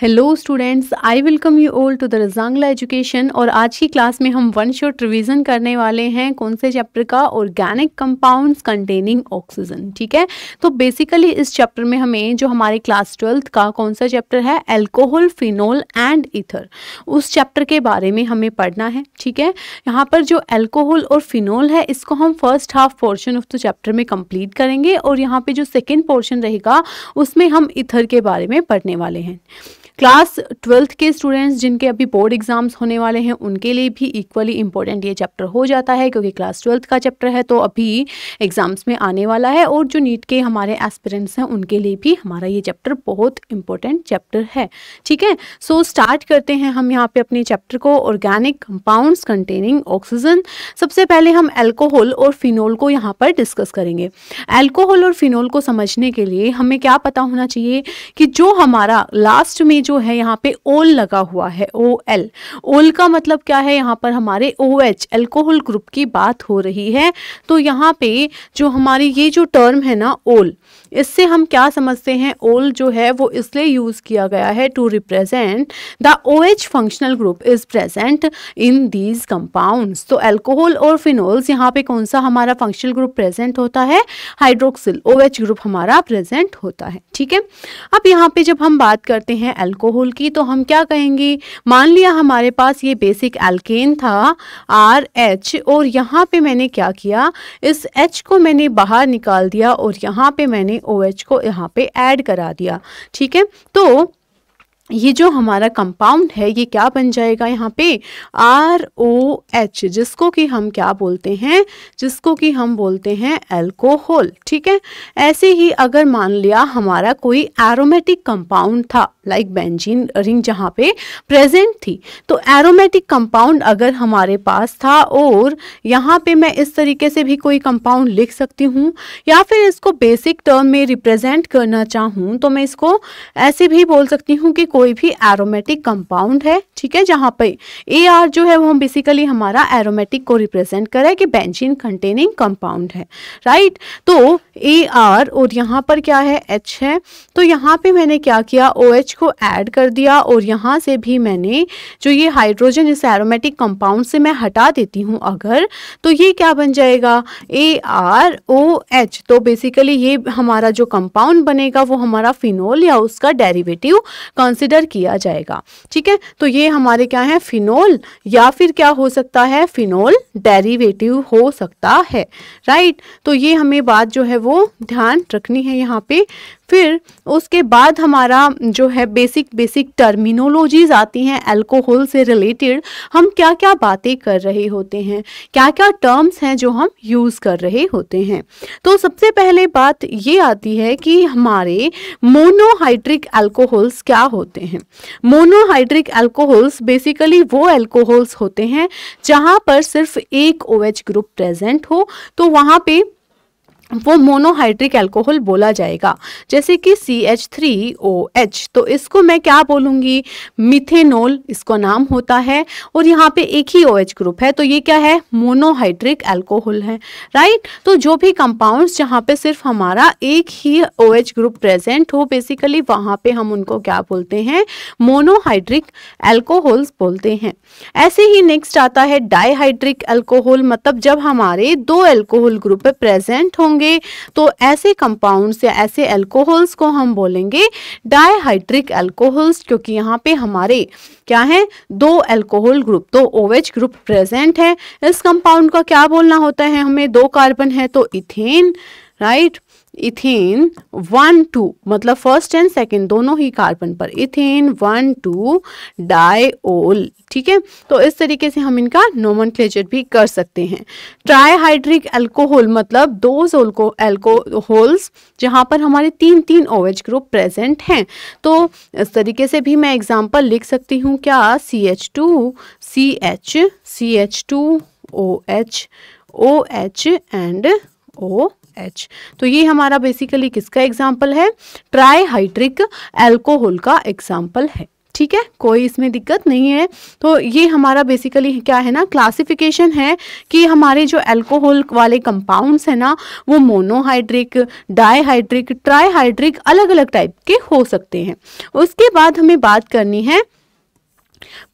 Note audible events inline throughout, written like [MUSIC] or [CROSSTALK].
Hello students I welcome you all to the Rajangla education और आज की क्लास में हम वन शॉट रिवीजन करने वाले हैं कौन से चैप्टर का ऑर्गेनिक कंपाउंड्स कंटेनिंग ऑक्सीजन ठीक है तो बेसिकली इस चैप्टर में हमें जो हमारे क्लास ट्वेल्थ का कौन सा चैप्टर है एल्कोहल फिनोल एंड इथर उस चैप्टर के बारे में हमें पढ़ना है ठीक है यहाँ पर जो एल्कोहल और फिनोल है इसको हम first half portion of the chapter में कम्प्लीट करेंगे और यहाँ पर जो सेकेंड पोर्शन रहेगा उसमें हम इथर के बारे में पढ़ने वाले हैं क्लास ट्वेल्थ के स्टूडेंट्स जिनके अभी बोर्ड एग्जाम्स होने वाले हैं उनके लिए भी इक्वली इंपॉर्टेंट ये चैप्टर हो जाता है क्योंकि क्लास ट्वेल्थ का चैप्टर है तो अभी एग्ज़ाम्स में आने वाला है और जो नीट के हमारे एस्पिरेंट्स हैं उनके लिए भी हमारा ये चैप्टर बहुत इंपॉर्टेंट चैप्टर है ठीक है सो स्टार्ट करते हैं हम यहाँ पे अपने चैप्टर को ऑर्गेनिक कंपाउंड्स कंटेनिंग ऑक्सीजन सबसे पहले हम एल्कोहल और फिनोल को यहाँ पर डिस्कस करेंगे एल्कोहल और फिनोल को समझने के लिए हमें क्या पता होना चाहिए कि जो हमारा लास्ट में जो है यहाँ पे ओल लगा हुआ है ओ एल ओल का मतलब क्या है यहाँ पर हमारे ओ एच एल्कोहल ग्रुप की बात हो रही है तो यहाँ पे जो हमारी ये जो टर्म है ना ओल इससे हम क्या समझते हैं ओल जो है वो इसलिए यूज़ किया गया है to represent the O H functional group is present in these compounds तो एल्कोहल और फिनोल्स यहाँ पे कौन सा हमारा फंक्शनल ग्रुप प्रेजेंट होता है हाइड्रोक्सिल ओ एच ग्रुप हमारा प्रेजेंट होता है ठीक है अब यहाँ पे जब हम बात करते हैं एल्कोहल की तो हम क्या कहेंगे मान लिया हमारे पास ये बेसिक एल्केन था आर एच और यहाँ पे मैंने क्या किया इस एच को मैंने बाहर निकाल दिया और यहाँ पे मैंने ओ OH को यहाँ पे ऐड करा दिया ठीक है तो ये जो हमारा कंपाउंड है ये क्या बन जाएगा यहाँ पे आर ओ एच जिसको कि हम क्या बोलते हैं जिसको कि हम बोलते हैं एल्कोहल ठीक है ऐसे ही अगर मान लिया हमारा कोई एरोमेटिक कंपाउंड था लाइक बेंजीन रिंग जहाँ पे प्रेजेंट थी तो एरोमेटिक कंपाउंड अगर हमारे पास था और यहाँ पे मैं इस तरीके से भी कोई कंपाउंड लिख सकती हूँ या फिर इसको बेसिक टर्म में रिप्रेजेंट करना चाहूँ तो मैं इसको ऐसे भी बोल सकती हूँ कि कोई भी एरोमेटिक कंपाउंड है ठीक है जहाँ पे ए आर जो है वो हम बेसिकली हमारा एरोमेटिक को रिप्रेजेंट करें कि बेंजीन कंटेनिंग कंपाउंड है राइट तो ए आर और यहाँ पर क्या है एच है तो यहाँ पे मैंने क्या किया ओ OH को ऐड कर दिया और यहाँ से भी मैंने जो ये हाइड्रोजन इस एरोमेटिक कंपाउंड से मैं हटा देती हूँ अगर तो ये क्या बन जाएगा ए आर ओ एच तो बेसिकली ये हमारा जो कंपाउंड बनेगा वो हमारा फिनोल या उसका डेरिवेटिव कॉन्सिड कंसिडर किया जाएगा ठीक है तो ये हमारे क्या है फिनोल या फिर क्या हो सकता है फिनोल डेरिवेटिव हो सकता है राइट तो ये हमें बात जो है वो ध्यान रखनी है यहाँ पे फिर उसके बाद हमारा जो है बेसिक बेसिक टर्मिनोलॉजीज आती हैं अल्कोहल से रिलेटेड हम क्या क्या बातें कर रहे होते हैं क्या क्या टर्म्स हैं जो हम यूज़ कर रहे होते हैं तो सबसे पहले बात ये आती है कि हमारे मोनोहाइड्रिक अल्कोहल्स क्या होते हैं मोनोहाइड्रिक अल्कोहल्स बेसिकली वो अल्कोहल्स होते हैं जहाँ पर सिर्फ एक ओ OH ग्रुप प्रेजेंट हो तो वहाँ पर वो मोनोहाइड्रिक अल्कोहल बोला जाएगा जैसे कि C H three O H तो इसको मैं क्या बोलूँगी मिथेनोल इसका नाम होता है और यहाँ पे एक ही ओ OH एच ग्रुप है तो ये क्या है मोनोहाइड्रिक अल्कोहल है राइट तो जो भी कंपाउंड्स जहाँ पे सिर्फ हमारा एक ही ओ OH ग्रुप प्रेजेंट हो बेसिकली वहाँ पे हम उनको क्या बोलते हैं मोनोहाइड्रिक अल्कोहल्स बोलते हैं ऐसे ही नेक्स्ट आता है डाईहाइड्रिक अल्कोहल मतलब जब हमारे दो अल्कोहल ग्रुप प्रेजेंट होंगे होंगे तो ऐसे कंपाउंड्स या ऐसे एल्कोहल्स को हम बोलेंगे डायहाइड्रिक एल्कोहल्स क्योंकि यहाँ पे हमारे क्या है दो एल्कोहल ग्रुप तो ओवेज ग्रुप प्रेजेंट है इस कंपाउंड का क्या बोलना होता है हमें दो कार्बन है तो ethane right ethane one two मतलब फर्स्ट एंड सेकेंड दोनों ही कार्बन पर इथेन वन टू डाइओल ठीक है तो इस तरीके से हम इनका नोमन भी कर सकते हैं ट्राईहाइड्रिक अल्कोहल मतलब दो जोल्को एल्कोहल्स जहाँ पर हमारे तीन तीन ओवेज ग्रुप प्रेजेंट हैं तो इस तरीके से भी मैं एग्जाम्पल लिख सकती हूँ क्या C H two C H C H two O H O H and O H तो ये हमारा बेसिकली किसका एग्जाम्पल है ट्राईहाइड्रिक एल्कोहल का एग्जाम्पल है ठीक है कोई इसमें दिक्कत नहीं है तो ये हमारा बेसिकली क्या है ना क्लासिफिकेशन है कि हमारे जो अल्कोहल वाले कंपाउंड्स हैं ना वो मोनोहाइड्रिक डाईहाइड्रिक ट्राईहाइड्रिक अलग अलग टाइप के हो सकते हैं उसके बाद हमें बात करनी है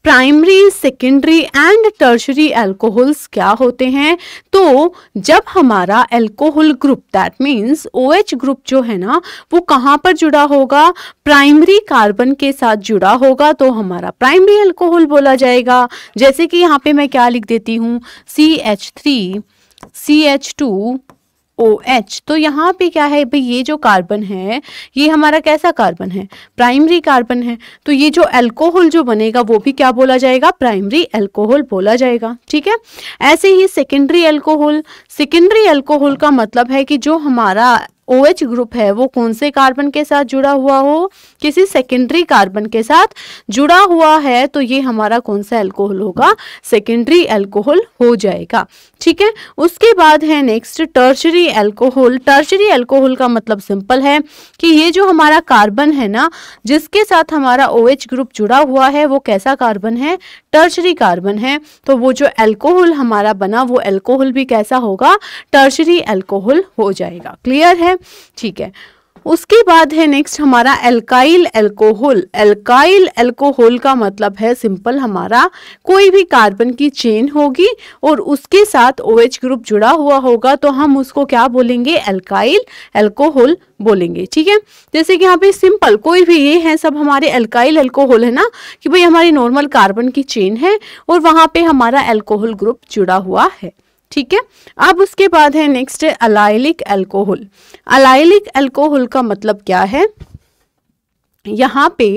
primary secondary and tertiary alcohols क्या होते हैं तो जब हमारा alcohol group that means O H group जो है ना वो कहाँ पर जुड़ा होगा प्राइमरी कार्बन के साथ जुड़ा होगा तो हमारा प्राइमरी एल्कोहल बोला जाएगा जैसे कि यहाँ पे मैं क्या लिख देती हूँ C H three C H two O H तो यहाँ पे क्या है भाई ये जो कार्बन है ये हमारा कैसा कार्बन है प्राइमरी कार्बन है तो ये जो एल्कोहल जो बनेगा वो भी क्या बोला जाएगा प्राइमरी एल्कोहल बोला जाएगा ठीक है ऐसे ही सेकेंडरी एल्कोहल सेकेंडरी एल्कोहल का मतलब है कि जो हमारा ओ OH ग्रुप है वो कौन से कार्बन के साथ जुड़ा हुआ हो किसी सेकेंडरी कार्बन के साथ जुड़ा हुआ है तो ये हमारा कौन सा एल्कोहल होगा सेकेंडरी एल्कोहल हो जाएगा ठीक है उसके बाद है next tertiary alcohol tertiary alcohol का मतलब सिंपल है कि ये जो हमारा कार्बन है ना जिसके साथ हमारा ओ OH ग्रुप जुड़ा हुआ है वो कैसा कार्बन है टर्शरी कार्बन है तो वो जो एल्कोहल हमारा बना वो एल्कोहल भी कैसा होगा टर्शरी एल्कोहल हो जाएगा क्लियर है है ठीक है उसके बाद है नेक्स्ट हमारा एल्काइल एल्कोहल एल्काइल एल्कोहल का मतलब है सिंपल हमारा कोई भी कार्बन की चेन होगी और उसके साथ ओ OH ग्रुप जुड़ा हुआ होगा तो हम उसको क्या बोलेंगे एल्काइल एल्कोहल बोलेंगे ठीक है जैसे कि यहाँ पे सिंपल कोई भी ये है सब हमारे एल्काइल एल्कोहल है ना कि भाई हमारी नॉर्मल कार्बन की चेन है और वहाँ पर हमारा एल्कोहल ग्रुप जुड़ा हुआ है ठीक है अब उसके बाद है नेक्स्ट है अलाइलिक एल्कोहल अलाइलिक एल्कोहल का मतलब क्या है यहाँ पे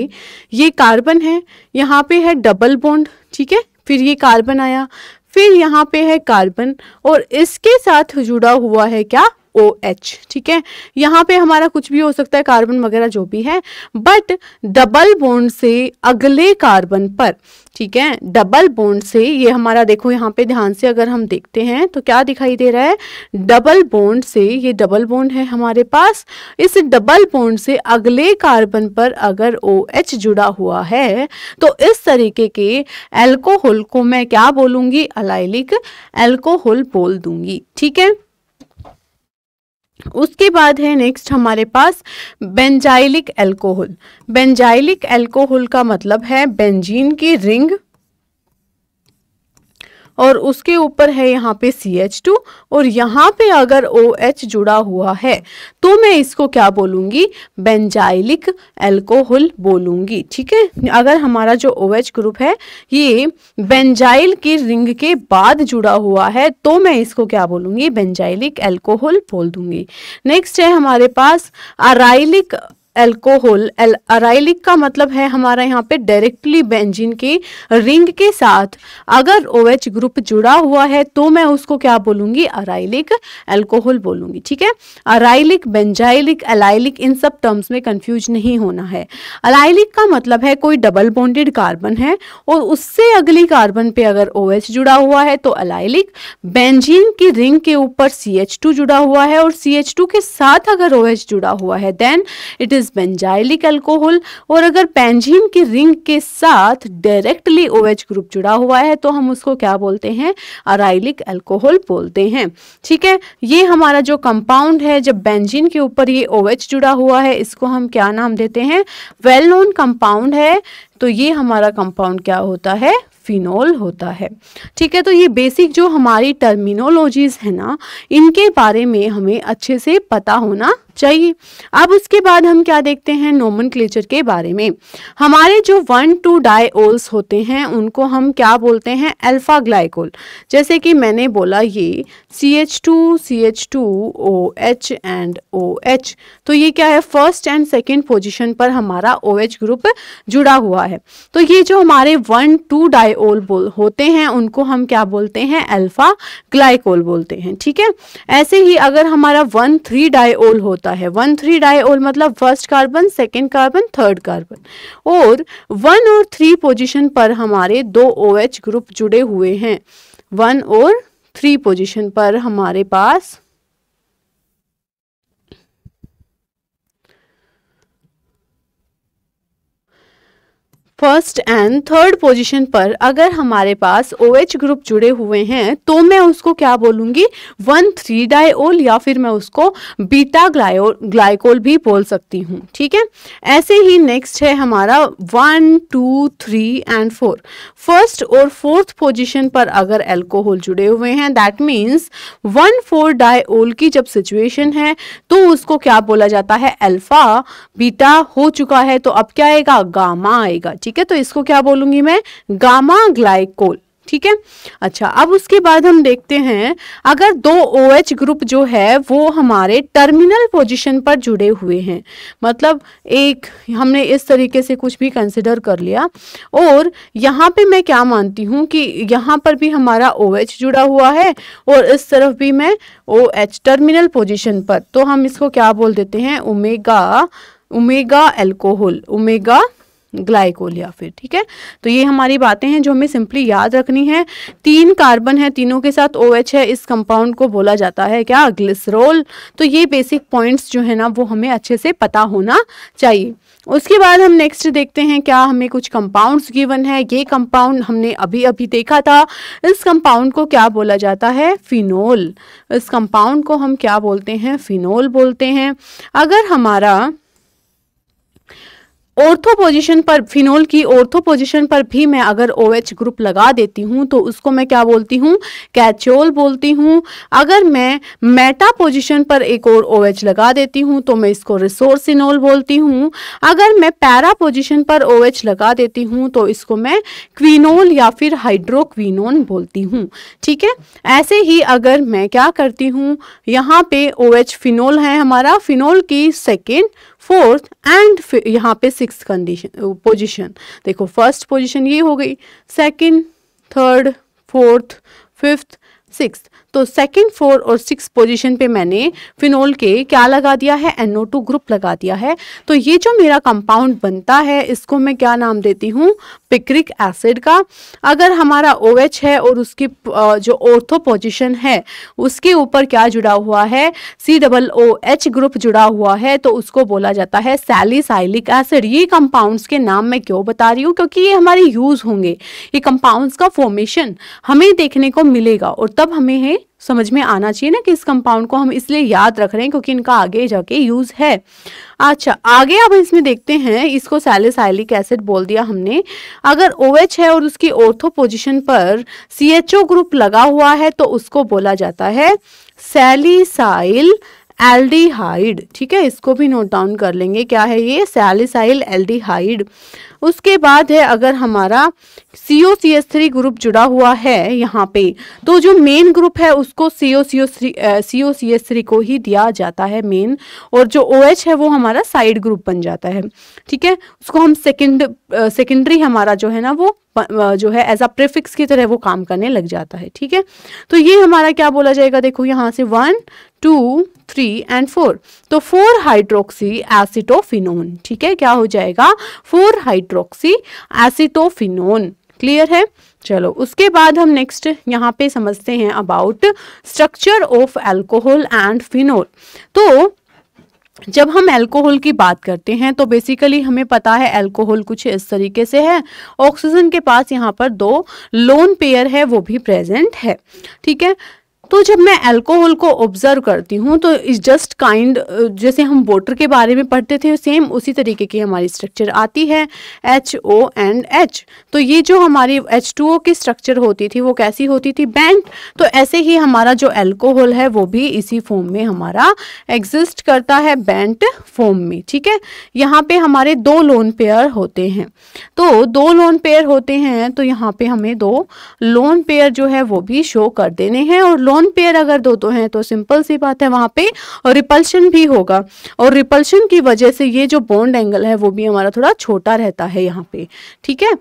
ये कार्बन है यहाँ पे है डबल बॉन्ड ठीक है फिर ये कार्बन आया फिर यहाँ पे है कार्बन और इसके साथ जुड़ा हुआ है क्या ओ एच ठीक है यहाँ पे हमारा कुछ भी हो सकता है कार्बन वगैरह जो भी है बट डबल बोन्ड से अगले कार्बन पर ठीक है डबल बोन्ड से ये हमारा देखो यहाँ पे ध्यान से अगर हम देखते हैं तो क्या दिखाई दे रहा है डबल बोन्ड से ये डबल बोन्ड है हमारे पास इस डबल बोन्ड से अगले कार्बन पर अगर ओ एच जुड़ा हुआ है तो इस तरीके के एल्कोहल को मैं क्या बोलूँगी अलाइलिक एल्कोहल बोल दूंगी ठीक है उसके बाद है नेक्स्ट हमारे पास बेंजाइलिक एल्कोहल बेंजाइलिक एल्कोहल का मतलब है बेंजीन की रिंग और उसके ऊपर है यहाँ पे सी एच टू और यहाँ पे अगर ओ OH जुड़ा हुआ है तो मैं इसको क्या बोलूँगी बेंजाइलिक एल्कोहल बोलूँगी ठीक है अगर हमारा जो ओ OH ग्रुप है ये बेंजाइल की रिंग के बाद जुड़ा हुआ है तो मैं इसको क्या बोलूँगी बेंजाइलिक एल्कोहल बोल दूँगी नेक्स्ट है हमारे पास अराइलिक एल्कोहल एल अराइलिक का मतलब है हमारा यहाँ पे डायरेक्टली बेंजीन के रिंग के साथ अगर ओ OH ग्रुप जुड़ा हुआ है तो मैं उसको क्या बोलूँगी अराइलिक एल्कोहल बोलूँगी ठीक है अराइलिक बेंजाइलिक अलाइलिक इन सब टर्म्स में कन्फ्यूज नहीं होना है अलाइलिक का मतलब है कोई डबल बॉन्डेड कार्बन है और उससे अगली कार्बन पे अगर ओ OH जुड़ा हुआ है तो अलाइलिक बेंजीन की रिंग के ऊपर सी जुड़ा हुआ है और सी के साथ अगर ओ OH जुड़ा हुआ है then it is is benzylic alcohol और अगर पेंजीन की रिंग के साथ डायरेक्टली ओएच ग्रुप जुड़ा हुआ है तो हम उसको क्या बोलते हैं अराइलिक अल्कोहल बोलते हैं ठीक है ये हमारा जो कंपाउंड है जब बेंजीन के ऊपर ये ओएच जुड़ा हुआ है इसको हम क्या नाम देते हैं वेल नोन कंपाउंड है तो ये हमारा कंपाउंड क्या होता है फिनोल होता है ठीक है तो ये बेसिक जो हमारी टर्मिनोलॉजीज़ है ना इनके बारे में हमें अच्छे से पता होना चाहिए अब उसके बाद हम क्या देखते हैं नोमन के बारे में हमारे जो वन टू डाइओल्स होते हैं उनको हम क्या बोलते हैं अल्फ़ा ग्लाइकोल जैसे कि मैंने बोला ये C H two C H two O H and O H तो ये क्या है फर्स्ट एंड सेकेंड पोजिशन पर हमारा ओ OH एच ग्रुप जुड़ा हुआ है तो ये जो हमारे वन टू डाई ग्लाइकोल बोल होते हैं उनको हम क्या बोलते हैं अल्फा ग्लाइकोल बोलते हैं ठीक है ऐसे ही अगर हमारा वन थ्री डाइओल होता है वन थ्री डाइओल मतलब first carbon second carbon third carbon और वन और थ्री पोजिशन पर हमारे दो ओ OH ग्रुप जुड़े हुए हैं वन और थ्री पोजिशन पर हमारे पास फर्स्ट एंड थर्ड पोजीशन पर अगर हमारे पास ओ OH ग्रुप जुड़े हुए हैं तो मैं उसको क्या बोलूँगी वन थ्री डाइओल या फिर मैं उसको बीटा ग्लायो ग्लाइकोल भी बोल सकती हूँ ठीक है ऐसे ही नेक्स्ट है हमारा one two three and four first और फोर्थ पोजीशन पर अगर एल्कोहल जुड़े हुए हैं that means one four diol की जब सिचुएशन है तो उसको क्या बोला जाता है एल्फा बीटा हो चुका है तो अब क्या आएगा गामा आएगा ठीक है तो इसको क्या बोलूंगी मैं गामा ग्लाइकोल ठीक है अच्छा अब उसके बाद हम देखते हैं अगर दो ओ OH ग्रुप जो है वो हमारे टर्मिनल पोजीशन पर जुड़े हुए हैं मतलब एक हमने इस तरीके से कुछ भी कंसिडर कर लिया और यहाँ पे मैं क्या मानती हूँ कि यहाँ पर भी हमारा ओ OH जुड़ा हुआ है और इस तरफ भी मैं ओ OH टर्मिनल पोजिशन पर तो हम इसको क्या बोल देते हैं omega omega alcohol omega glycol या फिर ठीक है तो ये हमारी बातें हैं जो हमें सिंपली याद रखनी है तीन कार्बन है तीनों के साथ ओ OH है इस कंपाउंड को बोला जाता है क्या ग्लिसरोल तो ये बेसिक पॉइंट्स जो है ना वो हमें अच्छे से पता होना चाहिए उसके बाद हम नेक्स्ट देखते हैं क्या हमें कुछ कंपाउंड्स गिवन है ये कंपाउंड हमने अभी अभी देखा था इस कंपाउंड को क्या बोला जाता है फिनोल इस कंपाउंड को हम क्या बोलते हैं फिनोल बोलते हैं अगर हमारा ऑर्थो पोजीशन पर फिनोल की ऑर्थो पोजीशन पर भी मैं अगर ओ OH ग्रुप लगा देती हूँ तो उसको मैं क्या बोलती हूँ कैचोल बोलती हूँ अगर मैं मेटा पोजीशन पर एक और ओ OH लगा देती हूँ तो मैं इसको रिसोर्सिनोल बोलती हूँ अगर मैं पैरा पोजीशन पर ओ OH लगा देती हूँ तो इसको मैं क्विनोल या फिर हाइड्रोक्वीनोन बोलती हूँ ठीक है ऐसे ही अगर मैं क्या करती हूँ यहाँ पे ओ OH फिनोल है हमारा फिनोल की सेकेंड फोर्थ एंड यहाँ पे सिक्स कंडीशन पोजिशन देखो फर्स्ट पोजिशन ये हो गई second third fourth fifth six तो सेकंड फोर और सिक्स पोजीशन पे मैंने फिनोल के क्या लगा दिया है एनओ टू ग्रुप लगा दिया है तो ये जो मेरा कंपाउंड बनता है इसको मैं क्या नाम देती हूँ पिक्रिक एसिड का अगर हमारा ओ OH है और उसकी जो ओर्थो पोजिशन है उसके ऊपर क्या जुड़ा हुआ है C double O H group जुड़ा हुआ है तो उसको बोला जाता है सैलिसाइलिक एसिड ये कंपाउंड्स के नाम मैं क्यों बता रही हूँ क्योंकि ये हमारे यूज़ होंगे ये कंपाउंड्स का फॉर्मेशन हमें देखने को मिलेगा और तब हमें समझ में आना चाहिए ना कि इस कंपाउंड को हम इसलिए याद रख रहे हैं क्योंकि इनका आगे जाके यूज है अच्छा आगे अब इसमें देखते हैं इसको सैलिसाइलिक एसिड बोल दिया हमने अगर ओ OH है और उसकी ओर्थो पोजिशन पर सी ग्रुप लगा हुआ है तो उसको बोला जाता है सैलिसाइल एल्डिहाइड ठीक है इसको भी नोट डाउन कर लेंगे क्या है ये सैलिसाइल एल्डिहाइड उसके बाद है अगर हमारा CO C S three group जुड़ा हुआ है यहाँ पे तो जो मेन ग्रुप है उसको CO CO three CO C S three को ही दिया जाता है मेन और जो ओ OH है वो हमारा साइड ग्रुप बन जाता है ठीक है उसको हम सेकेंड सेकेंडरी हमारा जो है ना वो जो है एज अ प्रिफिक्स की तरह वो काम करने लग जाता है ठीक है तो ये हमारा क्या बोला जाएगा देखो यहाँ से one two three and four तो फोर हाइड्रोक्सी एसिटोफिनोन ठीक है क्या हो जाएगा फोर हाइड्रोक्सी एसिटोफिनोन क्लियर है चलो उसके बाद हम नेक्स्ट यहाँ पे समझते हैं about structure of alcohol and phenol तो जब हम अल्कोहल की बात करते हैं तो बेसिकली हमें पता है अल्कोहल कुछ इस तरीके से है ऑक्सीजन के पास यहाँ पर दो लोन पेयर है वो भी प्रेजेंट है ठीक है तो जब मैं अल्कोहल को ऑब्जर्व करती हूँ तो इज जस्ट काइंड जैसे हम वोटर के बारे में पढ़ते थे सेम उसी तरीके की हमारी स्ट्रक्चर आती है एच ओ एंड एच तो ये जो हमारी एच टू ओ की स्ट्रक्चर होती थी वो कैसी होती थी बैंक तो ऐसे ही हमारा जो एल्कोहल है वो भी इसी फॉर्म में हमारा एग्जिस्ट करता है बैंट फॉर्म में ठीक है यहाँ पे हमारे दो लोन पेयर होते हैं तो दो लोन पेयर होते हैं तो यहाँ पे हमें दो लोन पेयर जो है वो भी शो कर देने हैं और लोन लोन पेयर अगर दो दो हैं तो सिंपल सी बात है वहाँ पे रिपल्शन भी होगा और रिपल्शन की वजह से ये जो बॉन्ड एंगल है वो भी हमारा थोड़ा छोटा रहता है यहाँ पे ठीक है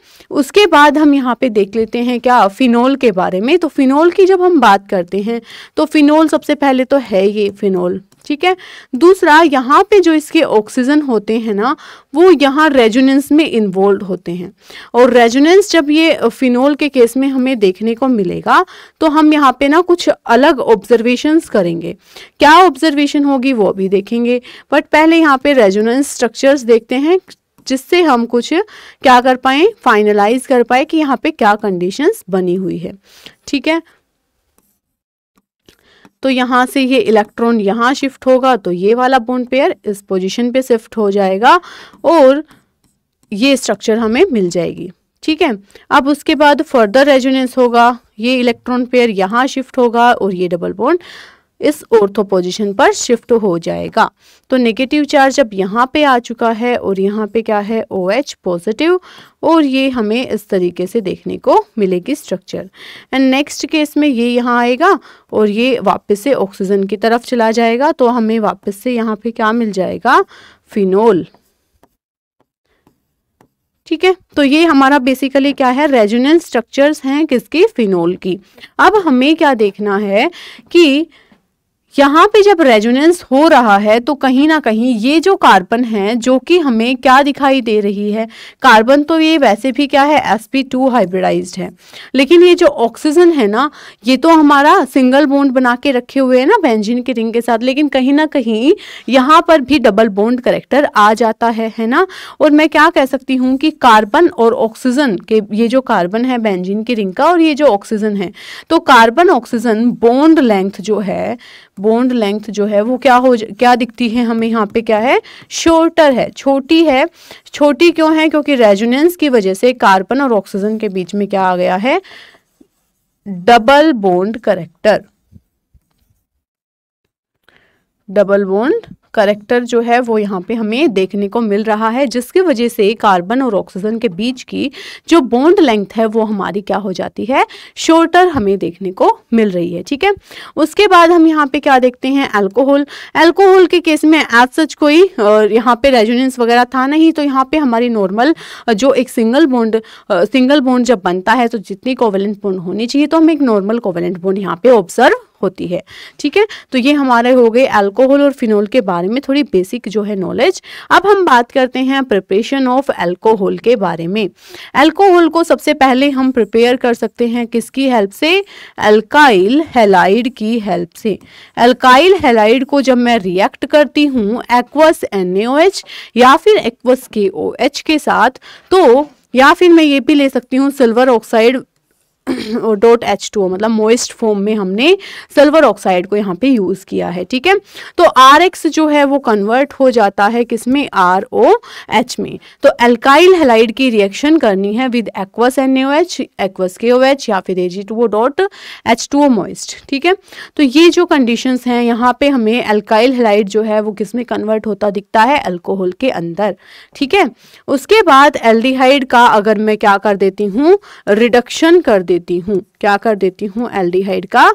उसके बाद हम यहाँ पे देख लेते हैं क्या फिनोल के बारे में तो फिनोल की जब हम बात करते हैं तो फिनोल सबसे पहले तो है ये फिनोल ठीक है दूसरा यहाँ पे जो इसके ऑक्सीजन होते हैं ना वो यहाँ रेजोनेंस में इन्वॉल्व होते हैं और रेजोनेंस जब ये फिनोल के केस में हमें देखने को मिलेगा तो हम यहाँ पे ना कुछ अलग ऑब्जर्वेशंस करेंगे क्या ऑब्जर्वेशन होगी वो भी देखेंगे बट पहले यहाँ पे रेजोनेंस स्ट्रक्चर्स देखते हैं जिससे हम कुछ क्या कर पाए फाइनलाइज कर पाए कि यहाँ पे क्या कंडीशंस बनी हुई है ठीक है तो यहाँ से ये इलेक्ट्रॉन यहाँ शिफ्ट होगा तो ये वाला बोन पेयर इस पोजिशन पे शिफ्ट हो जाएगा और ये स्ट्रक्चर हमें मिल जाएगी ठीक है अब उसके बाद फर्दर रेजोनेंस होगा ये इलेक्ट्रॉन पेयर यहाँ शिफ्ट होगा और ये डबल बॉन्ड इस ऑर्थो पोजिशन पर शिफ्ट हो जाएगा तो नेगेटिव चार्ज अब यहाँ पे आ चुका है और यहाँ पे क्या है ओ OH पॉजिटिव और ये हमें इस तरीके से देखने को मिलेगी स्ट्रक्चर एंड नेक्स्ट केस में ये यहाँ आएगा और ये वापस से ऑक्सीजन की तरफ चला जाएगा तो हमें वापस से यहाँ पे क्या मिल जाएगा फिनोल ठीक है तो ये हमारा बेसिकली क्या है रेजोनेंस स्ट्रक्चर्स हैं किसकी फिनोल की अब हमें क्या देखना है कि यहाँ पे जब रेजोनेंस हो रहा है तो कहीं ना कहीं ये जो कार्बन है जो कि हमें क्या दिखाई दे रही है कार्बन तो ये वैसे भी क्या है sp2 टू हाइब्रिडाइज्ड है लेकिन ये जो ऑक्सीजन है ना ये तो हमारा सिंगल बोन्ड बना के रखे हुए है ना बेंजीन के रिंग के साथ लेकिन कहीं ना कहीं यहाँ पर भी डबल बोन्ड करेक्टर आ जाता है है ना और मैं क्या कह सकती हूँ कि कार्बन और ऑक्सीजन के ये जो कार्बन है बेंजिन के रिंग का और ये जो ऑक्सीजन है तो कार्बन ऑक्सीजन बोन्ड लेंथ जो है बोन्ड लेंथ जो है वो क्या हो क्या दिखती है हमें यहाँ पे क्या है शोर्टर है छोटी है छोटी क्यों है क्योंकि रेजुनेंस की वजह से कार्बन और ऑक्सीजन के बीच में क्या आ गया है double bond character double bond character जो है वो यहाँ पे हमें देखने को मिल रहा है जिसकी वजह से कार्बन और ऑक्सीजन के बीच की जो बॉन्ड लेंथ है वो हमारी क्या हो जाती है शोर्टर हमें देखने को मिल रही है ठीक है उसके बाद हम यहाँ पे क्या देखते हैं अल्कोहल अल्कोहल के केस में एज सच कोई यहाँ पे रेजुनेंस वगैरह था नहीं तो यहाँ पे हमारी नॉर्मल जो एक सिंगल बॉन्ड सिंगल बॉन्ड जब बनता है तो जितनी कोवेलेंट बोन्ड होनी चाहिए तो हम एक नॉर्मल कोवेलेंट बोन्ड यहाँ पे ऑब्जर्व होती है ठीक है तो ये हमारे हो गए अल्कोहल और फिनोल के बारे में थोड़ी बेसिक जो है नॉलेज अब हम बात करते हैं प्रिपरेशन ऑफ अल्कोहल के बारे में अल्कोहल को सबसे पहले हम प्रिपेयर कर सकते हैं किसकी हेल्प से अल्काइल हेलाइड की हेल्प से अल्काइल हेलाइड को जब मैं रिएक्ट करती हूँ एक्वस एन या फिर एक्वस के ओ के साथ तो या फिर मैं ये भी ले सकती हूँ silver oxide dot H two O मतलब मोइस्ट फॉर्म में हमने सिल्वर ऑक्साइड को यहाँ पे यूज़ किया है ठीक है तो आर एक्स जो है वो कन्वर्ट हो जाता है किसमें आर ओ एच में तो एल्काइल हेलाइड की रिएक्शन करनी है with aqueous N O H aqueous K O H या फिर A G two O dot H two O moist ठीक है तो ये जो कंडीशन हैं यहाँ पे हमें एल्काइल हेलाइड जो है वो किस में कन्वर्ट होता दिखता है एल्कोहल के अंदर ठीक है उसके बाद एल्डिहाइड का अगर मैं क्या कर देती हूँ रिडक्शन कर देती देती हूँ क्या कर देती हूँ एल्डिहाइड का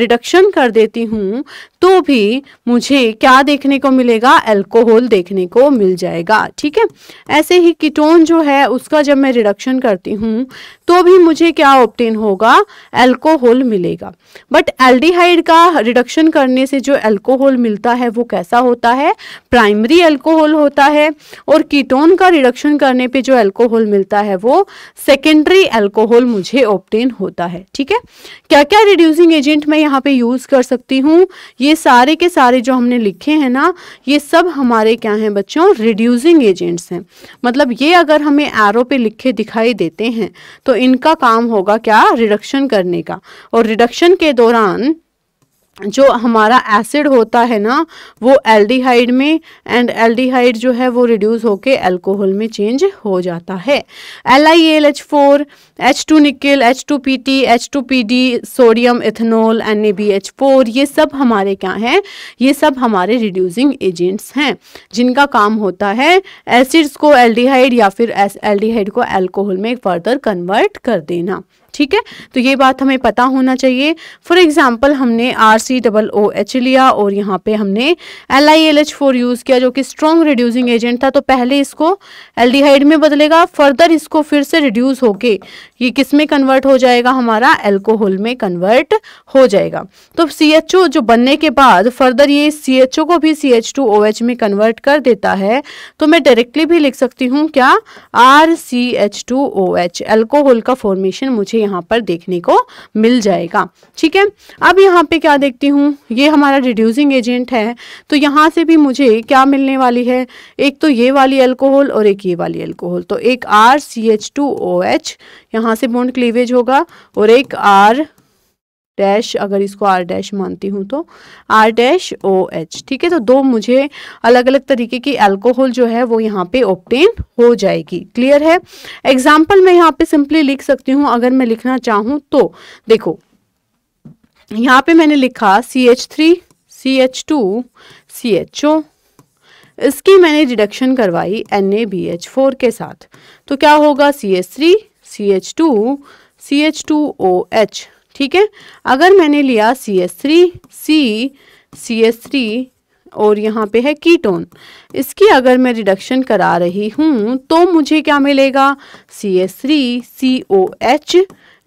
रिडक्शन कर देती हूँ तो भी मुझे क्या देखने को मिलेगा एल्कोहल देखने को मिल जाएगा ठीक है ऐसे ही कीटोन जो है उसका जब मैं रिडक्शन करती हूँ तो भी मुझे क्या ऑप्टेन होगा एल्कोहल मिलेगा बट एल्डिहाइड का रिडक्शन करने से जो एल्कोहल मिलता है वो कैसा होता है प्राइमरी एल्कोहल होता है और कीटोन का रिडक्शन करने पे जो एल्कोहल मिलता है वो सेकेंडरी एल्कोहल मुझे ऑप्टेन होता है ठीक है क्या क्या रिड्यूसिंग एजेंट मैं यहाँ पे यूज़ कर सकती हूँ ये सारे के सारे जो हमने लिखे हैं ना ये सब हमारे क्या हैं बच्चों रिड्यूसिंग एजेंट्स हैं मतलब ये अगर हमें एरो पे लिखे दिखाई देते हैं तो इनका काम होगा क्या रिडक्शन करने का और रिडक्शन के दौरान जो हमारा एसिड होता है ना वो एल्डिहाइड में एंड एल्डिहाइड जो है वो रिड्यूस होके अल्कोहल में चेंज हो जाता है L I L H four H two nickel H two P T H two P D sodium ethanol N A B H four ये सब हमारे क्या हैं ये सब हमारे रिड्यूसिंग एजेंट्स हैं जिनका काम होता है एसिड्स को एल्डिहाइड या फिर एल्डिहाइड को एल्कोहल में फर्दर कन्वर्ट कर देना ठीक है तो ये बात हमें पता होना चाहिए फॉर एग्जाम्पल हमने R C double O H लिया और यहाँ पे हमने L I L H four use किया जो कि स्ट्रॉन्ग रिड्यूसिंग एजेंट था तो पहले इसको एल डी हाइड में बदलेगा फर्दर इसको फिर से रिड्यूस होके ये किस में कन्वर्ट हो जाएगा हमारा एल्कोहल में कन्वर्ट हो जाएगा तो सी एच ओ जो बनने के बाद फर्दर ये सी एच ओ को भी C H two O H में कन्वर्ट कर देता है तो मैं डायरेक्टली भी लिख सकती हूँ क्या R C H two O H alcohol का फॉर्मेशन मुझे यहाँ पर देखने को मिल जाएगा ठीक है अब यहाँ पे क्या देखती हूँ ये हमारा रिड्यूसिंग एजेंट है तो यहाँ से भी मुझे क्या मिलने वाली है एक तो ये वाली अल्कोहल और एक ये वाली अल्कोहल तो एक R C H two O H यहाँ से बॉन्ड क्लीवेज होगा और एक आर डैश अगर इसको आर डैश मानती हूँ तो आर डैश ओ एच ठीक है तो दो मुझे अलग अलग तरीके की अल्कोहल जो है वो यहाँ पे ऑप्टेन हो जाएगी क्लियर है एग्जाम्पल मैं यहाँ पे सिंपली लिख सकती हूँ अगर मैं लिखना चाहूँ तो देखो यहाँ पे मैंने लिखा C H three C H two C H O इसकी मैंने डिडक्शन करवाई N A B H four के साथ तो क्या होगा C H three C H two C H two O H ठीक है अगर मैंने लिया C S three C C S three और यहाँ पे है कीटोन इसकी अगर मैं रिडक्शन करा रही हूँ तो मुझे क्या मिलेगा C S three C O H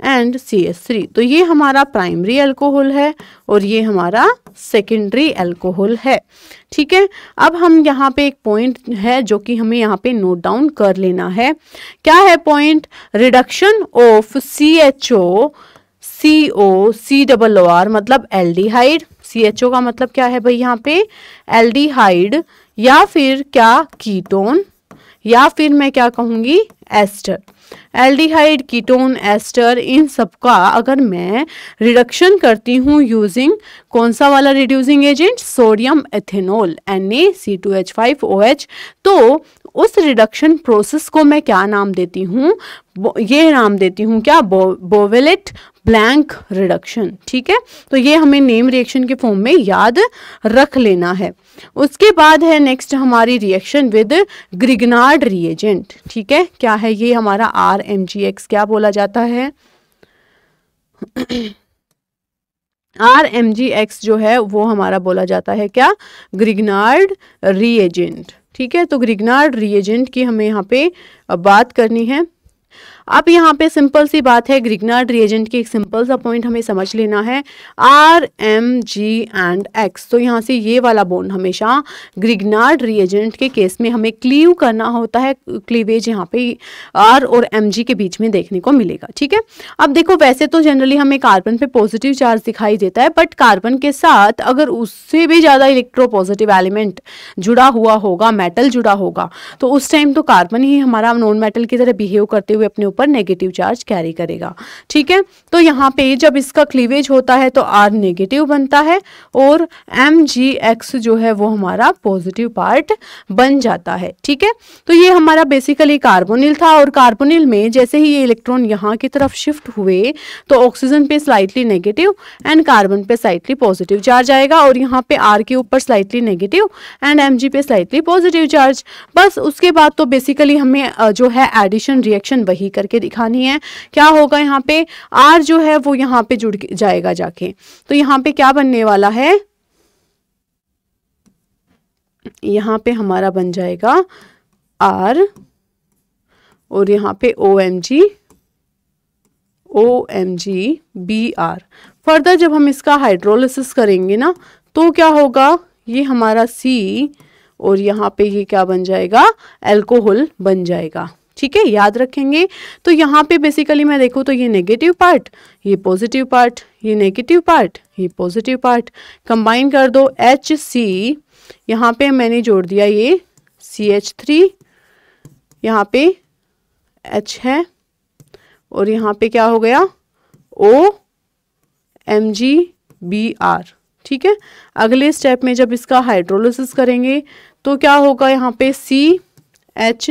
and C S three तो ये हमारा प्राइमरी अल्कोहल है और ये हमारा सेकेंडरी अल्कोहल है ठीक है अब हम यहाँ पे एक पॉइंट है जो कि हमें यहाँ पे नोट डाउन कर लेना है क्या है point reduction of C H O C O C double O R मतलब aldehyde C H O का मतलब क्या है भाई यहाँ पे एल डी हाइड या फिर क्या कीटोन या फिर मैं क्या कहूँगी एस्टर एल्डिहाइड कीटोन एस्टर इन सब का अगर मैं रिडक्शन करती हूँ यूजिंग कौन सा वाला reducing agent sodium ethanol N A C two H five O H तो उस रिडक्शन प्रोसेस को मैं क्या नाम देती हूँ ये नाम देती हूँ क्या बो, बोवेलेट ब्लैंक रिडक्शन ठीक है तो ये हमें नेम रिएक्शन के फॉर्म में याद रख लेना है उसके बाद है नेक्स्ट हमारी रिएक्शन विद ग्रिगनार्ड रिएजेंट ठीक है क्या है ये हमारा आर एम जी एक्स क्या बोला जाता है [CLEARS THROAT] आर एम जी एक्स जो है वो हमारा बोला जाता है क्या ग्रिगनार्ड रिएजेंट ठीक है तो ग्रिगनार्ड रिएजेंट की हमें यहाँ पे बात करनी है अब यहाँ पे सिंपल सी बात है ग्रिगनार्ड रिएजेंट की एक सिंपल सा पॉइंट हमें समझ लेना है R M G and X तो यहाँ से ये वाला बोन हमेशा ग्रिगनार्ड रिएजेंट के केस में हमें क्लीव करना होता है क्लीवेज यहाँ पे आर और एम जी के बीच में देखने को मिलेगा ठीक है अब देखो वैसे तो जनरली हमें कार्बन पे पॉजिटिव चार्ज दिखाई देता है बट कार्बन के साथ अगर उससे भी ज़्यादा इलेक्ट्रो पॉजिटिव एलिमेंट जुड़ा हुआ होगा मेटल जुड़ा होगा तो उस टाइम तो कार्बन ही हमारा नॉन मेटल की तरह बिहेव करते हुए अपने ऊपर नेगेटिव चार्ज कैरी करेगा ठीक है तो यहाँ पे जब इसका क्लीवेज होता है तो आर नेगेटिव बनता है और एम जी एक्स जो है वो हमारा पॉजिटिव पार्ट बन जाता है ठीक है तो ये हमारा बेसिकली कार्बोनिल था और कार्बोनिल में जैसे ही ये इलेक्ट्रॉन यहाँ की तरफ शिफ्ट हुए तो ऑक्सीजन पे स्लाइटली नेगेटिव एंड कार्बन पे स्लाइटली पॉजिटिव चार्ज आएगा और यहाँ पे आर के ऊपर स्लाइटली नेगेटिव एंड एम पे स्लाइटली पॉजिटिव चार्ज बस उसके बाद तो बेसिकली हमें जो है एडिशन रिएक्शन वही कर करके दिखानी है क्या होगा यहाँ पे आर जो है वो यहाँ पे जुड़ जाएगा जाके तो यहाँ पे क्या बनने वाला है यहाँ पे हमारा बन जाएगा आर और यहाँ पे O M G O M G B R further जब हम इसका हाइड्रोलिसिस करेंगे ना तो क्या होगा ये हमारा सी और यहाँ पे ये क्या बन जाएगा एल्कोहल बन जाएगा ठीक है याद रखेंगे तो यहाँ पे बेसिकली मैं देखूँ तो ये नेगेटिव पार्ट ये पॉजिटिव पार्ट ये नेगेटिव पार्ट ये पॉजिटिव पार्ट कंबाइन कर दो एच सी यहाँ पे मैंने जोड़ दिया ये सी एच थ्री यहाँ पे एच है और यहाँ पे क्या हो गया O M G B R ठीक है अगले स्टेप में जब इसका हाइड्रोलिस करेंगे तो क्या होगा यहाँ पे C H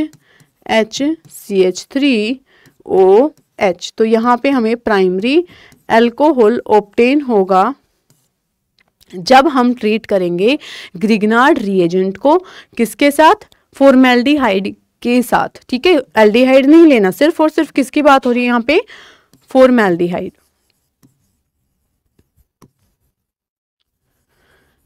H C H three O H तो यहाँ पे हमें प्राइमरी एल्कोहल ओप्टेन होगा जब हम ट्रीट करेंगे ग्रिगनार्ड रिएजेंट को किसके साथ फॉर्मेल्डिहाइड के साथ ठीक है एल्डिहाइड नहीं लेना सिर्फ और सिर्फ किसकी बात हो रही है यहाँ पे फॉर्मेल्डिहाइड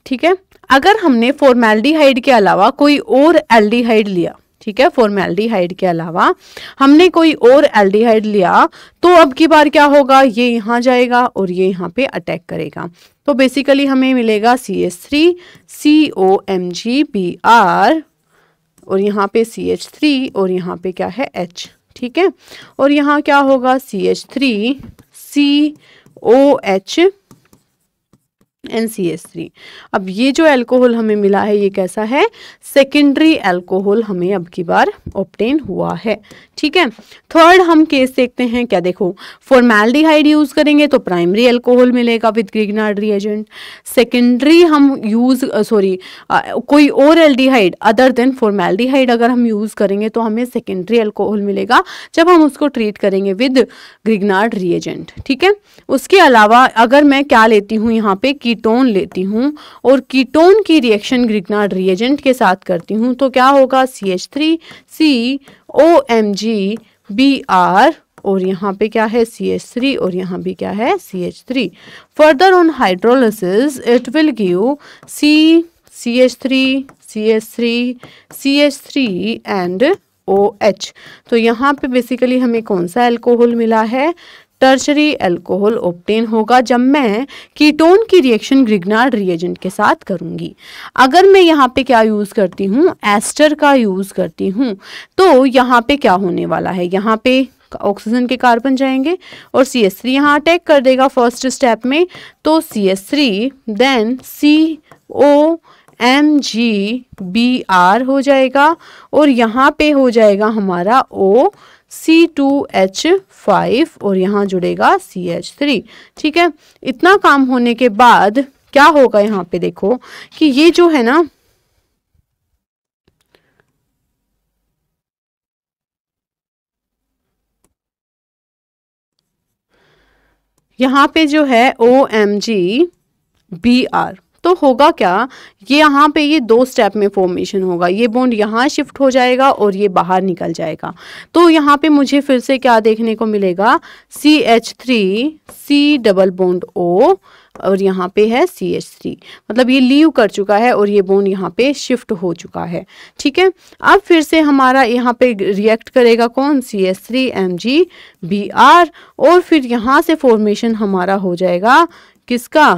ठीक है अगर हमने फॉर्मेल्डिहाइड के अलावा कोई और एल्डिहाइड लिया ठीक है फॉर्मेल्डिहाइड के अलावा हमने कोई और एल्डिहाइड लिया तो अब की बार क्या होगा ये यहाँ जाएगा और ये यहाँ पे अटैक करेगा तो बेसिकली हमें मिलेगा C S three C O M G B R और यहाँ पे सी एच थ्री और यहाँ पे क्या है एच ठीक है और यहाँ क्या होगा C H three C O H N C S three अब ये जो अल्कोहल हमें मिला है ये कैसा है सेकेंडरी एल्कोहल हमें अब की बार ऑप्टेन हुआ है ठीक है थर्ड हम केस देखते हैं क्या देखो फॉर्मेलिटी यूज़ करेंगे तो प्राइमरी एल्कोहल मिलेगा विद ग्रिगनार्ड रिएजेंट सेकेंडरी हम यूज़ सॉरी कोई और एल्डिहाइड अदर देन फॉर्मेलिटी अगर हम यूज़ करेंगे तो हमें सेकेंडरी एल्कोहल मिलेगा जब हम उसको ट्रीट करेंगे विद ग्रिगनार्ड रिएजेंट ठीक है उसके अलावा अगर मैं क्या लेती हूँ यहाँ पे कि कीटोन लेती हूँ और कीटोन की रिएक्शन ग्रिगनाड रिएजेंट के साथ करती हूँ तो क्या होगा C H three C O M G B R और यहाँ पे क्या है सी एच थ्री और यहाँ भी क्या है C H three further on hydrolysis it will give C C H three C H three C H three and O H तो यहाँ पे बेसिकली हमें कौन सा एल्कोहल मिला है टर्शरी एल्कोहल ओप्टेन होगा जब मैं कीटोन की रिएक्शन ग्रिगनार्ड रिएजेंट के साथ करूंगी अगर मैं यहाँ पे क्या यूज़ करती हूँ एस्टर का यूज़ करती हूँ तो यहाँ पे क्या होने वाला है यहाँ पे ऑक्सीजन के कार्बन जाएंगे और सी एस थ्री यहाँ अटैक कर देगा फर्स्ट स्टेप में तो C S three then C O M G B R हो जाएगा और यहाँ पे हो जाएगा हमारा O C two H five और यहाँ जुड़ेगा सी एच थ्री ठीक है इतना काम होने के बाद क्या होगा यहाँ पे देखो कि ये जो है ना यहाँ पे जो है O M G B R तो होगा क्या ये यहाँ पे ये दो स्टेप में फॉर्मेशन होगा ये बॉन्ड यहाँ शिफ्ट हो जाएगा और ये बाहर निकल जाएगा तो यहाँ पे मुझे फिर से क्या देखने को मिलेगा C H three C double bond O और यहाँ पे है सी एच थ्री मतलब ये लीव कर चुका है और ये बोन यहाँ पे शिफ्ट हो चुका है ठीक है अब फिर से हमारा यहाँ पे रिएक्ट करेगा कौन C H three M G B R और फिर यहाँ से फॉर्मेशन हमारा हो जाएगा किसका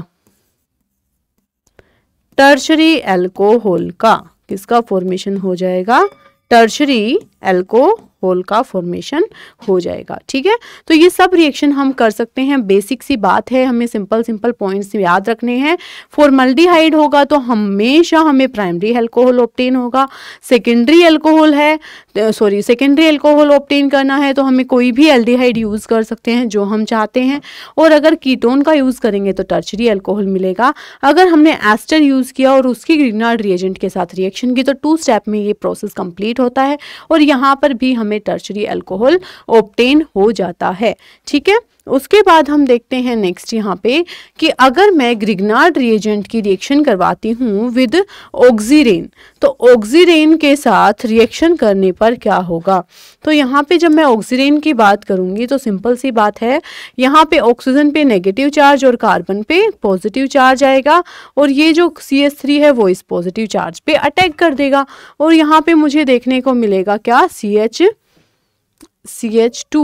टर्शरी एल्कोहल का किसका फॉर्मेशन हो जाएगा टर्शरी एल्कोहल का फॉर्मेशन हो जाएगा ठीक है तो ये सब रिएक्शन हम कर सकते हैं बेसिक सी बात है हमें सिंपल सिंपल पॉइंट्स याद रखने हैं फॉर्मल्डिहाइड होगा तो हमेशा हमें प्राइमरी एल्कोहल ऑप्टेन होगा सेकेंडरी एल्कोहल है सॉरी सेकेंडरी एल्कोहल ऑप्टेन करना है तो हमें कोई भी एल्डिहाइड यूज़ कर सकते हैं जो हम चाहते हैं और अगर कीटोन का यूज़ करेंगे तो टर्चरी एल्कोहल मिलेगा अगर हमने एस्टर यूज़ किया और उसकी ग्रीनार्ड रिएजेंट के साथ रिएक्शन की तो टू स्टेप में ये प्रोसेस कंप्लीट होता है और यहाँ पर भी हमें टर्चरी एल्कोहल ऑप्टेन हो जाता है ठीक है उसके बाद हम देखते हैं नेक्स्ट यहाँ पे कि अगर मैं ग्रिगनार्ड रिएजेंट की रिएक्शन करवाती हूँ विद ऑक्जीरेन तो ऑक्जीरेन के साथ रिएक्शन करने पर क्या होगा तो यहाँ पे जब मैं ऑक्सीरेन की बात करूँगी तो सिंपल सी बात है यहाँ पे ऑक्सीजन पे नेगेटिव चार्ज और कार्बन पे पॉजिटिव चार्ज आएगा और ये जो सी थ्री है वो इस पॉजिटिव चार्ज पे अटैक कर देगा और यहाँ पे मुझे देखने को मिलेगा क्या C H C H two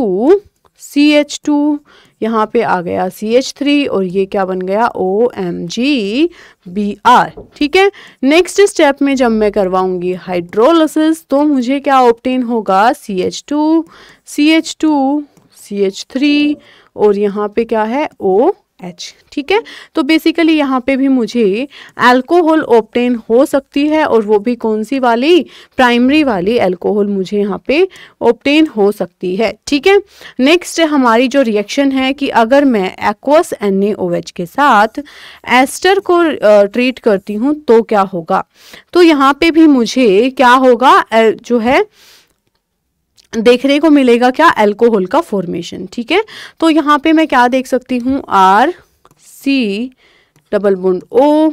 C H two यहाँ पर आ गया सी एच थ्री और ये क्या बन गया O M G B R ठीक है नेक्स्ट स्टेप में जब मैं करवाऊंगी हाइड्रोलिसिस तो मुझे क्या ऑप्टेन होगा C H two C H two C H three और यहाँ पे क्या है ओ एच ठीक है तो बेसिकली यहाँ पे भी मुझे अल्कोहल ओपटेन हो सकती है और वो भी कौन सी वाली प्राइमरी वाली अल्कोहल मुझे यहाँ पे ओपटेन हो सकती है ठीक है नेक्स्ट हमारी जो रिएक्शन है कि अगर मैं एक्वस एन के साथ एस्टर को ट्रीट करती हूँ तो क्या होगा तो यहाँ पे भी मुझे क्या होगा जो है देखने को मिलेगा क्या एल्कोहल का फॉर्मेशन ठीक है तो यहाँ पे मैं क्या देख सकती हूँ R C double bond O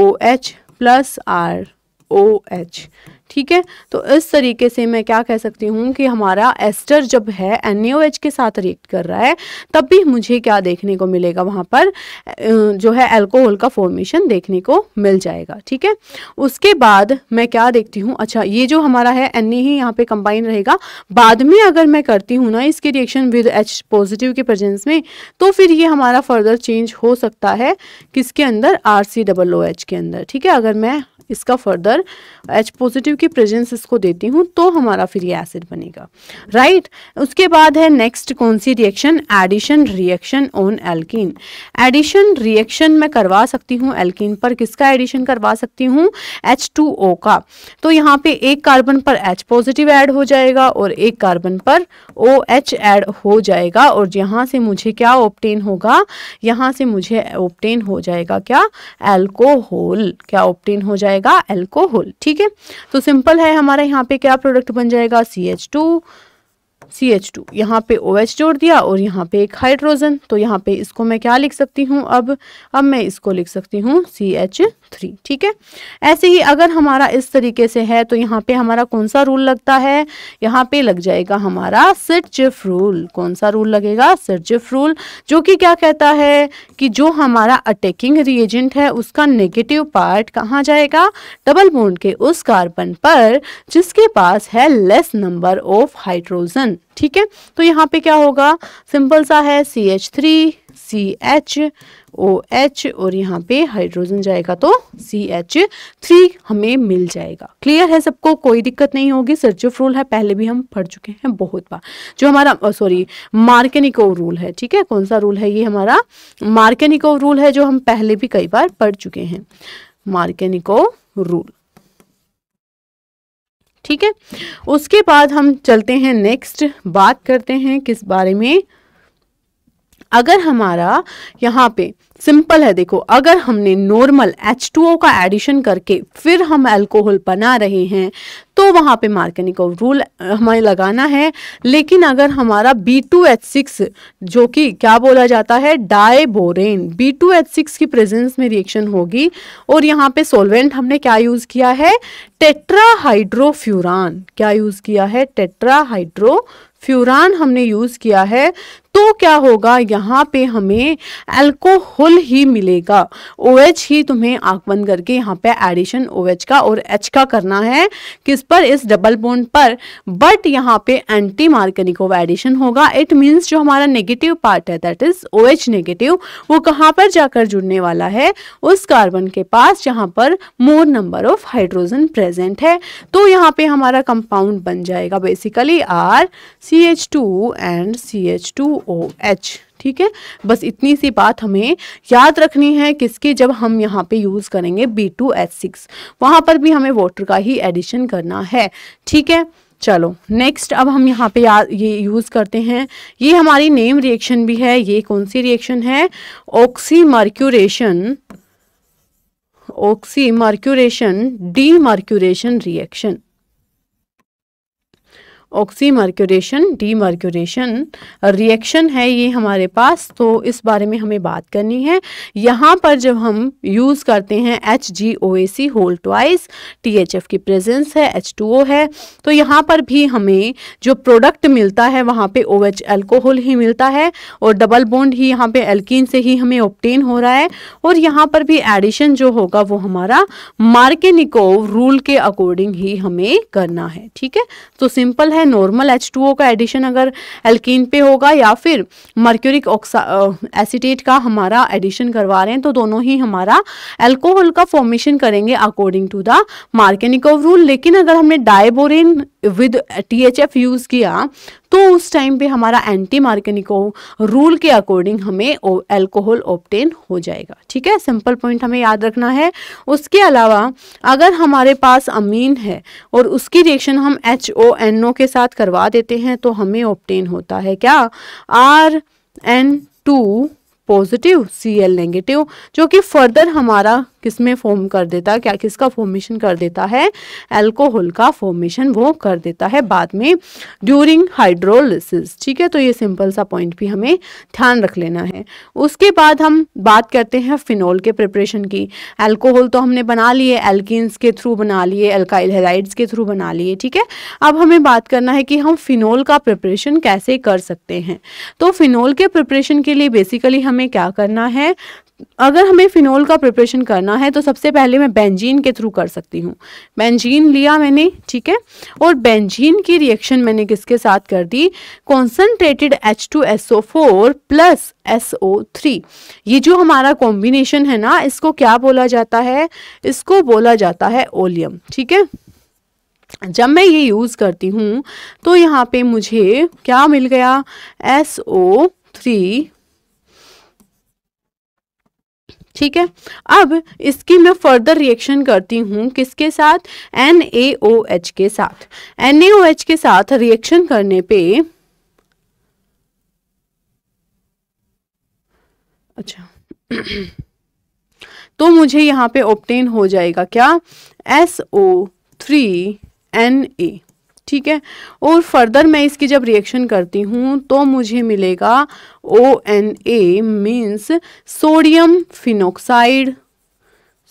O H plus R O H ठीक है तो इस तरीके से मैं क्या कह सकती हूँ कि हमारा एस्टर जब है एन के साथ रिएक्ट कर रहा है तब भी मुझे क्या देखने को मिलेगा वहाँ पर जो है एल्कोहल का फॉर्मेशन देखने को मिल जाएगा ठीक है उसके बाद मैं क्या देखती हूँ अच्छा ये जो हमारा है एन ही यहाँ पर कंबाइन रहेगा बाद में अगर मैं करती हूँ ना इसके रिएक्शन विद एच पॉजिटिव के प्रजेंस में तो फिर ये हमारा फर्दर चेंज हो सकता है किसके अंदर R C double O H के अंदर ठीक है अगर मैं इसका फर्दर एच पॉजिटिव की प्रेजेंस इसको देती हूँ तो हमारा फिर ये एसिड बनेगा राइट right? उसके बाद है नेक्स्ट कौन सी reaction addition reaction on alkene addition reaction मैं करवा सकती हूँ एल्किन पर किसका एडिशन करवा सकती हूँ एच टू ओ का तो यहाँ पे एक कार्बन पर एच पॉजिटिव ऐड हो जाएगा और एक कार्बन पर ओ एच एड हो जाएगा और यहाँ से मुझे क्या ऑप्टेन होगा यहाँ से मुझे ऑप्टेन हो जाएगा क्या एल्कोहल क्या ऑप्टेन हो जाएगा एल्कोहल ठीक है तो सिंपल है हमारे यहाँ पे क्या प्रोडक्ट बन जाएगा C H two C H two यहाँ पे ओ OH जोड़ दिया और यहाँ पे एक हाइड्रोजन तो यहाँ पे इसको मैं क्या लिख सकती हूँ अब अब मैं इसको लिख सकती हूँ सी एच थ्री ठीक है ऐसे ही अगर हमारा इस तरीके से है तो यहाँ पे हमारा कौन सा रूल लगता है यहाँ पे लग जाएगा हमारा सिर्चिफ रूल कौन सा रूल लगेगा सिर्चिफ रूल जो कि क्या कहता है कि जो हमारा अटैकिंग रिएजेंट है उसका नेगेटिव पार्ट कहाँ जाएगा डबल बोन के उस कार्बन पर जिसके पास है लेस नंबर ऑफ हाइड्रोजन ठीक है तो यहाँ पे क्या होगा सिंपल सा है C H three C H O H और यहाँ पे हाइड्रोजन जाएगा तो सी एच थ्री हमें मिल जाएगा क्लियर है सबको कोई दिक्कत नहीं होगी सर्चोफ रूल है पहले भी हम पढ़ चुके हैं बहुत बार जो हमारा सॉरी मार्केनिको रूल है ठीक है कौन सा रूल है ये हमारा मार्केनिको रूल है जो हम पहले भी कई बार पढ़ चुके हैं मार्केनिको रूल ठीक है उसके बाद हम चलते हैं नेक्स्ट बात करते हैं किस बारे में अगर हमारा यहाँ पे सिंपल है देखो अगर हमने नॉर्मल H2O का एडिशन करके फिर हम अल्कोहल बना रहे हैं तो वहाँ पे मार्केनिकव रूल हमें लगाना है लेकिन अगर हमारा B2H6 जो कि क्या बोला जाता है डाइबोरेन B2H6 की प्रेजेंस में रिएक्शन होगी और यहाँ पे सोलवेंट हमने क्या यूज़ किया है टेट्राहाइड्रोफ्यूरान क्या यूज़ किया है टेट्राहाइड्रोफ्यूरान हमने यूज़ किया है तो क्या होगा यहाँ पे हमें एल्कोहल ही मिलेगा ओ OH ही तुम्हें आंख बंद करके यहाँ पे एडिशन ओ OH का और एच का करना है किस पर इस डबल बोन्ड पर बट यहाँ पे एंटी मार्कनिकोव एडिशन होगा इट मीन्स जो हमारा नेगेटिव पार्ट है that is O H negative वो कहाँ पर जाकर जुड़ने वाला है उस कार्बन के पास जहाँ पर more number of hydrogen present है तो यहाँ पे हमारा कंपाउंड बन जाएगा basically R C H two and C H two O H ठीक है बस इतनी सी बात हमें याद रखनी है किसके जब हम यहाँ पे यूज़ करेंगे बी टू एच सिक्स वहाँ पर भी हमें वाटर का ही एडिशन करना है ठीक है चलो नेक्स्ट अब हम यहाँ पे याद ये यूज़ करते हैं ये हमारी नेम रिएक्शन भी है ये कौन सी रिएक्शन है oxymercuration oxymercuration demercuration reaction oxymercuration demercuration reaction है ये हमारे पास तो इस बारे में हमें बात करनी है यहाँ पर जब हम यूज़ करते हैं H G O A C whole twice T H F की प्रेजेंस है एच टू ओ है तो यहाँ पर भी हमें जो प्रोडक्ट मिलता है वहाँ पे ओ एच एल्कोहल ही मिलता है और डबल बॉन्ड ही यहाँ पे एल्किन से ही हमें ऑप्टेन हो रहा है और यहाँ पर भी एडिशन जो होगा वो हमारा मार्केनिकोव रूल के अकॉर्डिंग ही हमें करना है ठीक है तो सिंपल है है नॉर्मल एच टू ओ का एडिशन अगर एल्किन पे होगा या फिर मर्क्यूरिक एसिडेट का हमारा एडिशन करवा रहे हैं तो दोनों ही हमारा एल्कोहल का फॉर्मेशन करेंगे according to the Markovnikov rule लेकिन अगर हमने डायबोरिन विद टीएचएफ यूज़ किया तो उस टाइम पे हमारा एंटी मार्केनिको रूल के अकॉर्डिंग हमें अल्कोहल ऑप्टेन हो जाएगा ठीक है सिंपल पॉइंट हमें याद रखना है उसके अलावा अगर हमारे पास अमीन है और उसकी रिएक्शन हम एच ओ एन ओ के साथ करवा देते हैं तो हमें ऑप्टेन होता है क्या R N two positive C L negative जो कि फर्दर हमारा किस में फॉर्म कर देता है क्या किसका फॉर्मेशन कर देता है एल्कोहल का फॉर्मेशन वो कर देता है बाद में ड्यूरिंग हाइड्रोलिसिस ठीक है तो ये सिंपल सा पॉइंट भी हमें ध्यान रख लेना है उसके बाद हम बात करते हैं फिनोल के प्रिपरेशन की एल्कोहल तो हमने बना लिए एल्किस के थ्रू बना लिए एल्काइल के थ्रू बना लिए ठीक है अब हमें बात करना है कि हम फिनोल का प्रिपरेशन कैसे कर सकते हैं तो फिनोल के प्रिपरेशन के लिए बेसिकली हमें क्या करना है अगर हमें फिनोल का प्रिपरेशन करना है तो सबसे पहले मैं बेंजीन के थ्रू कर सकती हूँ बेंजीन लिया मैंने ठीक है और बेंजीन की रिएक्शन मैंने किसके साथ कर दी concentrated H two S O four plus S O three ये जो हमारा कॉम्बिनेशन है ना इसको क्या बोला जाता है इसको बोला जाता है ओलियम ठीक है जब मैं ये यूज़ करती हूँ तो यहाँ पे मुझे क्या मिल गया एस ओ थ्री ठीक है अब इसकी मैं फर्दर रिएक्शन करती हूँ किसके साथ एन ए ओ एच के साथ एन ए ओ एच के साथ रिएक्शन करने पे अच्छा [CLEARS THROAT] तो मुझे यहाँ पे ऑप्टेन हो जाएगा क्या S O three N A ठीक है और फर्दर मैं इसकी जब रिएक्शन करती हूँ तो मुझे मिलेगा O N A means sodium phenoxide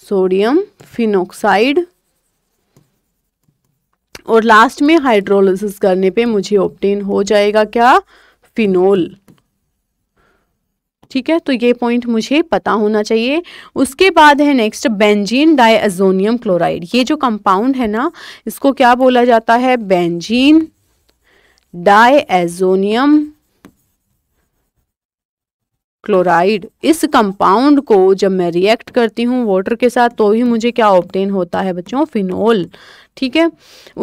sodium phenoxide और लास्ट में हाइड्रोलिस करने पे मुझे ऑप्टेन हो जाएगा क्या फिनोल ठीक है तो ये पॉइंट मुझे पता होना चाहिए उसके बाद है नेक्स्ट बेंजीन डाइएजोनियम क्लोराइड ये जो कंपाउंड है ना इसको क्या बोला जाता है बेंजीन डाइएजोनियम क्लोराइड इस कंपाउंड को जब मैं रिएक्ट करती हूँ वाटर के साथ तो ही मुझे क्या ऑप्टेन होता है बच्चों फिनोल ठीक है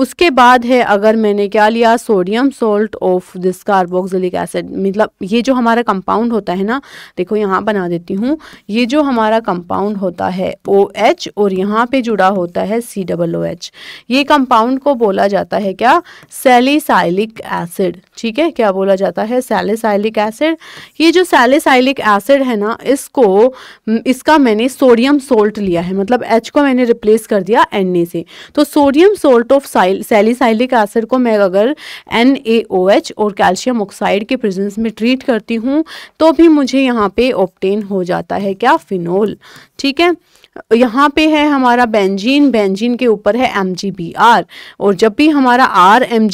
उसके बाद है अगर मैंने क्या लिया sodium salt of this carboxylic acid मतलब ये जो हमारा कंपाउंड होता है ना देखो यहाँ बना देती हूँ ये जो हमारा कंपाउंड होता है ओ OH और यहाँ पे जुड़ा होता है सी डबल ओ एच ये कंपाउंड को बोला जाता है क्या सेलिसाइलिक एसिड ठीक है क्या बोला जाता है सेलिसाइलिक एसिड ये जो सेलिसाइलिक एसिड है ना इसको इसका मैंने सोडियम सोल्ट लिया है मतलब एच को मैंने रिप्लेस कर दिया एन ए से तो sodium sodium salt of salicylic acid को मैं अगर एन और कैल्शियम ऑक्साइड के प्रेजेंस में ट्रीट करती हूँ तो भी मुझे यहाँ पे ऑप्टेन हो जाता है क्या फिनोल ठीक है यहाँ पे है हमारा बेंजीन बेंजीन के ऊपर है एम और जब भी हमारा आर एम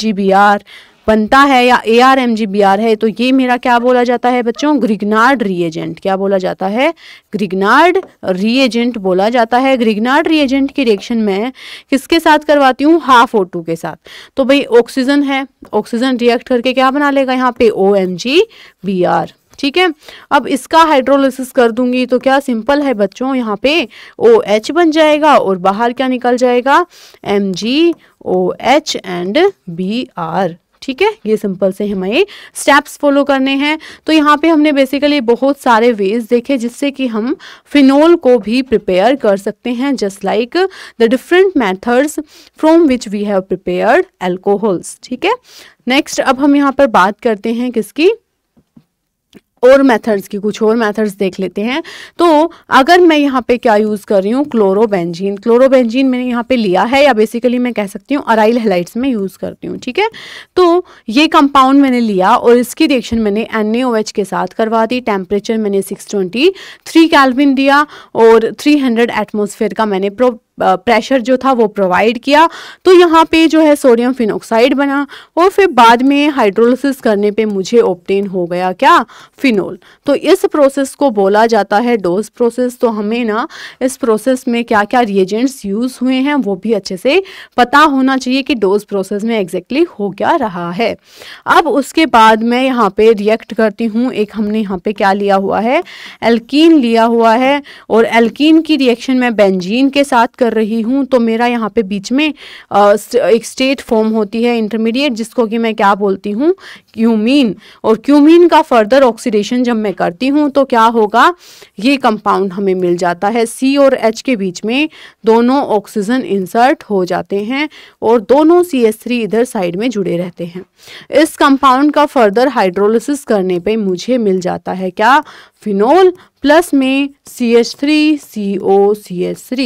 बनता है या A R M G B R है तो ये मेरा क्या बोला जाता है बच्चों ग्रिगनार्ड रिएजेंट क्या बोला जाता है ग्रिगनार्ड रिएजेंट बोला जाता है ग्रिगनार्ड रिएजेंट की रिएक्शन में किसके साथ करवाती हूँ हाफ ओ टू के साथ तो भाई ऑक्सीजन है ऑक्सीजन रिएक्ट करके क्या बना लेगा यहाँ पे O M G B R ठीक है अब इसका हाइड्रोलिसिस कर दूंगी तो क्या सिंपल है बच्चों यहाँ पे ओ एच बन जाएगा और बाहर क्या निकल जाएगा M G O H and B R ठीक है ये सिंपल से हमें स्टेप्स फॉलो करने हैं तो यहाँ पे हमने बेसिकली बहुत सारे वेज देखे जिससे कि हम फिनोल को भी प्रिपेयर कर सकते हैं just like the different methods from which we have prepare alcohols ठीक है नेक्स्ट अब हम यहाँ पर बात करते हैं किसकी और मेथड्स की कुछ और मेथड्स देख लेते हैं तो अगर मैं यहाँ पे क्या यूज़ कर रही हूँ क्लोरोबेंजीन क्लोरोबेंजीन मैंने यहाँ पे लिया है या बेसिकली मैं कह सकती हूँ अराइल हेलाइट्स में यूज़ करती हूँ ठीक है तो ये कंपाउंड मैंने लिया और इसकी रिएक्शन मैंने एन के साथ करवा दी टेम्परेचर मैंने सिक्स ट्वेंटी थ्री कैलविन दिया और थ्री हंड्रेड एटमोसफेयर का मैंने प्रो प्रेशर जो था वो प्रोवाइड किया तो यहाँ पे जो है सोडियम फिनोक्साइड बना और फिर बाद में हाइड्रोलिसिस करने पे मुझे ऑप्टेन हो गया क्या फिनोल तो इस प्रोसेस को बोला जाता है डोज प्रोसेस तो हमें ना इस प्रोसेस में क्या क्या रिएजेंट्स यूज़ हुए हैं वो भी अच्छे से पता होना चाहिए कि डोज प्रोसेस में एग्जैक्टली exactly हो क्या रहा है अब उसके बाद मैं यहाँ पे रिएक्ट करती हूँ एक हमने यहाँ पे क्या लिया हुआ है एल्कीन लिया हुआ है और एल्कीन की रिएक्शन मैं बेंजीन के साथ कर कर रही हूँ तो मेरा यहाँ पे बीच में आ, एक स्टेट फॉर्म होती है इंटरमीडिएट जिसको कि मैं क्या बोलती हूँ क्यूमीन और क्यूमीन का फर्दर ऑक्सीडेशन जब मैं करती हूँ तो क्या होगा ये कंपाउंड हमें मिल जाता है सी और एच के बीच में दोनों ऑक्सीजन इंसर्ट हो जाते हैं और दोनों सी एस थ्री इधर साइड में जुड़े रहते हैं इस कंपाउंड का फर्दर हाइड्रोलिसिस करने पर मुझे मिल जाता है क्या फिनोल प्लस में C H three C O C H three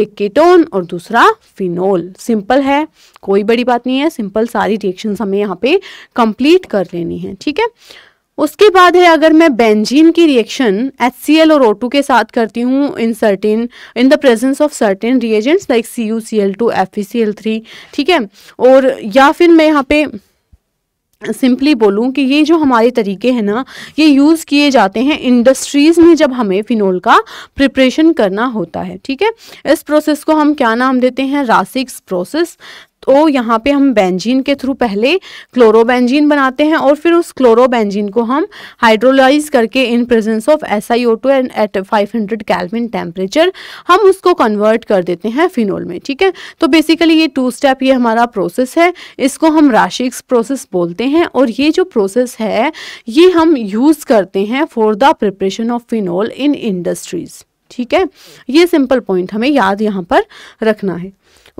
एक कीटोन और दूसरा फिनोल सिंपल है कोई बड़ी बात नहीं है सिंपल सारी रिएक्शन हमें यहाँ पे कंप्लीट कर लेनी है ठीक है उसके बाद है अगर मैं बेंजीन की रिएक्शन एच और ओ के साथ करती हूँ in certain in the presence of certain reagents like C U C L two F E C L three ठीक है और या फिर मैं यहाँ पे सिंपली बोलूं कि ये जो हमारे तरीके हैं ना ये यूज़ किए जाते हैं इंडस्ट्रीज़ में जब हमें फिनोल का प्रिपरेशन करना होता है ठीक है इस प्रोसेस को हम क्या नाम देते हैं रासिक्स प्रोसेस तो यहाँ पे हम बेंजीन के थ्रू पहले क्लोरोबेंजीन बनाते हैं और फिर उस क्लोरोबेंजीन को हम हाइड्रोलाइज करके in presence of S I O two and at five hundred kelvin temperature हम उसको कन्वर्ट कर देते हैं फिनोल में ठीक है तो बेसिकली ये टू स्टेप ये हमारा प्रोसेस है इसको हम राशिक्स प्रोसेस बोलते हैं और ये जो प्रोसेस है ये हम यूज़ करते हैं for the preparation of phenol in industries ठीक है ये सिंपल पॉइंट हमें याद यहाँ पर रखना है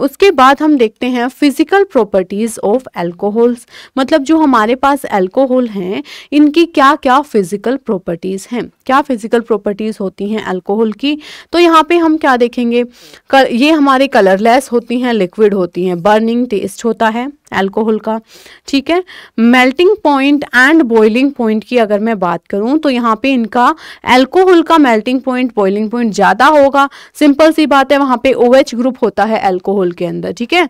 उसके बाद हम देखते हैं फिजिकल प्रॉपर्टीज ऑफ एल्कोहल्स मतलब जो हमारे पास एल्कोहल हैं इनकी क्या क्या फिजिकल प्रॉपर्टीज हैं क्या फिजिकल प्रॉपर्टीज होती हैं एल्कोहल की तो यहाँ पे हम क्या देखेंगे कर, ये हमारे कलरलेस होती हैं लिक्विड होती हैं बर्निंग टेस्ट होता है अल्कोहल का ठीक है melting point and boiling point की अगर मैं बात करूं तो यहाँ पे इनका अल्कोहल का मेल्टिंग पॉइंट बॉइलिंग पॉइंट ज़्यादा होगा सिंपल सी बात है वहाँ पे ओ OH ग्रुप होता है अल्कोहल के अंदर ठीक है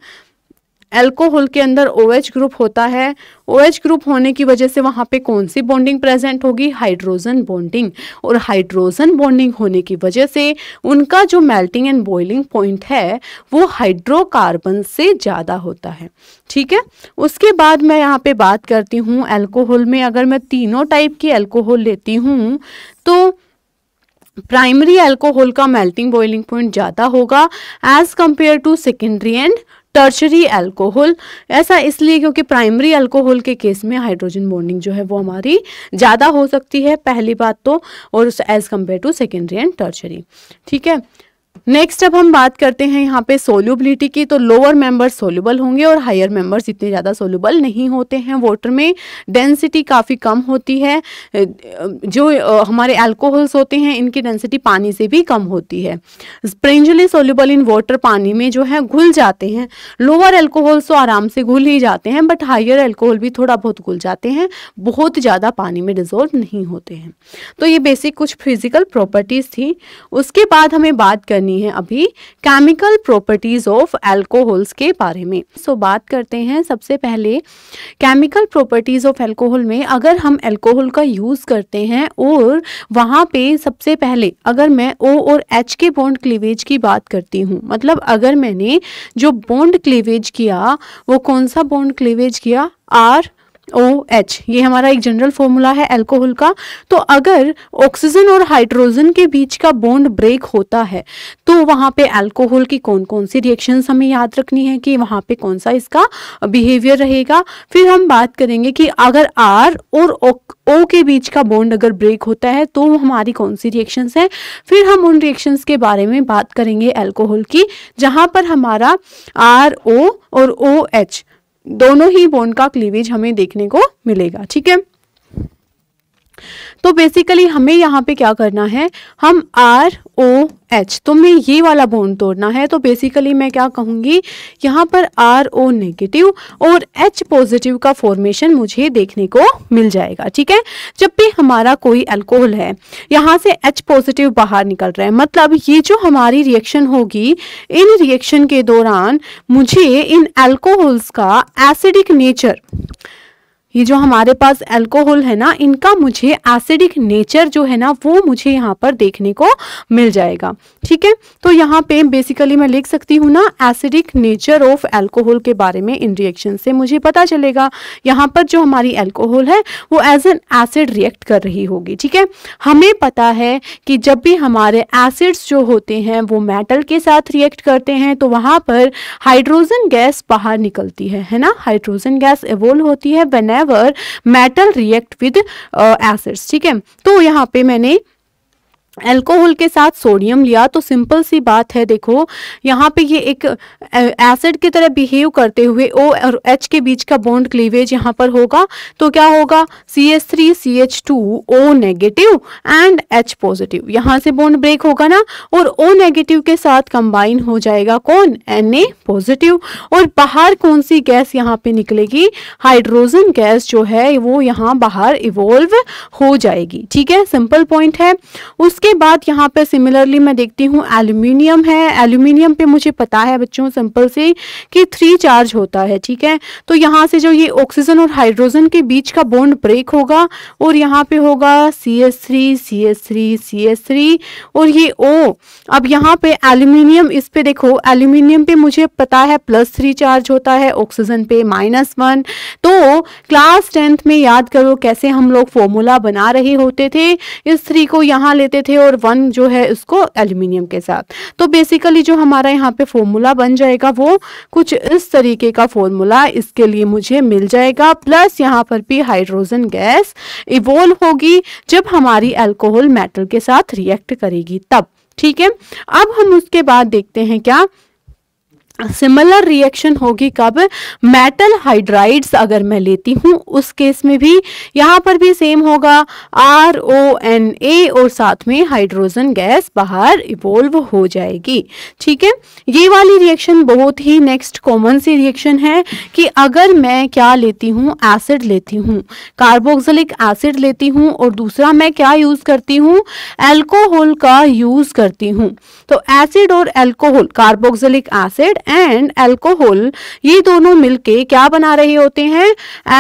एल्कोहल के अंदर ओ OH ग्रुप होता है ओ OH ग्रुप होने की वजह से वहाँ पे कौन सी बॉन्डिंग प्रेजेंट होगी हाइड्रोजन बॉन्डिंग और हाइड्रोजन बॉन्डिंग होने की वजह से उनका जो मेल्टिंग एंड बॉइलिंग पॉइंट है वो हाइड्रोकार्बन से ज़्यादा होता है ठीक है उसके बाद मैं यहाँ पे बात करती हूँ एल्कोहल में अगर मैं तीनों टाइप की एल्कोहल लेती हूँ तो प्राइमरी एल्कोहल का मेल्टिंग बॉइलिंग पॉइंट ज़्यादा होगा as compare to secondary and tertiary alcohol ऐसा इसलिए क्योंकि प्राइमरी एल्कोहल के केस में हाइड्रोजन बॉन्डिंग जो है वो हमारी ज़्यादा हो सकती है पहली बात तो और as compare to secondary and tertiary ठीक है नेक्स्ट अब हम बात करते हैं यहाँ पे सोल्यूबिलिटी की तो लोअर मेंबर्स सोल्यूबल होंगे और हायर मेंबर्स इतने ज़्यादा सोल्यूबल नहीं होते हैं वाटर में डेंसिटी काफ़ी कम होती है जो हमारे अल्कोहल्स होते हैं इनकी डेंसिटी पानी से भी कम होती है स्प्रेंजली सोल्यूबल इन वाटर पानी में जो है घुल जाते हैं लोअर एल्कोहल्स तो आराम से घुल ही जाते हैं बट हायर एल्कोहल भी थोड़ा बहुत घुल जाते हैं बहुत ज़्यादा पानी में डिजोल्व नहीं होते हैं तो ये बेसिक कुछ फिजिकल प्रॉपर्टीज़ थी उसके बाद हमें बात करनी रही हैं अभी केमिकल प्रॉपर्टीज ऑफ एल्कोहल्स के बारे में सो so, बात करते हैं सबसे पहले केमिकल प्रॉपर्टीज ऑफ एल्कोहल में अगर हम एल्कोहल का यूज करते हैं और वहाँ पे सबसे पहले अगर मैं ओ और एच के बॉन्ड क्लीवेज की बात करती हूँ मतलब अगर मैंने जो बॉन्ड क्लीवेज किया वो कौन सा बॉन्ड क्लीवेज किया आर ओ एच ये हमारा एक जनरल फॉर्मूला है अल्कोहल का तो अगर ऑक्सीजन और हाइड्रोजन के बीच का बॉन्ड ब्रेक होता है तो वहाँ पे अल्कोहल की कौन कौन सी रिएक्शन हमें याद रखनी है कि वहाँ पे कौन सा इसका बिहेवियर रहेगा फिर हम बात करेंगे कि अगर आर और ओ, के बीच का बॉन्ड अगर ब्रेक होता है तो हमारी कौन सी रिएक्शन्स है फिर हम उन रिएक्शन्स के बारे में बात करेंगे एल्कोहल की जहाँ पर हमारा आर ओ और ओ एच दोनों ही बोन का क्लीवेज हमें देखने को मिलेगा ठीक है तो बेसिकली हमें यहाँ पे क्या करना है हम आर ओ एच तो मैं ये वाला बोन तोड़ना है तो बेसिकली मैं क्या कहूँगी यहाँ पर आर ओ नेगेटिव और एच पॉजिटिव का फॉर्मेशन मुझे देखने को मिल जाएगा ठीक है जब भी हमारा कोई अल्कोहल है यहाँ से एच पॉजिटिव बाहर निकल रहा है मतलब ये जो हमारी रिएक्शन होगी इन रिएक्शन के दौरान मुझे इन एल्कोहल्स का एसिडिक नेचर ये जो हमारे पास अल्कोहल है ना इनका मुझे एसिडिक नेचर जो है ना वो मुझे यहाँ पर देखने को मिल जाएगा ठीक है तो यहाँ पे बेसिकली मैं लिख सकती हूँ ना एसिडिक नेचर ऑफ अल्कोहल के बारे में इन रिएक्शन से मुझे पता चलेगा यहाँ पर जो हमारी अल्कोहल है वो एज एन एसिड रिएक्ट कर रही होगी ठीक है हमें पता है कि जब भी हमारे एसिड्स जो होते हैं वो मेटल के साथ रिएक्ट करते हैं तो वहाँ पर हाइड्रोजन गैस बाहर निकलती है है ना हाइड्रोजन गैस एवोल्व होती है whenever metal react with acids ठीक है तो यहाँ पे मैंने एल्कोहल के साथ सोडियम लिया तो सिंपल सी बात है देखो यहाँ पे ये एक एसिड की तरह बिहेव करते हुए ओ और एच के बीच का बॉन्ड क्लीवेज यहाँ पर होगा तो क्या होगा C H three C H two O negative and H positive यहाँ से बॉन्ड ब्रेक होगा ना और ओ नेगेटिव के साथ कंबाइन हो जाएगा कौन एन ए पॉजिटिव और बाहर कौन सी गैस यहाँ पे निकलेगी हाइड्रोजन गैस जो है वो यहाँ बाहर इवोल्व हो जाएगी ठीक है सिंपल पॉइंट है उसके उसके बाद यहाँ पे सिमिलरली मैं देखती हूँ एल्यूमिनियम है एल्यूमिनियम पे मुझे पता है बच्चों सिंपल से कि थ्री चार्ज होता है ठीक है तो यहाँ से जो ये ऑक्सीजन और हाइड्रोजन के बीच का बॉन्ड ब्रेक होगा और यहाँ पे होगा C S three C S three C S three और ये ओ अब यहाँ पे एल्यूमिनियम इस पे देखो एल्यूमिनियम पे मुझे पता है प्लस थ्री चार्ज होता है ऑक्सीजन पे माइनस वन तो क्लास टेंथ में याद करो कैसे हम लोग फॉर्मूला बना रहे होते थे इस थ्री को यहाँ लेते थे और वन जो है उसको एल्यूमिनियम के साथ तो बेसिकली जो हमारा यहाँ पे फॉर्मूला बन जाएगा वो कुछ इस तरीके का फॉर्मूला इसके लिए मुझे मिल जाएगा प्लस यहाँ पर भी हाइड्रोजन गैस इवोल्व होगी जब हमारी एल्कोहल मेटल के साथ रिएक्ट करेगी तब ठीक है अब हम उसके बाद देखते हैं क्या सिमिलर रिएक्शन होगी कब मेटल हाइड्राइड्स अगर मैं लेती हूँ उस केस में भी यहाँ पर भी सेम होगा आर ओ एन ए और साथ में हाइड्रोजन गैस बाहर इवोल्व हो जाएगी ठीक है ये वाली रिएक्शन बहुत ही नेक्स्ट कॉमन सी रिएक्शन है कि अगर मैं क्या लेती हूँ एसिड लेती हूँ कार्बोक्सिलिक एसिड लेती हूँ और दूसरा मैं क्या यूज़ करती हूँ एल्कोहल का यूज़ करती हूँ तो एसिड और alcohol carboxylic acid and alcohol ये दोनों मिलके क्या बना रहे होते हैं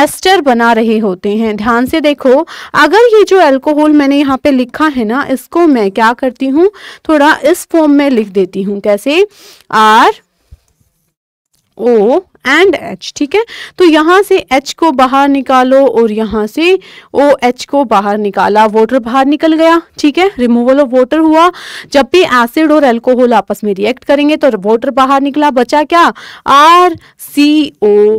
एस्टर बना रहे होते हैं ध्यान से देखो अगर ये जो अल्कोहल मैंने यहाँ पे लिखा है ना इसको मैं क्या करती हूँ थोड़ा इस फॉर्म में लिख देती हूँ कैसे आर ओ एंड एच ठीक है तो यहाँ से एच को बाहर निकालो और यहाँ से ओ एच को बाहर निकाला वाटर बाहर निकल गया ठीक है रिमूवल ऑफ वाटर हुआ जब भी एसिड और एल्कोहल आपस में रिएक्ट करेंगे तो वाटर बाहर निकला बचा क्या आर सी ओ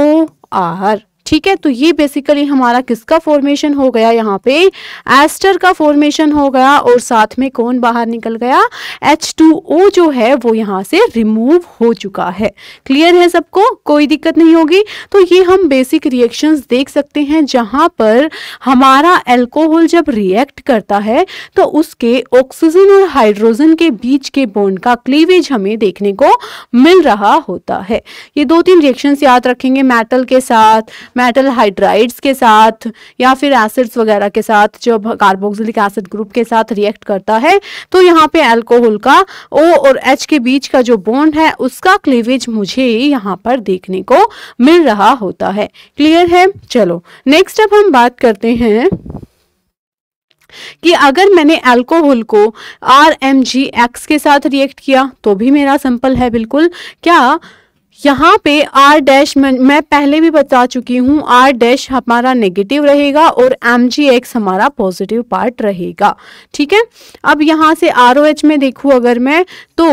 ओ आर ठीक है तो ये बेसिकली हमारा किसका फॉर्मेशन हो गया यहाँ पे एस्टर का फॉर्मेशन हो गया और साथ में कौन बाहर निकल गया एच टू ओ जो है वो यहाँ से रिमूव हो चुका है क्लियर है सबको कोई दिक्कत नहीं होगी तो ये हम बेसिक रिएक्शंस देख सकते हैं जहाँ पर हमारा एल्कोहल जब रिएक्ट करता है तो उसके ऑक्सीजन और हाइड्रोजन के बीच के बॉन्ड का क्लीवेज हमें देखने को मिल रहा होता है ये दो तीन रिएक्शंस याद रखेंगे मेटल के साथ मेटल हाइड्राइड्स के साथ या फिर एसिड्स वगैरह के साथ जो कार्बोक्सिलिक एसिड ग्रुप के साथ रिएक्ट करता है तो यहाँ पे एल्कोहल का ओ और एच के बीच का जो बॉन्ड है उसका क्लीवेज मुझे यहाँ पर देखने को मिल रहा होता है क्लियर है चलो नेक्स्ट अब हम बात करते हैं कि अगर मैंने अल्कोहल को आर एम जी एक्स के साथ रिएक्ट किया तो भी मेरा सिंपल है बिल्कुल क्या यहाँ पे आर डैश मैं पहले भी बता चुकी हूँ आर डैश हमारा नेगेटिव रहेगा और एम जी एक्स हमारा पॉजिटिव पार्ट रहेगा ठीक है अब यहाँ से आर ओ एच में देखूँ अगर मैं तो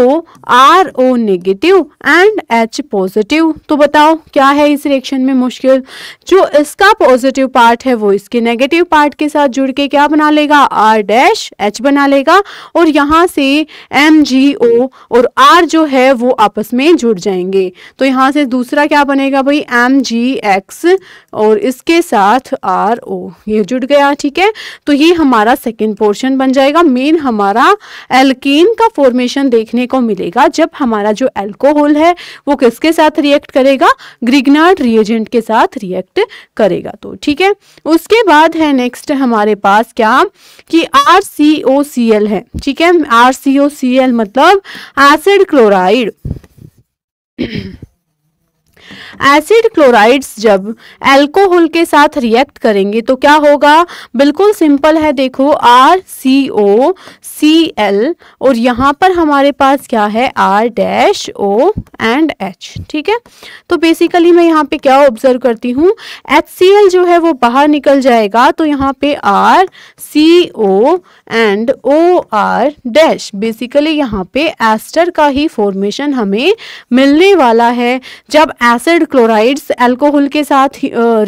R O negative and H positive तो बताओ क्या है इस रिएक्शन में मुश्किल जो इसका पॉजिटिव पार्ट है वो इसके नेगेटिव पार्ट के साथ जुड़ के क्या बना लेगा आर डैश एच बना लेगा और यहाँ से एम जी ओ और आर जो है वो आपस में जुड़ जाएंगे तो यहाँ से दूसरा क्या बनेगा भाई एम जी एक्स और इसके साथ आर ओ ये जुड़ गया ठीक है तो ये हमारा सेकेंड पोर्शन बन जाएगा मेन हमारा एल्केन का फॉर्मेशन देखने को मिलेगा जब हमारा जो एल्कोहल है वो किसके साथ रिएक्ट करेगा ग्रिगनाड रिएजेंट के साथ रिएक्ट करेगा तो ठीक है उसके बाद है नेक्स्ट हमारे पास क्या कि are C O C L है ठीक है R C O C L मतलब एसिड क्लोराइड एसिड क्लोराइड्स जब अल्कोहल के साथ रिएक्ट करेंगे तो क्या होगा बिल्कुल सिंपल है देखो are C O C L और यहाँ पर हमारे पास क्या है R dash O and H ठीक है तो बेसिकली मैं यहाँ पे क्या ऑब्जर्व करती हूँ एच सी एल जो है वो बाहर निकल जाएगा तो यहाँ पे R C O and O R dash basically यहाँ पे एस्टर का ही फॉर्मेशन हमें मिलने वाला है जब एस एसिड क्लोराइड्स एल्कोहल के साथ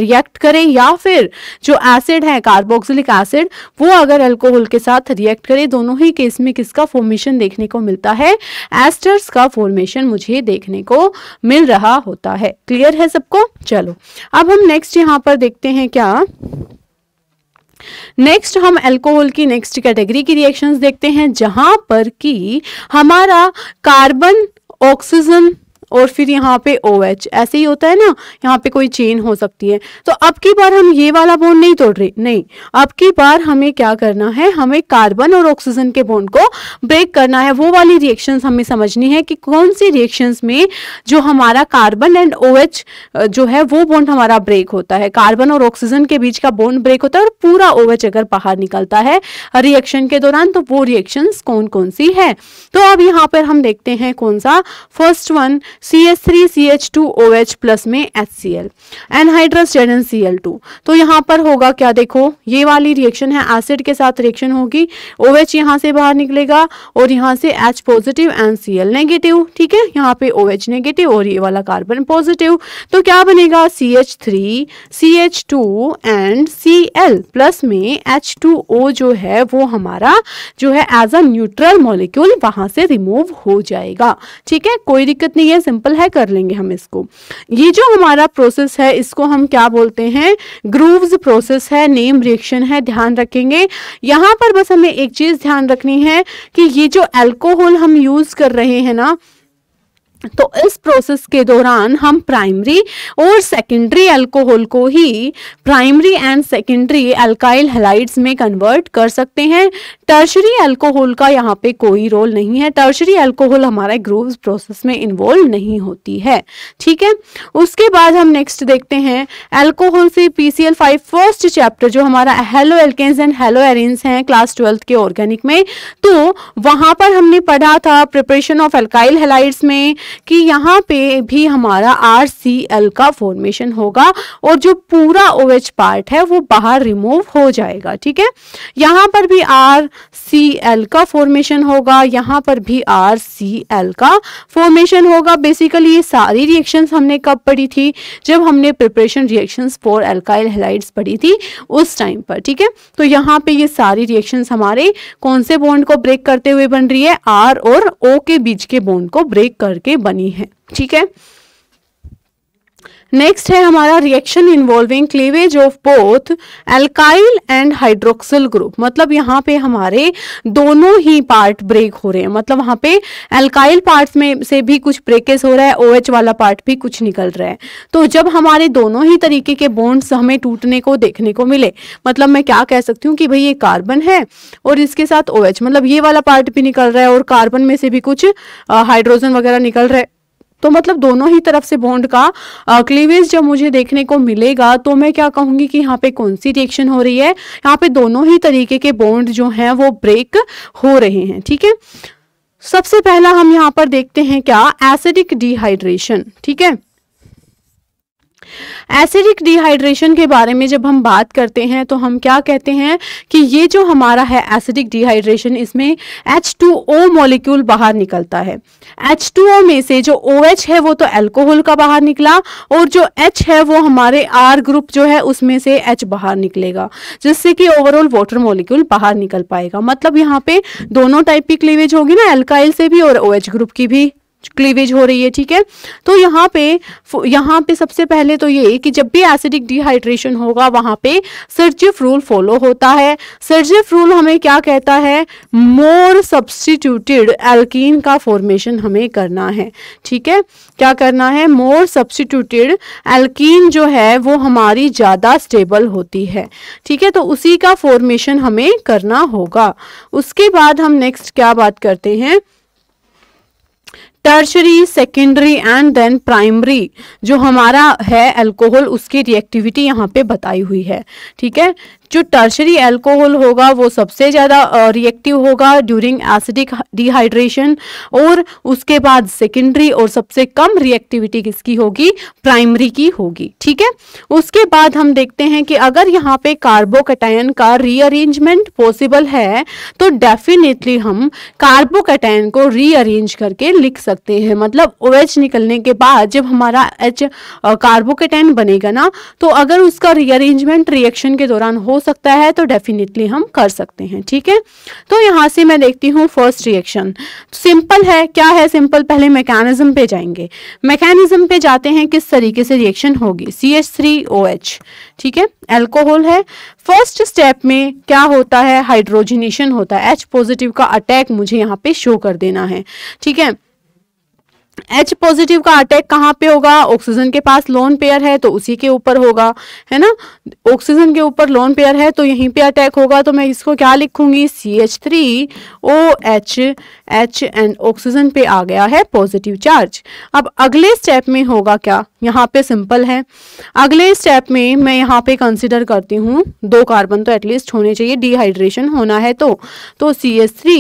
रिएक्ट करें या फिर जो एसिड है कार्बोक्सिलिक एसिड वो अगर एल्कोहल के साथ रिएक्ट करें दोनों ही केस में किसका फॉर्मेशन देखने को मिलता है एस्टर्स का फॉर्मेशन मुझे देखने को मिल रहा होता है क्लियर है सबको चलो अब हम नेक्स्ट यहाँ पर देखते हैं क्या नेक्स्ट हम अल्कोहल की नेक्स्ट कैटेगरी की रिएक्शंस देखते हैं जहां पर कि हमारा कार्बन ऑक्सीजन और फिर यहाँ पे ओ OH, ऐसे ही होता है ना यहाँ पे कोई चेन हो सकती है तो अब की बार हम ये वाला बोन नहीं तोड़ रहे नहीं अब की बार हमें क्या करना है हमें कार्बन और ऑक्सीजन के बोन को ब्रेक करना है वो वाली रिएक्शन हमें समझनी है कि कौन सी रिएक्शन में जो हमारा कार्बन एंड ओ OH जो है वो बोन हमारा ब्रेक होता है कार्बन और ऑक्सीजन के बीच का बोन ब्रेक होता है और पूरा ओ OH अगर बाहर निकलता है रिएक्शन के दौरान तो वो रिएक्शन कौन कौन सी है तो अब यहाँ पर हम देखते हैं कौन सा first one C H three C H two O H plus में H C L anhydrous N C L two तो यहाँ पर होगा क्या देखो ये वाली रिएक्शन है एसिड के साथ रिएक्शन होगी ओ एच यहाँ से बाहर निकलेगा और यहाँ से H positive and C L negative ठीक है यहाँ पे ओ एच नेगेटिव और ये वाला कार्बन पॉजिटिव तो क्या बनेगा C H three C H two and C L plus में एच टू ओ जो है वो हमारा जो है एज अ न्यूट्रल मॉलिक्यूल वहां से रिमूव हो जाएगा ठीक है कोई दिक्कत नहीं है सिंपल है कर लेंगे हम इसको ये जो हमारा प्रोसेस है इसको हम क्या बोलते हैं ग्रूव्स प्रोसेस है नेम रिएक्शन है ध्यान रखेंगे यहाँ पर बस हमें एक चीज़ ध्यान रखनी है कि ये जो एल्कोहल हम यूज़ कर रहे हैं ना तो इस प्रोसेस के दौरान हम प्राइमरी और सेकेंडरी अल्कोहल को ही primary and secondary alkyl halides में कन्वर्ट कर सकते हैं टर्शरी अल्कोहल का यहाँ पे कोई रोल नहीं है टर्शरी अल्कोहल हमारा ग्रोव प्रोसेस में इन्वॉल्व नहीं होती है ठीक है उसके बाद हम नेक्स्ट देखते हैं अल्कोहल से P C L five first chapter जो हमारा haloalkanes and haloarenes हैं क्लास ट्वेल्थ के ऑर्गेनिक में तो वहाँ पर हमने पढ़ा था प्रिपरेशन ऑफ अल्काइल हेलाइड्स में कि यहाँ पे भी हमारा आर सी एल का फॉर्मेशन होगा और जो पूरा ओ OH पार्ट है वो बाहर रिमूव हो जाएगा ठीक है यहाँ पर भी आर सी एल का फॉर्मेशन होगा यहाँ पर भी आर सी एल का फॉर्मेशन होगा बेसिकली ये सारी रिएक्शंस हमने कब पढ़ी थी जब हमने preparation reactions for alkyl halides पढ़ी थी उस टाइम पर ठीक है तो यहाँ पे ये सारी रिएक्शंस हमारे कौन से बॉन्ड को ब्रेक करते हुए बन रही है आर और ओ के बीच के बॉन्ड को ब्रेक करके बनी है ठीक है नेक्स्ट है हमारा reaction involving cleavage of both alkyl and hydroxyl group मतलब यहाँ पे हमारे दोनों ही पार्ट ब्रेक हो रहे हैं मतलब वहाँ पे एल्काइल पार्ट में से भी कुछ ब्रेकेज हो रहा है ओ OH वाला पार्ट भी कुछ निकल रहा है तो जब हमारे दोनों ही तरीके के बॉन्ड्स हमें टूटने को देखने को मिले मतलब मैं क्या कह सकती हूँ कि भाई ये कार्बन है और इसके साथ ओ OH, मतलब ये वाला पार्ट भी निकल रहा है और कार्बन में से भी कुछ हाइड्रोजन वगैरह निकल रहा है तो मतलब दोनों ही तरफ से बॉन्ड का क्लीवेज जब मुझे देखने को मिलेगा तो मैं क्या कहूंगी कि यहाँ पे कौन सी रिएक्शन हो रही है यहाँ पे दोनों ही तरीके के बॉन्ड जो हैं वो ब्रेक हो रहे हैं ठीक है सबसे पहला हम यहाँ पर देखते हैं क्या एसिडिक डिहाइड्रेशन ठीक है एसिडिक डिहाइड्रेशन के बारे में जब हम बात करते हैं तो हम क्या कहते हैं कि ये जो हमारा है एसिडिक डिहाइड्रेशन इसमें एच टू ओ मॉलिक्यूल बाहर निकलता है एच टू ओ में से जो ओ OH एच है वो तो एल्कोहल का बाहर निकला और जो एच है वो हमारे आर ग्रुप जो है उसमें से एच बाहर निकलेगा जिससे कि ओवरऑल वाटर मॉलिक्यूल बाहर निकल पाएगा मतलब यहाँ पे दोनों टाइप की क्लीवेज होगी ना एल्काइल से भी और ओ OH ग्रुप की भी क्लीवेज हो रही है ठीक है तो यहाँ पे यहाँ पे सबसे पहले तो ये कि जब भी एसिडिक डिहाइड्रेशन होगा वहां पे सर्जिफ रूल फॉलो होता है सर्जिफ रूल हमें क्या कहता है मोर सब्सटीट्यूटेड एल्कीन का फॉर्मेशन हमें करना है ठीक है क्या करना है मोर सब्सटीट्यूटेड एल्कीन जो है वो हमारी ज़्यादा स्टेबल होती है ठीक है तो उसी का फॉर्मेशन हमें करना होगा उसके बाद हम नेक्स्ट क्या बात करते हैं tertiary secondary and then primary जो हमारा है अल्कोहल उसकी रिएक्टिविटी यहाँ पे बताई हुई है ठीक है जो टर्शरी एल्कोहल होगा वो सबसे ज़्यादा रिएक्टिव होगा ड्यूरिंग एसिडिक डिहाइड्रेशन और उसके बाद सेकेंडरी और सबसे कम रिएक्टिविटी किसकी होगी प्राइमरी की होगी ठीक है उसके बाद हम देखते हैं कि अगर यहाँ पे कार्बोकेटाइन का रीअरेंजमेंट पॉसिबल है तो डेफिनेटली हम कार्बोकेटाइन को रीअरेंज करके लिख सकते हैं मतलब ओ OH निकलने के बाद जब हमारा एच कार्बोकेटाइन बनेगा ना तो अगर उसका रीअरेंजमेंट रिएक्शन के दौरान हो सकता है तो डेफिनेटली हम कर सकते हैं ठीक है तो यहाँ से मैं देखती हूँ फर्स्ट रिएक्शन सिंपल है क्या है सिंपल पहले मैकेनिज्म पे जाएंगे मैकेनिज्म पे जाते हैं किस तरीके से रिएक्शन होगी C H three O H ठीक है एल्कोहल है फर्स्ट स्टेप में क्या होता है हाइड्रोजिनेशन होता है एच पॉजिटिव का अटैक मुझे यहाँ पे शो कर देना है ठीक है एच पॉजिटिव का अटैक कहाँ पे होगा ऑक्सीजन के पास लोन पेयर है तो उसी के ऊपर होगा है ना ऑक्सीजन के ऊपर लोन पेयर है तो यहीं पे अटैक होगा तो मैं इसको क्या लिखूंगी C H three O H H and oxygen पे आ गया है पॉजिटिव चार्ज अब अगले स्टेप में होगा क्या यहाँ पे सिंपल है अगले स्टेप में मैं यहाँ पे कंसिडर करती हूँ दो कार्बन तो एटलीस्ट होने चाहिए डिहाइड्रेशन होना है तो C H three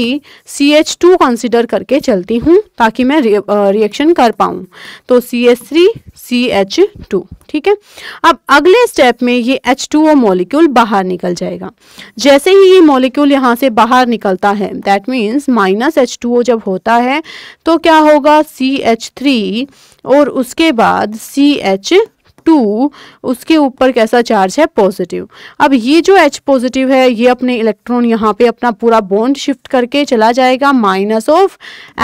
C H two consider करके चलती हूँ ताकि मैं रे, रे, रिएक्शन कर पाऊँ तो C S three C H two ठीक है अब अगले स्टेप में ये एच टू ओ मोलिक्यूल बाहर निकल जाएगा जैसे ही ये मोलिक्यूल यहाँ से बाहर निकलता है that means minus H two O जब होता है तो क्या होगा सी एच थ्री और उसके बाद सी एच टू उसके ऊपर कैसा चार्ज है पॉजिटिव अब ये जो एच पॉजिटिव है ये अपने इलेक्ट्रॉन यहाँ पे अपना पूरा बॉन्ड शिफ्ट करके चला जाएगा माइनस ऑफ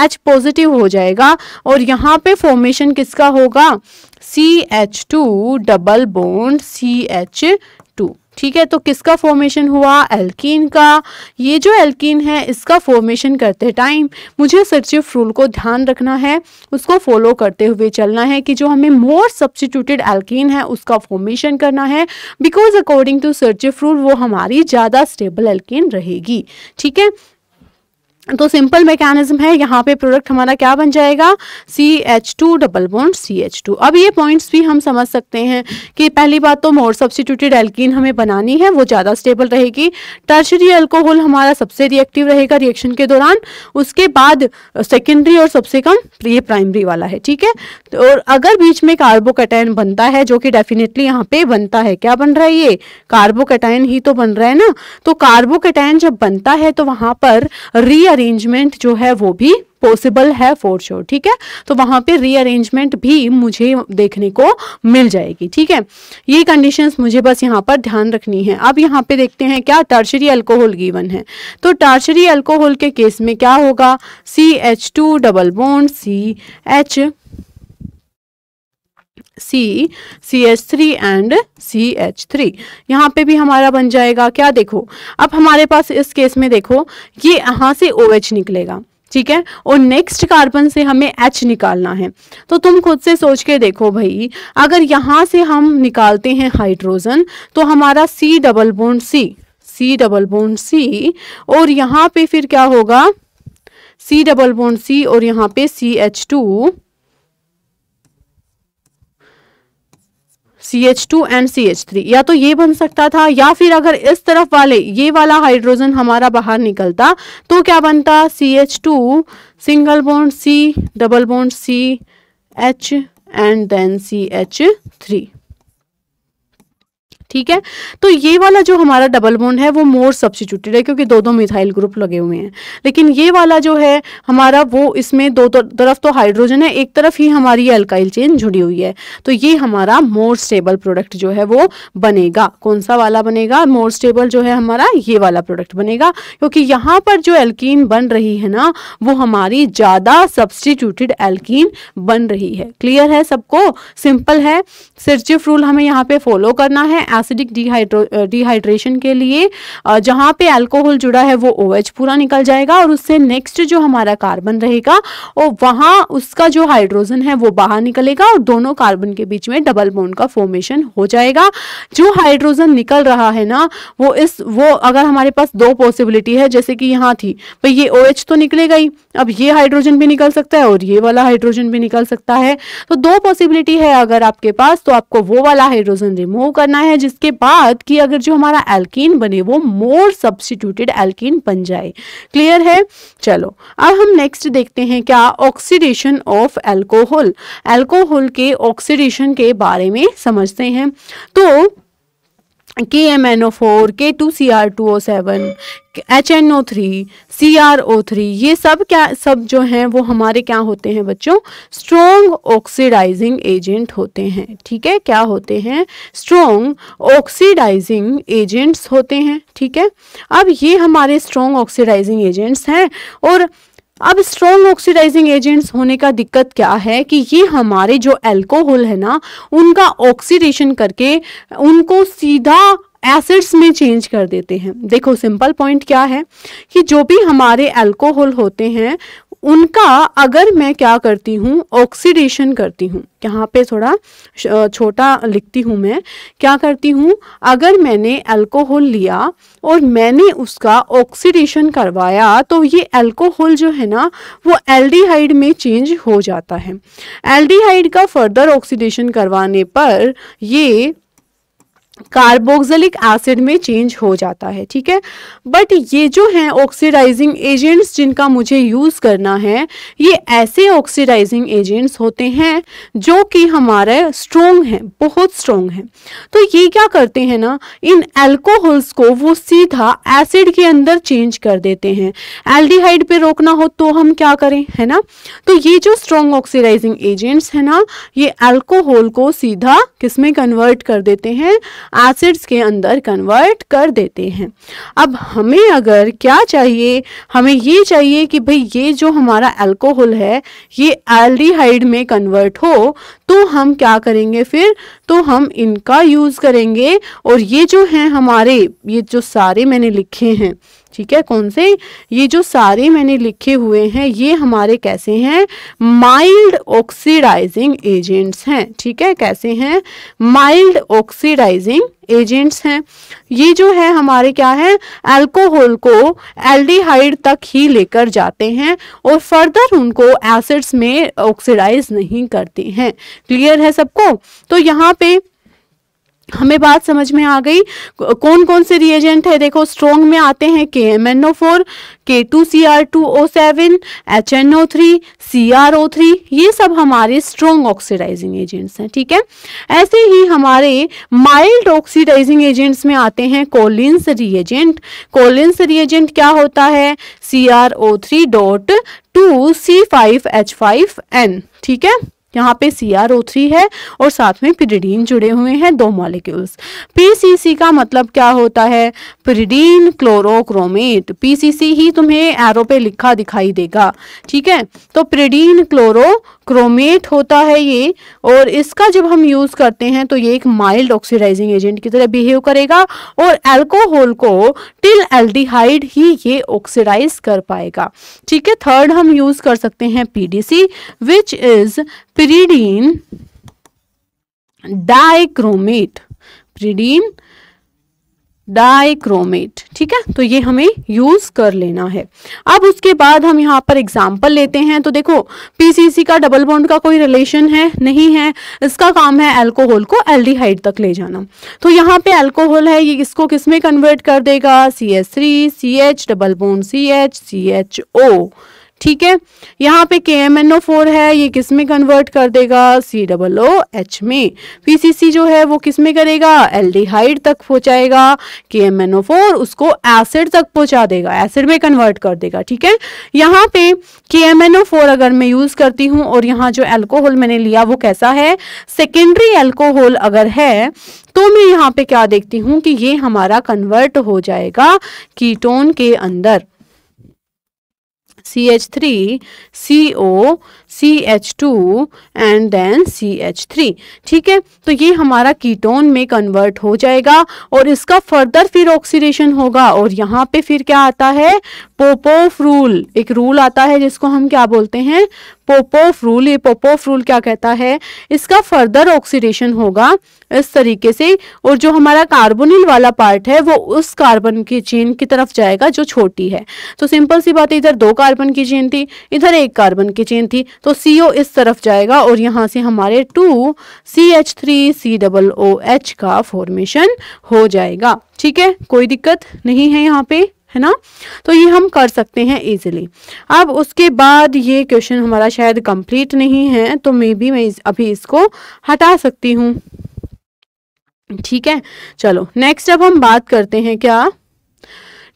एच पॉजिटिव हो जाएगा और यहाँ पे फॉर्मेशन किसका होगा C H two double bond C H ठीक है तो किसका फॉर्मेशन हुआ एल्कीन का ये जो एल्कीन है इसका फॉर्मेशन करते टाइम मुझे सिर्फ रूल को ध्यान रखना है उसको फॉलो करते हुए चलना है कि जो हमें मोर सब्सटीट्यूटेड एल्कीन है उसका फॉर्मेशन करना है because according to Saytzeff rule वो हमारी ज़्यादा स्टेबल एल्कीन रहेगी ठीक है तो सिंपल मैकेनिज्म है यहाँ पे प्रोडक्ट हमारा क्या बन जाएगा C H two double bond C H two अब ये पॉइंट्स भी हम समझ सकते हैं कि पहली बात तो मोर सब्सिट्यूटेड एल्किन हमें बनानी है वो ज़्यादा स्टेबल रहेगी टर्शरी अल्कोहल हमारा सबसे रिएक्टिव रहेगा रिएक्शन के दौरान उसके बाद सेकेंडरी और सबसे कम ये प्राइमरी वाला है ठीक है तो और अगर बीच में कार्बोकेटाइन बनता है जो कि डेफिनेटली यहाँ पे बनता है क्या बन रहा है ये कार्बोकेटाइन ही तो बन रहा है ना तो कार्बोकेटाइन जब बनता है तो वहाँ पर रीअर रीअरेंजमेंट जो है वो भी पॉसिबल है फॉर श्योर ठीक है तो वहाँ पे रीअरेंजमेंट भी मुझे देखने को मिल जाएगी ठीक है ये कंडीशंस मुझे बस यहाँ पर ध्यान रखनी है अब यहाँ पे देखते हैं क्या टर्शरी अल्कोहल गिवन है तो टर्शरी अल्कोहल के केस में क्या होगा C H two double bond C H C C H three and C H three यहाँ पे भी हमारा बन जाएगा क्या देखो अब हमारे पास इस केस में देखो ये यहाँ से ओ OH निकलेगा ठीक है और नेक्स्ट कार्बन से हमें एच निकालना है तो तुम खुद से सोच के देखो भाई अगर यहाँ से हम निकालते हैं हाइड्रोजन तो हमारा C double bond C C double bond C और यहाँ पे फिर क्या होगा सी डबल बोन सी और यहाँ पे C H two C H two and C H three या तो ये बन सकता था या फिर अगर इस तरफ वाले ये वाला हाइड्रोजन हमारा बाहर निकलता तो क्या बनता C H two single bond C double bond C H and then C H three ठीक है तो ये वाला जो हमारा डबल बॉन्ड है वो मोर सब्सिट्यूटेड है क्योंकि दो दो मिथाइल ग्रुप लगे हुए हैं लेकिन ये वाला जो है हमारा वो इसमें दो तरफ तो हाइड्रोजन है एक तरफ ही हमारी अल्काइल चेन जुड़ी हुई है तो ये हमारा मोर स्टेबल प्रोडक्ट जो है वो बनेगा कौन सा वाला बनेगा मोर स्टेबल जो है हमारा ये वाला प्रोडक्ट बनेगा क्योंकि यहाँ पर जो एल्कीन बन रही है ना वो हमारी ज़्यादा सब्सटीट्यूटेड एल्कीन बन रही है क्लियर है सबको सिंपल है सिर्चिफ रूल हमें यहाँ पे फॉलो करना है एसिडिक डिहाइड्रो डिहाइड्रेशन के लिए uh, जहाँ पे अल्कोहल जुड़ा है वो ओ OH पूरा निकल जाएगा और उससे नेक्स्ट जो हमारा कार्बन रहेगा वो वहाँ उसका जो हाइड्रोजन है वो बाहर निकलेगा और दोनों कार्बन के बीच में डबल बोन का फॉर्मेशन हो जाएगा जो हाइड्रोजन निकल रहा है ना वो इस वो अगर हमारे पास दो पॉसिबिलिटी है जैसे कि यहाँ थी भाई ये ओ OH तो निकलेगा ही अब ये हाइड्रोजन भी निकल सकता है और ये वाला हाइड्रोजन भी निकल सकता है तो दो पॉसिबिलिटी है अगर आपके पास तो आपको वो वाला हाइड्रोजन रिमूव करना है इसके बाद कि अगर जो हमारा एल्कीन बने वो मोर सब्सटीट्यूटेड एल्कीन बन जाए क्लियर है चलो अब हम नेक्स्ट देखते हैं क्या ऑक्सीडेशन ऑफ एल्कोहल एल्कोहल के ऑक्सीडेशन के बारे में समझते हैं तो K M N O four K two C R two O seven H N O three C R O three ये सब क्या सब जो हैं वो हमारे क्या होते हैं बच्चों स्ट्रोंग ऑक्सीडाइजिंग एजेंट होते हैं ठीक है क्या होते हैं स्ट्रोंग ऑक्सीडाइजिंग एजेंट्स होते हैं ठीक है अब ये हमारे स्ट्रॉन्ग ऑक्सीडाइजिंग एजेंट्स हैं और अब स्ट्रॉन्ग ऑक्सीडाइजिंग एजेंट्स होने का दिक्कत क्या है कि ये हमारे जो अल्कोहल है ना उनका ऑक्सीडेशन करके उनको सीधा एसिड्स में चेंज कर देते हैं देखो सिंपल पॉइंट क्या है कि जो भी हमारे अल्कोहल होते हैं उनका अगर मैं क्या करती हूँ ऑक्सीडेशन करती हूँ यहाँ पे थोड़ा छोटा लिखती हूँ मैं क्या करती हूँ अगर मैंने अल्कोहल लिया और मैंने उसका ऑक्सीडेशन करवाया तो ये अल्कोहल जो है ना वो एल्डिहाइड में चेंज हो जाता है एल्डिहाइड का फर्दर ऑक्सीडेशन करवाने पर ये कार्बोक्सिलिक एसिड में चेंज हो जाता है ठीक है बट ये जो है ऑक्सीडाइजिंग एजेंट्स जिनका मुझे यूज़ करना है ये ऐसे ऑक्सीडाइजिंग एजेंट्स होते हैं जो कि हमारे स्ट्रोंग हैं बहुत स्ट्रोंग हैं तो ये क्या करते हैं ना इन एल्कोहल्स को वो सीधा एसिड के अंदर चेंज कर देते हैं एल्डिहाइड पे रोकना हो तो हम क्या करें है ना तो ये जो स्ट्रोंग ऑक्सीडाइजिंग एजेंट्स है ना ये एल्कोहल को सीधा किसमें कन्वर्ट कर देते हैं एसिड्स के अंदर कन्वर्ट कर देते हैं अब हमें अगर क्या चाहिए हमें ये चाहिए कि भाई ये जो हमारा अल्कोहल है ये एल्डिहाइड में कन्वर्ट हो तो हम क्या करेंगे फिर तो हम इनका यूज़ करेंगे और ये जो हैं हमारे ये जो सारे मैंने लिखे हैं ठीक है कौन से ये जो सारे मैंने लिखे हुए हैं ये हमारे कैसे हैं माइल्ड ऑक्सीडाइजिंग एजेंट्स हैं ठीक है कैसे हैं माइल्ड ऑक्सीडाइजिंग एजेंट्स हैं ये जो है हमारे क्या है अल्कोहल को एल्डिहाइड तक ही लेकर जाते हैं और फर्दर उनको एसिड्स में ऑक्सीडाइज नहीं करते हैं क्लियर है सबको तो यहाँ पे हमें बात समझ में आ गई कौन कौन से रिएजेंट है देखो स्ट्रोंग में आते हैं K M N O four K two C R two O seven H N O three C R O three ये सब हमारे स्ट्रोंग ऑक्सीडाइजिंग एजेंट्स हैं ठीक है ऐसे ही हमारे माइल्ड ऑक्सीडाइजिंग एजेंट्स में आते हैं कोलिन्स रिएजेंट कोलिन्स रिएजेंट क्या होता है C R O three dot two C five H five N ठीक है यहाँ पे सी आर ओ थ्री है और साथ में पिरीडीन जुड़े हुए हैं दो मॉलिक्यूल्स पीसीसी का मतलब क्या होता है पिरीडीन क्लोरोक्रोमेट पीसीसी ही तुम्हें एरो पे लिखा दिखाई देगा ठीक है तो पिरीडीन क्लोरोक्रोमेट होता है ये और इसका जब हम यूज़ करते हैं तो ये एक माइल्ड ऑक्सीडाइजिंग एजेंट की तरह बिहेव करेगा और एल्कोहल को टिल एल्डिहाइड ही ये ऑक्सीडाइज कर पाएगा ठीक है थर्ड हम यूज़ कर सकते हैं PDC which is pyridine dichromate pyridine dichromate ठीक है तो ये हमें यूज कर लेना है अब उसके बाद हम यहाँ पर एग्जाम्पल लेते हैं तो देखो पीसीसी का डबल बॉन्ड का कोई रिलेशन है नहीं है इसका काम है एल्कोहल को एल्डिहाइड तक ले जाना तो यहाँ पे एल्कोहल है ये इसको किसमें कन्वर्ट कर देगा C H three C H double bond C H C H O ठीक है यहाँ पे के एम एन ओ फोर है ये किस में कन्वर्ट कर देगा सी डबल ओ एच में पी सी सी जो है वो किस में करेगा हाइड तक पहुँचाएगा K M N O four उसको एसिड तक पहुँचा देगा एसिड में कन्वर्ट कर देगा ठीक है यहाँ पे के एम एन ओ फोर अगर मैं यूज़ करती हूँ और यहाँ जो एल्कोहल मैंने लिया वो कैसा है सेकेंडरी एल्कोहल अगर है तो मैं यहाँ पे क्या देखती हूँ कि ये हमारा कन्वर्ट हो जाएगा कीटोन के अंदर C H three C O C H two and then C H three ठीक है तो ये हमारा कीटोन में कन्वर्ट हो जाएगा और इसका फर्दर फिर ऑक्सीडेशन होगा और यहाँ पे फिर क्या आता है पोपोफ रूल एक रूल आता है जिसको हम क्या बोलते हैं पोपोफ रूल ये पोपोफ रूल क्या कहता है इसका फर्दर ऑक्सीडेशन होगा इस तरीके से और जो हमारा कार्बोनिल वाला पार्ट है वो उस कार्बन की चेन की तरफ जाएगा जो छोटी है तो सिंपल सी बात है इधर दो कार्बन की चेन थी इधर एक कार्बन की चेन थी तो सी ओ इस तरफ जाएगा और यहाँ से हमारे two C H three C double O H का फॉर्मेशन हो जाएगा ठीक है कोई दिक्कत नहीं है यहाँ पे है ना तो ये हम कर सकते हैं इजीली अब उसके बाद ये क्वेश्चन हमारा शायद कंप्लीट नहीं है तो मे बी मैं अभी इसको हटा सकती हूँ ठीक है चलो नेक्स्ट अब हम बात करते हैं क्या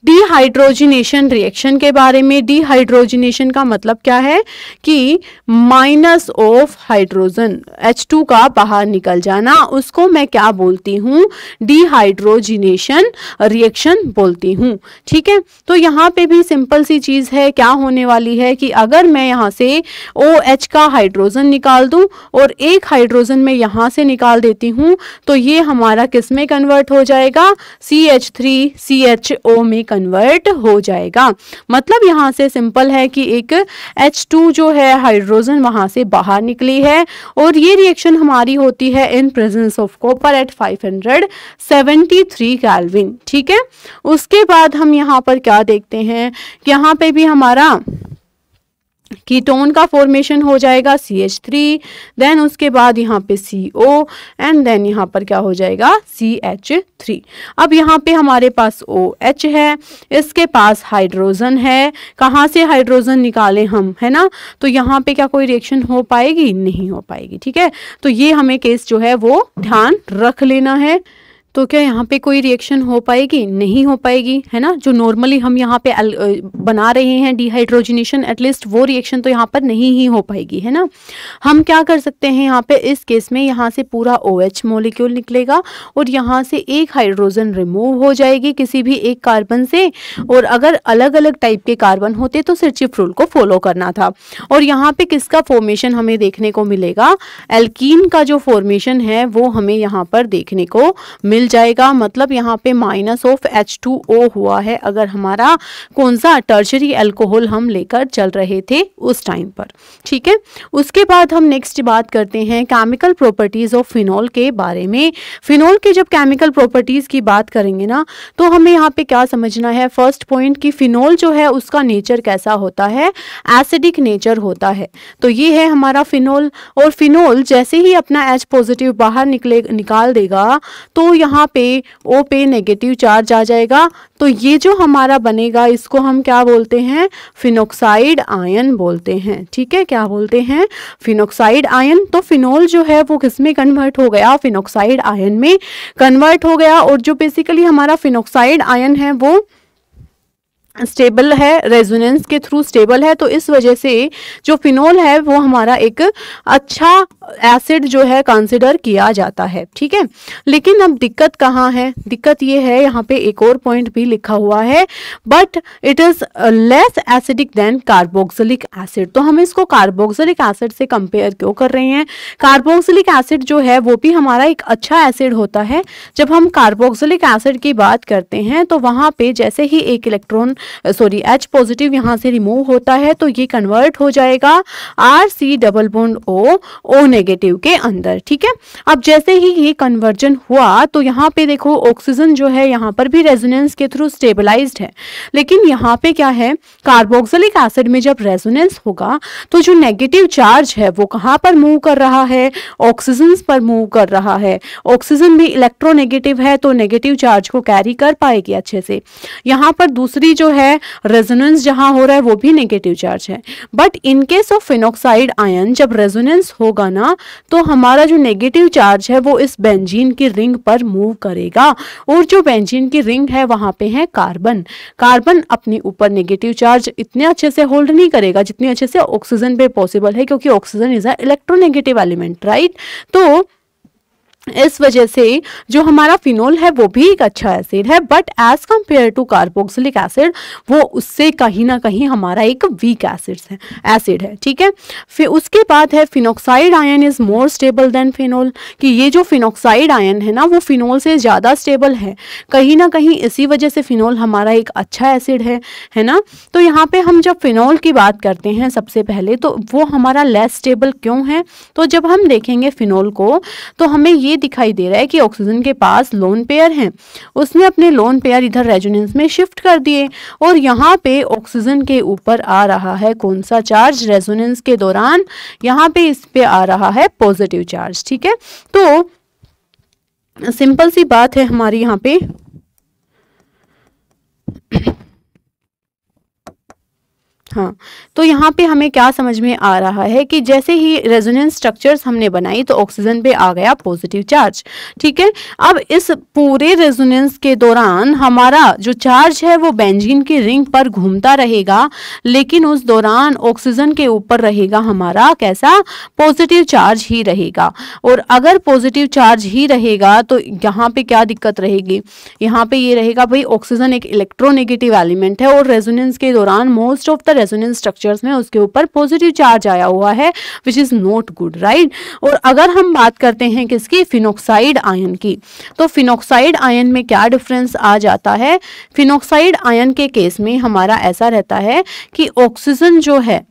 डिहाइड्रोजिनेशन रिएक्शन के बारे में डिहाइड्रोजिनेशन का मतलब क्या है कि माइनस ऑफ हाइड्रोजन H2 का बाहर निकल जाना उसको मैं क्या बोलती हूँ डिहाइड्रोजिनेशन रिएक्शन बोलती हूँ ठीक है तो यहाँ पे भी सिंपल सी चीज़ है क्या होने वाली है कि अगर मैं यहाँ से ओ एच का हाइड्रोजन निकाल दूँ और एक हाइड्रोजन मैं यहाँ से निकाल देती हूँ तो ये हमारा किस में कन्वर्ट हो जाएगा C H three C H O में कन्वर्ट हो जाएगा मतलब यहाँ से सिंपल है कि एक H2 जो है हाइड्रोजन वहाँ से बाहर निकली है और ये रिएक्शन हमारी होती है in presence of copper at 573 kelvin ठीक है उसके बाद हम यहाँ पर क्या देखते हैं यहाँ पे भी हमारा कीटोन का फॉर्मेशन हो जाएगा सी एच थ्री देन उसके बाद यहाँ पे सी ओ एंड देन यहाँ पर क्या हो जाएगा सी एच थ्री अब यहाँ पे हमारे पास ओ एच है इसके पास हाइड्रोजन है कहाँ से हाइड्रोजन निकालें हम है ना तो यहाँ पे क्या कोई रिएक्शन हो पाएगी नहीं हो पाएगी ठीक है तो ये हमें केस जो है वो ध्यान रख लेना है तो क्या यहाँ पे कोई रिएक्शन हो पाएगी नहीं हो पाएगी है ना जो नॉर्मली हम यहाँ पे बना रहे हैं डिहाइड्रोजिनेशन एटलीस्ट वो रिएक्शन तो यहाँ पर नहीं ही हो पाएगी है ना हम क्या कर सकते हैं यहाँ पे इस केस में यहाँ से पूरा ओ OH मॉलिक्यूल निकलेगा और यहाँ से एक हाइड्रोजन रिमूव हो जाएगी किसी भी एक कार्बन से और अगर अलग अलग टाइप के कार्बन होते तो सिर्चिफ रूल को फॉलो करना था और यहाँ पे किसका फॉर्मेशन हमें देखने को मिलेगा एल्कीन का जो फॉर्मेशन है वो हमें यहाँ पर देखने को मिल मिल जाएगा मतलब यहाँ पे minus of H two O हुआ है अगर हमारा कौन सा टर्जरी एल्कोहल हम लेकर चल रहे थे उस टाइम पर ठीक है उसके बाद हम नेक्स्ट बात करते हैं केमिकल प्रॉपर्टीज़ ऑफ फिनॉल के बारे में फिनॉल के जब केमिकल प्रॉपर्टीज़ की बात करेंगे ना तो हमें यहाँ पे क्या समझना है फर्स्ट पॉइंट कि फिनॉल जो है उसका नेचर कैसा होता है एसिडिक नेचर होता है तो ये है हमारा फिनॉल और फिनॉल जैसे ही अपना एच पॉजिटिव बाहर निकले निकाल देगा तो यहाँ यहाँ पे ओ पे नेगेटिव चार्ज आ जाएगा तो ये जो हमारा बनेगा इसको हम क्या बोलते हैं फिनोक्साइड आयन बोलते हैं ठीक है क्या बोलते हैं फिनोक्साइड आयन तो फिनोल जो है वो किस में कन्वर्ट हो गया फिनोक्साइड आयन में कन्वर्ट हो गया और जो बेसिकली हमारा फिनोक्साइड आयन है वो स्टेबल है रेजोनेंस के थ्रू स्टेबल है तो इस वजह से जो फिनोल है वो हमारा एक अच्छा एसिड जो है कंसिडर किया जाता है ठीक है लेकिन अब दिक्कत कहाँ है दिक्कत ये है यहाँ पे एक और पॉइंट भी लिखा हुआ है but it is less acidic than carboxylic acid तो हम इसको कार्बोक्सिलिक एसिड से कंपेयर क्यों कर रहे हैं कार्बोक्सिलिक एसिड जो है वो भी हमारा एक अच्छा एसिड होता है जब हम कार्बोक्सिलिक एसिड की बात करते हैं तो वहाँ पे जैसे ही एक इलेक्ट्रॉन सॉरी एच पॉजिटिव यहाँ से रिमूव होता है तो ये कन्वर्ट हो जाएगा R C double bond O O negative के अंदर ठीक है अब जैसे ही ये कन्वर्जन हुआ तो यहाँ पे देखो ऑक्सीजन जो है यहाँ पर भी रेजोनेंस के थ्रू स्टेबलाइज्ड है लेकिन यहाँ पे क्या है कार्बोक्सिलिक एसिड में जब रेजोनेंस होगा तो जो नेगेटिव चार्ज है वो कहाँ पर मूव कर रहा है ऑक्सीजन पर मूव कर रहा है ऑक्सीजन भी इलेक्ट्रोनेगेटिव है तो नेगेटिव चार्ज को कैरी कर पाएगी अच्छे से यहाँ पर दूसरी जो है रेजोनेंस जहाँ हो रहा है वो भी नेगेटिव चार्ज है but in case of phenoxide ion जब रेजोनेंस होगा ना ना तो हमारा जो नेगेटिव चार्ज है वो इस बेंजीन की रिंग पर मूव करेगा और जो बेंजीन की रिंग है वहाँ पे है कार्बन कार्बन अपने ऊपर नेगेटिव चार्ज इतने अच्छे से होल्ड नहीं करेगा जितने अच्छे से ऑक्सीजन पे पॉसिबल है क्योंकि oxygen is a electronegative element right तो इस वजह से जो हमारा फिनोल है वो भी एक अच्छा एसिड है but as compare to carboxylic acid वो उससे कहीं ना कहीं हमारा एक वीक एसिड है एसिड है ठीक है फिर उसके बाद है phenoxide ion is more stable than phenol कि ये जो फिनोक्साइड आयन है ना वो फिनोल से ज़्यादा स्टेबल है कहीं ना कहीं इसी वजह से फिनोल हमारा एक अच्छा एसिड है है ना तो यहाँ पर हम जब फिनोल की बात करते हैं सबसे पहले तो वो हमारा लेस स्टेबल क्यों है तो जब हम देखेंगे फिनोल को तो हमें ये ये दिखाई दे रहा है कि ऑक्सीजन के पास लोन पेयर हैं उसने अपने लोन पेयर इधर रेजोनेंस में शिफ्ट कर दिए और यहाँ पे ऑक्सीजन के ऊपर आ रहा है कौन सा चार्ज रेजोनेंस के दौरान यहाँ पे इस पे आ रहा है पॉजिटिव चार्ज ठीक है तो सिंपल सी बात है हमारी यहाँ पे हाँ तो यहाँ पे हमें क्या समझ में आ रहा है कि जैसे ही रेजोनेंस स्ट्रक्चर्स हमने बनाई तो ऑक्सीजन पे आ गया पॉजिटिव चार्ज ठीक है अब इस पूरे रेजोनेंस के दौरान हमारा जो चार्ज है वो बेंजीन की रिंग पर घूमता रहेगा लेकिन उस दौरान ऑक्सीजन के ऊपर रहेगा हमारा कैसा पॉजिटिव चार्ज ही रहेगा और अगर पॉजिटिव चार्ज ही रहेगा तो यहाँ पर क्या दिक्कत रहेगी यहाँ पर ये रहेगा भाई ऑक्सीजन एक इलेक्ट्रोनेगेटिव एलिमेंट है और रेजोनेंस के दौरान most of the resonance structures में उसके ऊपर पॉजिटिव चार्ज आया हुआ है which is not good right और अगर हम बात करते हैं किसकी फिनोक्साइड आयन की तो फिनोक्साइड आयन में क्या डिफरेंस आ जाता है फिनोक्साइड आयन के केस में हमारा ऐसा रहता है कि ऑक्सीजन जो है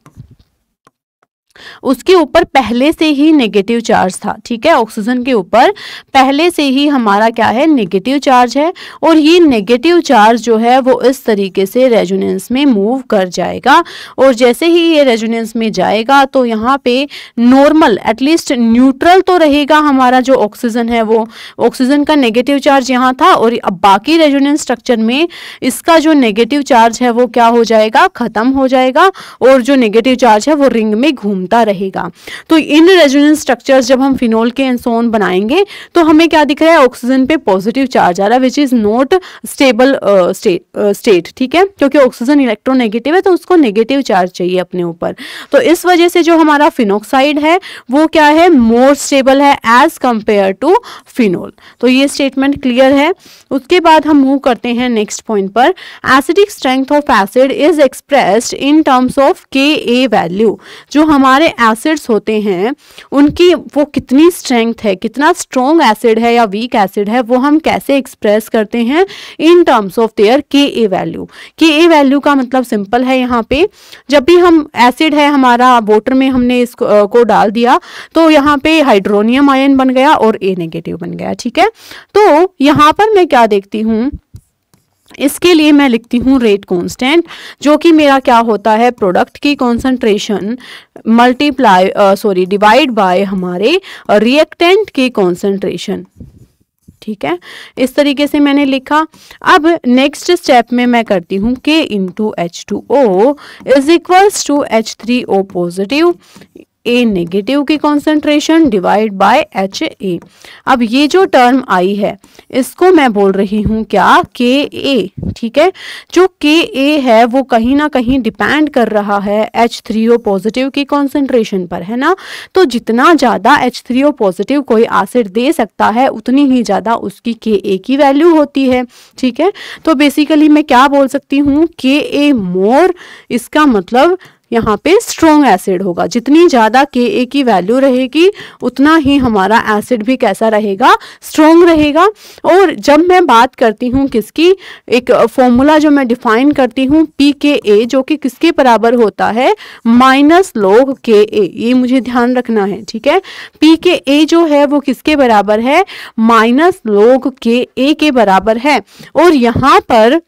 उसके ऊपर पहले से ही नेगेटिव चार्ज था ठीक है ऑक्सीजन के ऊपर पहले से ही हमारा क्या है नेगेटिव चार्ज है और ये नेगेटिव चार्ज जो है वो इस तरीके से रेजोनेंस में मूव कर जाएगा और जैसे ही ये रेजोनेंस में जाएगा तो यहाँ पे नॉर्मल एटलीस्ट न्यूट्रल तो रहेगा हमारा जो ऑक्सीजन है वो ऑक्सीजन का नेगेटिव चार्ज यहाँ था और अब बाकी रेजोनेंस स्ट्रक्चर में इसका जो नेगेटिव चार्ज है वो क्या हो जाएगा खत्म हो जाएगा और जो नेगेटिव चार्ज है वो रिंग में घूमता बनता रहेगा तो इन रेजोनेंस स्ट्रक्चर्स जब हम फिनोल के एंसोन बनाएंगे तो हमें क्या दिख रहा है ऑक्सीजन पे पॉजिटिव चार्ज आ रहा है which is not stable state ठीक है क्योंकि ऑक्सीजन इलेक्ट्रोनेगेटिव है तो उसको नेगेटिव चार्ज चाहिए अपने ऊपर तो इस वजह से जो हमारा फिनोक्साइड है वो क्या है मोर स्टेबल है एज कंपेयर टू फिनोल तो ये स्टेटमेंट क्लियर है उसके बाद हम मूव करते हैं नेक्स्ट पॉइंट पर acidic strength of acid is expressed in terms of K a value जो हमारा हमारे एसिड्स होते हैं उनकी वो कितनी स्ट्रेंथ है कितना स्ट्रॉन्ग एसिड है या वीक एसिड है वो हम कैसे एक्सप्रेस करते हैं इन टर्म्स ऑफ देयर के ए वैल्यू के ए वैल्यू का मतलब सिंपल है यहाँ पे जब भी हम एसिड है हमारा वोटर में हमने इसको को डाल दिया तो यहाँ पे हाइड्रोनियम आयन बन गया और ए नेगेटिव बन गया ठीक है तो यहाँ पर मैं क्या देखती हूँ इसके लिए मैं लिखती हूँ रेट कांस्टेंट जो कि मेरा क्या होता है प्रोडक्ट की concentration multiply sorry divide by हमारे रिएक्टेंट की कंसंट्रेशन ठीक है इस तरीके से मैंने लिखा अब नेक्स्ट स्टेप में मैं करती हूँ K into H two O is equals to H three O positive A negative की concentration divide by H A अब ये जो टर्म आई है इसको मैं बोल रही हूँ क्या के ए ठीक है जो के ए है वो कहीं ना कहीं डिपेंड कर रहा है एच थ्री ओ पॉजिटिव की कॉन्सेंट्रेशन पर है ना तो जितना ज़्यादा एच थ्री ओ पॉजिटिव कोई एसिड दे सकता है उतनी ही ज़्यादा उसकी के ए की वैल्यू होती है ठीक है तो बेसिकली मैं क्या बोल सकती हूँ के ए मोर इसका मतलब यहाँ पे स्ट्रोंग एसिड होगा जितनी ज़्यादा के ए की वैल्यू रहेगी उतना ही हमारा एसिड भी कैसा रहेगा स्ट्रोंग रहेगा और जब मैं बात करती हूँ किसकी एक फॉर्मूला जो मैं डिफाइन करती हूँ पी के ए जो कि किसके बराबर होता है माइनस लोग के ए ये मुझे ध्यान रखना है ठीक है पी के ए जो है वो किसके बराबर है माइनस लोग के ए के बराबर है और यहाँ पर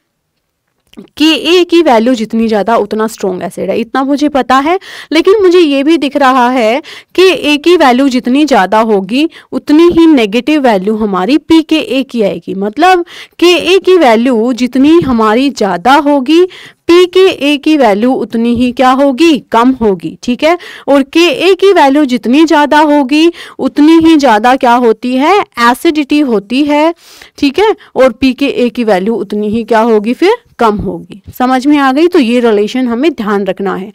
के ए की वैल्यू जितनी ज़्यादा उतना स्ट्रॉन्ग एसिड है इतना मुझे पता है लेकिन मुझे ये भी दिख रहा है कि ए की वैल्यू जितनी ज़्यादा होगी उतनी ही नेगेटिव वैल्यू हमारी पी के ए की आएगी मतलब के ए की वैल्यू जितनी हमारी ज़्यादा होगी पी के ए की वैल्यू उतनी ही क्या होगी कम होगी ठीक है और के ए की वैल्यू जितनी ज़्यादा होगी उतनी ही ज़्यादा क्या होती है एसिडिटी होती है ठीक है और पी के ए की वैल्यू उतनी ही क्या होगी फिर कम होगी समझ में आ गई तो ये रिलेशन हमें ध्यान रखना है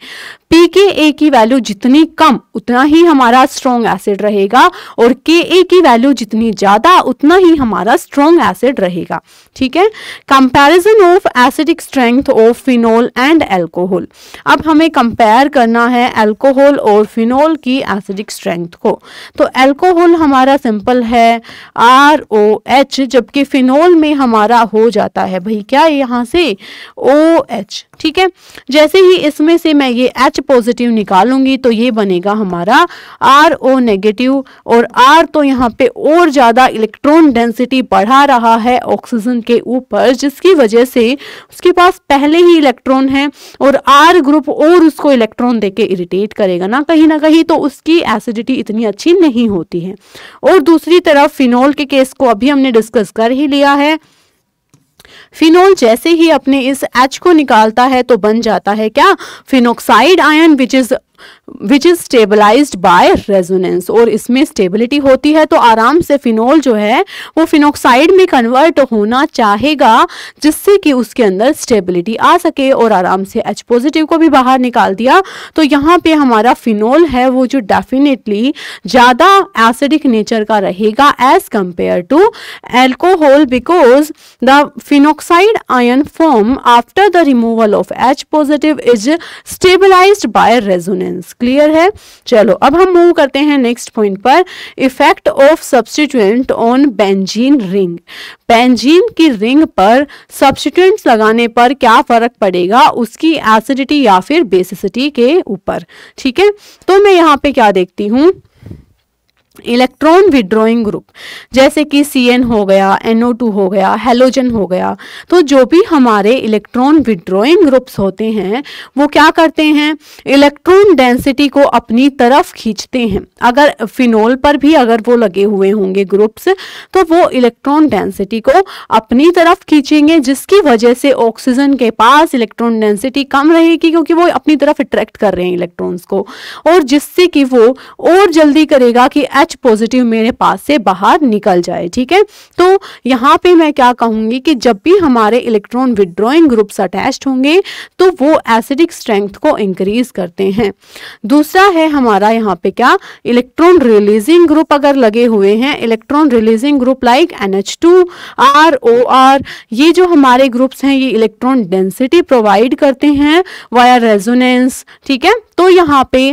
पी के ए की वैल्यू जितनी कम उतना ही हमारा स्ट्रॉन्ग एसिड रहेगा और के ए की वैल्यू जितनी ज़्यादा उतना ही हमारा स्ट्रॉन्ग एसिड रहेगा ठीक है comparison of acidic strength of phenol and alcohol अब हमें कंपेयर करना है एल्कोहल और फिनोल की एसिडिक स्ट्रेंथ को तो एल्कोहल हमारा सिंपल है आर ओ एच जबकि फिनोल में हमारा हो जाता है भाई क्या यहाँ से ओ एच ठीक है जैसे ही इसमें से मैं ये एच पॉजिटिव निकालूंगी तो ये बनेगा हमारा आर ओ नेगेटिव और आर तो यहाँ पे और ज़्यादा इलेक्ट्रॉन डेंसिटी बढ़ा रहा है ऑक्सीजन के ऊपर जिसकी वजह से उसके पास पहले ही इलेक्ट्रॉन है और आर ग्रुप और उसको इलेक्ट्रॉन देके इरिटेट करेगा ना कहीं ना कहीं तो उसकी एसिडिटी इतनी अच्छी नहीं होती है और दूसरी तरफ फिनोल के केस को अभी हमने डिस्कस कर ही लिया है फिनोल जैसे ही अपने इस एच को निकालता है तो बन जाता है क्या phenoxide ion which is which is stabilize by resonance और इसमें स्टेबिलिटी होती है तो आराम से फिनोल जो है वो फिनोक्साइड में कन्वर्ट होना चाहेगा जिससे कि उसके अंदर स्टेबिलिटी आ सके और आराम से एच पॉजिटिव को भी बाहर निकाल दिया तो यहाँ पे हमारा फिनोल है वो जो डेफिनेटली ज़्यादा एसिडिक नेचर का रहेगा as compare to alcohol because the phenoxide ion form after the removal of H positive is stabilize by resonance sense clear है चलो अब हम मूव करते हैं नेक्स्ट पॉइंट पर effect of substituent on benzene ring benzene की ring पर substituents लगाने पर क्या फर्क पड़ेगा उसकी एसिडिटी या फिर बेसिसिटी के ऊपर ठीक है तो मैं यहाँ पे क्या देखती हूँ इलेक्ट्रॉन विड्रॉइंग ग्रुप जैसे कि एन हो गया टू हो गया हेलोजन हो गया तो जो भी हमारे इलेक्ट्रॉन विड्रॉइंग ग्रुप्स होते हैं वो क्या करते हैं इलेक्ट्रॉन डेंसिटी को अपनी तरफ खींचते हैं अगर फिनोल पर भी अगर वो लगे हुए होंगे ग्रुप्स तो वो इलेक्ट्रॉन डेंसिटी को अपनी तरफ खींचेंगे जिसकी वजह से ऑक्सीजन के पास इलेक्ट्रॉन डेंसिटी कम रहेगी क्योंकि वो अपनी तरफ अट्रैक्ट कर रहे हैं इलेक्ट्रॉन्स को और जिससे कि वो और जल्दी करेगा कि एच पांच पॉजिटिव मेरे पास से बाहर निकल जाए ठीक है तो यहाँ पे मैं क्या कहूँगी कि जब भी हमारे इलेक्ट्रॉन विड्रॉइंग ग्रुप्स अटैच होंगे तो वो एसिडिक स्ट्रेंथ को इंक्रीज करते हैं दूसरा है हमारा यहाँ पे क्या इलेक्ट्रॉन रिलीजिंग ग्रुप अगर लगे हुए हैं electron releasing group like N H ये जो हमारे ग्रुप्स हैं ये इलेक्ट्रॉन डेंसिटी प्रोवाइड करते हैं वाया रेजोनेंस ठीक है तो यहाँ पे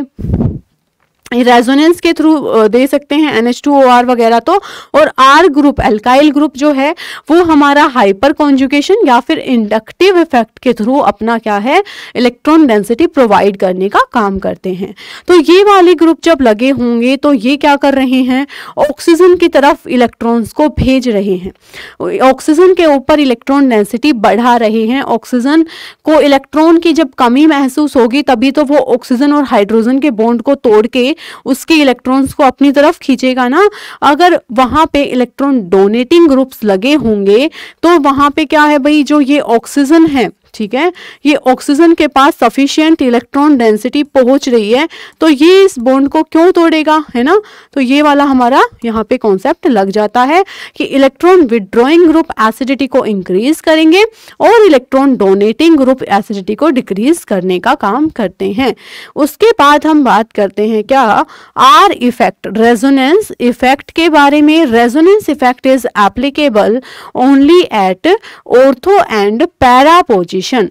रेजोनेंस के थ्रू दे सकते हैं N H two O R वगैरह तो और आर ग्रुप एल्काइल ग्रुप जो है वो हमारा हाइपर कॉन्जुकेशन या फिर इंडक्टिव इफेक्ट के थ्रू अपना क्या है इलेक्ट्रॉन डेंसिटी प्रोवाइड करने का काम करते हैं तो ये वाले ग्रुप जब लगे होंगे तो ये क्या कर रहे हैं ऑक्सीजन की तरफ इलेक्ट्रॉन्स को भेज रहे हैं ऑक्सीजन के ऊपर इलेक्ट्रॉन डेंसिटी बढ़ा रहे हैं ऑक्सीजन को इलेक्ट्रॉन की जब कमी महसूस होगी तभी तो वो ऑक्सीजन और हाइड्रोजन के बॉन्ड को तोड़ के उसके इलेक्ट्रॉन्स को अपनी तरफ खींचेगा ना अगर वहां पे इलेक्ट्रॉन डोनेटिंग ग्रुप्स लगे होंगे तो वहां पे क्या है भाई जो ये ऑक्सीजन है ठीक है ये ऑक्सीजन के पास सफिशियंट इलेक्ट्रॉन डेंसिटी पहुंच रही है तो ये इस बॉन्ड को क्यों तोड़ेगा है ना तो ये वाला हमारा यहाँ पे कॉन्सेप्ट लग जाता है कि इलेक्ट्रॉन विड्रॉइंग ग्रुप एसिडिटी को इंक्रीज करेंगे और इलेक्ट्रॉन डोनेटिंग ग्रुप एसिडिटी को डिक्रीज करने का काम करते हैं उसके बाद हम बात करते हैं क्या आर इफेक्ट रेजोनेंस इफेक्ट के बारे में resonance effect is applicable only at ortho and para position position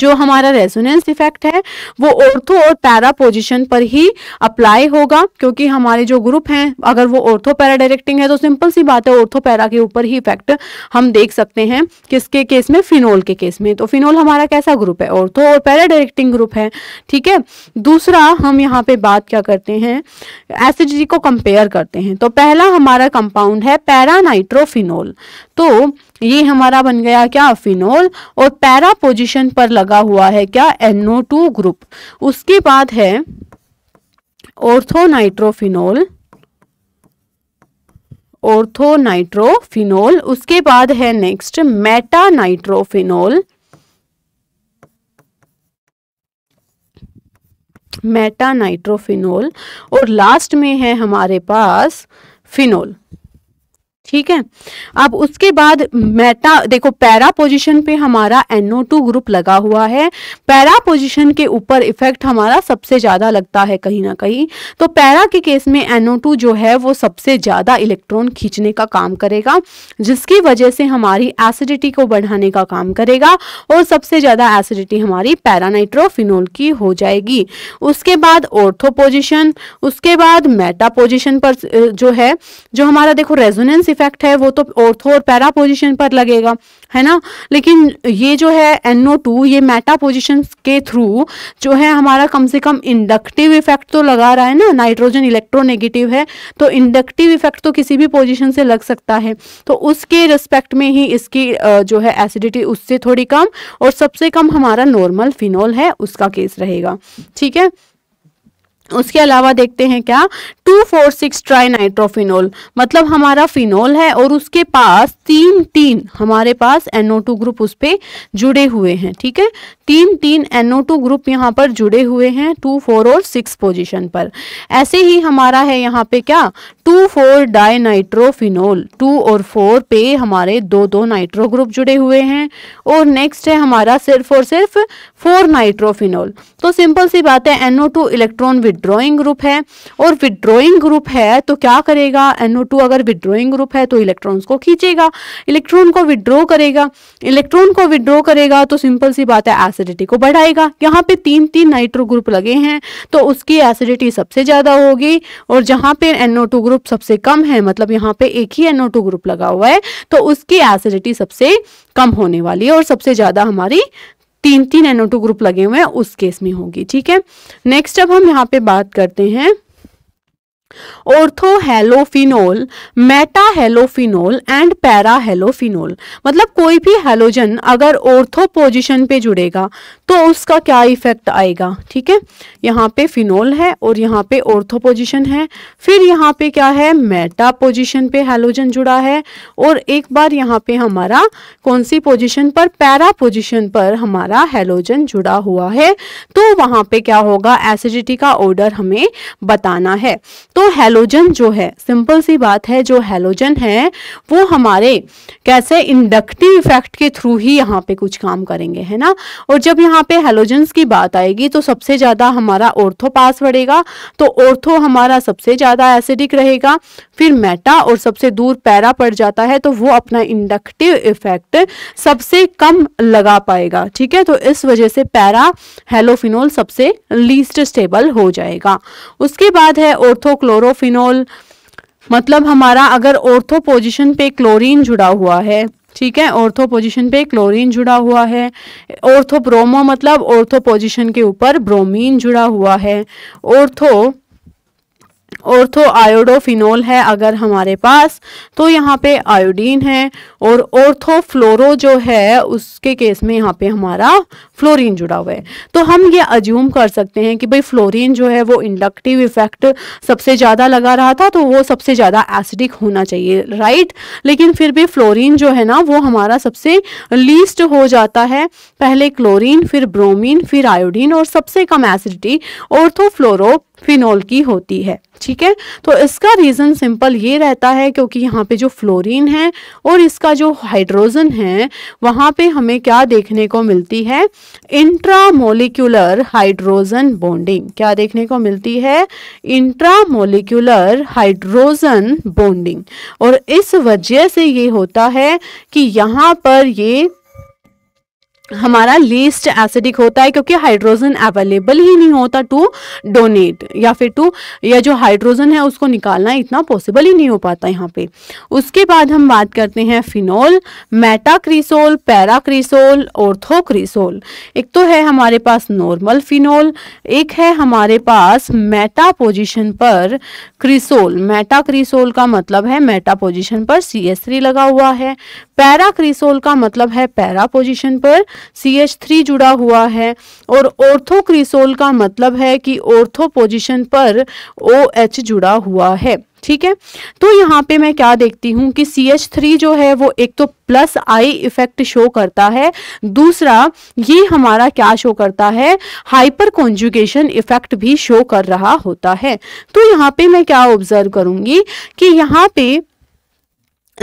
जो हमारा रेजोनेंस इफेक्ट है वो ऑर्थो और पैरा पोजिशन पर ही अप्लाई होगा क्योंकि हमारे जो ग्रुप हैं अगर वो ऑर्थो पैरा डायरेक्टिंग है तो सिंपल सी बात है ऑर्थो पैरा के ऊपर ही इफेक्ट हम देख सकते हैं किसके केस में फिनोल के केस में तो फिनोल हमारा कैसा ग्रुप है ऑर्थो और पैरा डायरेक्टिंग ग्रुप है ठीक है दूसरा हम यहाँ पे बात क्या करते हैं एसिडिटी को कंपेयर करते हैं तो पहला हमारा कंपाउंड है पैरा नाइट्रोफिनोल तो ये हमारा बन गया क्या फिनोल और पैरा पोजिशन पर लगा हुआ है क्या एनओ टू ग्रुप उसके बाद है ऑर्थोनाइट्रोफिनोल ऑर्थोनाइट्रोफिनोल उसके बाद है नेक्स्ट मेटानाइट्रोफिनोल मेटानाइट्रोफिनोल और लास्ट में है हमारे पास फिनोल ठीक है अब उसके बाद मेटा देखो पैरा पोजीशन पे हमारा एनओ टू ग्रुप लगा हुआ है पैरा पोजीशन के ऊपर इफेक्ट हमारा सबसे ज्यादा लगता है कहीं ना कहीं तो पैरा के केस में एनओ टू जो है वो सबसे ज्यादा इलेक्ट्रॉन खींचने का काम करेगा जिसकी वजह से हमारी एसिडिटी को बढ़ाने का काम करेगा और सबसे ज्यादा एसिडिटी हमारी पैरानाइट्रोफिनोल की हो जाएगी उसके बाद ओर्थो पोजिशन उसके बाद मेटा पोजिशन पर जो है जो हमारा देखो रेजोनेंस इफेक्ट है वो तो ऑर्थो और पैरा पोजिशन पर लगेगा है ना लेकिन ये जो है एनओ टू ये मेटा पोजिशन के थ्रू जो है हमारा कम से कम इंडक्टिव इफेक्ट तो लगा रहा है ना नाइट्रोजन इलेक्ट्रोनेगेटिव है तो इंडक्टिव इफेक्ट तो किसी भी पोजिशन से लग सकता है तो उसके रिस्पेक्ट में ही इसकी जो है एसिडिटी उससे थोड़ी कम और सबसे कम हमारा नॉर्मल फिनॉल है उसका केस रहेगा ठीक है उसके अलावा देखते हैं क्या two four six tri nitrophenol मतलब हमारा फिनोल है और उसके पास तीन तीन हमारे पास एनओ टू ग्रुप उस पर जुड़े हुए हैं ठीक है तीन तीन एनओ टू ग्रुप यहाँ पर जुड़े हुए हैं टू फोर और सिक्स पोजिशन पर ऐसे ही हमारा है यहाँ पे क्या two four di nitrophenol two और फोर पे हमारे दो दो नाइट्रो ग्रुप जुड़े हुए हैं और नेक्स्ट है हमारा सिर्फ और सिर्फ फोर नाइट्रोफिनोल तो सिंपल सी बात है NO two electron withdrawing group है और विड्रॉइंग ग्रुप है तो क्या करेगा एनओ टू अगर विड्रॉइंग ग्रुप है तो इलेक्ट्रॉन्स को खींचेगा इलेक्ट्रॉन को विड्रॉ करेगा इलेक्ट्रॉन को विड्रॉ करेगा तो सिंपल सी बात है एसिडिटी को बढ़ाएगा यहाँ पे तीन तीन नाइट्रो ग्रुप लगे हैं तो उसकी एसिडिटी सबसे ज़्यादा होगी और जहाँ पे एनओ टू ग्रुप सबसे कम है मतलब यहाँ पे एक ही एनओ टू ग्रुप लगा हुआ है तो उसकी एसिडिटी सबसे कम होने वाली है और सबसे ज़्यादा हमारी तीन तीन एनओ टू ग्रुप लगे हुए हैं उस केस में होगी ठीक है नेक्स्ट अब हम यहाँ पे बात करते हैं ऑर्थोहेलोफिनोल मेटाहेलोफिनोल एंड पैराहेलोफिनोल मतलब कोई भी हेलोजन अगर ऑर्थो पोजिशन पे जुड़ेगा तो उसका क्या इफेक्ट आएगा ठीक है यहाँ पे फिनोल है और यहाँ पे ऑर्थो पोजिशन है फिर यहाँ पे क्या है मेटा पोजिशन पे हेलोजन जुड़ा है और एक बार यहाँ पे हमारा कौन सी पोजिशन पर पैरा पोजिशन पर हमारा हेलोजन जुड़ा हुआ है तो वहाँ पे क्या होगा एसिडिटी का ऑर्डर हमें बताना है तो तो हेलोजन जो है सिंपल सी बात है जो हेलोजन है वो हमारे कैसे इंडक्टिव इफेक्ट के थ्रू ही यहाँ पे कुछ काम करेंगे है ना और जब यहाँ पे हेलोजन की बात आएगी तो सबसे ज़्यादा हमारा ओर्थो पास बढ़ेगा तो ओर्थो हमारा सबसे ज़्यादा एसिडिक रहेगा फिर मेटा और सबसे दूर पैरा पड़ जाता है तो वो अपना इंडक्टिव इफेक्ट सबसे कम लगा पाएगा ठीक है तो इस वजह से पैरा हेलोफिनोल सबसे लीस्ट स्टेबल हो जाएगा उसके बाद है ऑर्थोक्लो क्लोरोफिनोल मतलब हमारा अगर ऑर्थो पोजिशन पे क्लोरीन जुड़ा हुआ है ठीक है ऑर्थो पोजिशन पे क्लोरीन जुड़ा हुआ है ऑर्थो ब्रोमो मतलब ऑर्थो पोजिशन के ऊपर ब्रोमीन जुड़ा हुआ है ऑर्थो ऑर्थो आयोडोफिनोल है अगर हमारे पास तो यहाँ पे आयोडीन है और फ्लोरो जो है उसके केस में यहाँ पे हमारा फ्लोरीन जुड़ा हुआ है तो हम ये अज्यूम कर सकते हैं कि भाई फ्लोरीन जो है वो इंडक्टिव इफेक्ट सबसे ज़्यादा लगा रहा था तो वो सबसे ज़्यादा एसिडिक होना चाहिए राइट लेकिन फिर भी फ्लोरिन जो है ना वो हमारा सबसे लीस्ट हो जाता है पहले क्लोरिन फिर ब्रोमिन फिर आयोडीन और सबसे कम एसिडिटी ऑर्थोफ्लोरो फिनॉल की होती है ठीक है तो इसका रीज़न सिंपल ये रहता है क्योंकि यहाँ पे जो फ्लोरीन है और इसका जो हाइड्रोजन है वहाँ पे हमें क्या देखने को मिलती है इंट्रामोलिकुलर हाइड्रोजन बॉन्डिंग क्या देखने को मिलती है इंट्रामोलिकुलर हाइड्रोजन बॉन्डिंग और इस वजह से ये होता है कि यहाँ पर ये हमारा लीस्ट एसिडिक होता है क्योंकि हाइड्रोजन अवेलेबल ही नहीं होता टू डोनेट या फिर टू या जो हाइड्रोजन है उसको निकालना इतना पॉसिबल ही नहीं हो पाता यहाँ पे उसके बाद हम बात करते हैं फिनोल मेटाक्रिसोल पैराक्रिसोल ऑर्थोक्रिसोल एक तो है हमारे पास नॉर्मल फिनोल एक है हमारे पास मेटा पोजिशन पर क्रिसोल मेटाक्रिसोल का मतलब है मेटा पोजिशन पर सी लगा हुआ है पैराक्रिसोल का मतलब है पैरा पोजिशन पर थ्री जुड़ा हुआ है और ऑर्थोक्रिसोल का मतलब है कि ऑर्थो पोजिशन पर एच जुड़ा हुआ है ठीक है तो यहाँ पे मैं क्या देखती हूँ कि सी एच थ्री जो है वो एक तो प्लस आई इफेक्ट शो करता है दूसरा ये हमारा क्या शो करता है हाइपर कॉन्जुगेशन इफेक्ट भी शो कर रहा होता है तो यहाँ पे मैं क्या ऑब्जर्व करूंगी कि यहाँ पे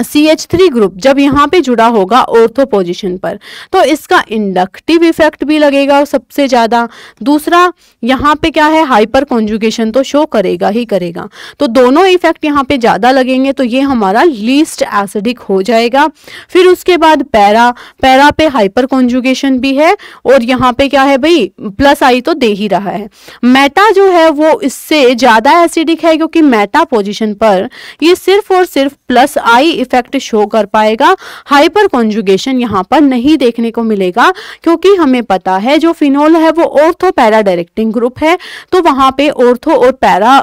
सी एच थ्री ग्रुप जब यहाँ पे जुड़ा होगा ऑर्थो पोजिशन पर तो इसका इंडक्टिव इफेक्ट भी लगेगा सबसे ज़्यादा दूसरा यहाँ पे क्या है हाइपर कॉन्जुगेशन तो शो करेगा ही करेगा तो दोनों इफेक्ट यहाँ पे ज़्यादा लगेंगे तो ये हमारा लीस्ट एसिडिक हो जाएगा फिर उसके बाद पैरा पैरा पे हाइपर कॉन्जुगेशन भी है और यहाँ पे क्या है भाई प्लस आई तो दे ही रहा है मैटा जो है वो इससे ज़्यादा एसिडिक है क्योंकि मैटा पोजिशन पर ये सिर्फ और सिर्फ प्लस आई इफेक्ट शो कर पाएगा हाइपर कॉन्जुगेशन यहाँ पर नहीं देखने को मिलेगा क्योंकि हमें पता है जो फिनोल है वो ऑर्थो पैरा डायरेक्टिंग ग्रुप है तो वहां पे ऑर्थो और पैरा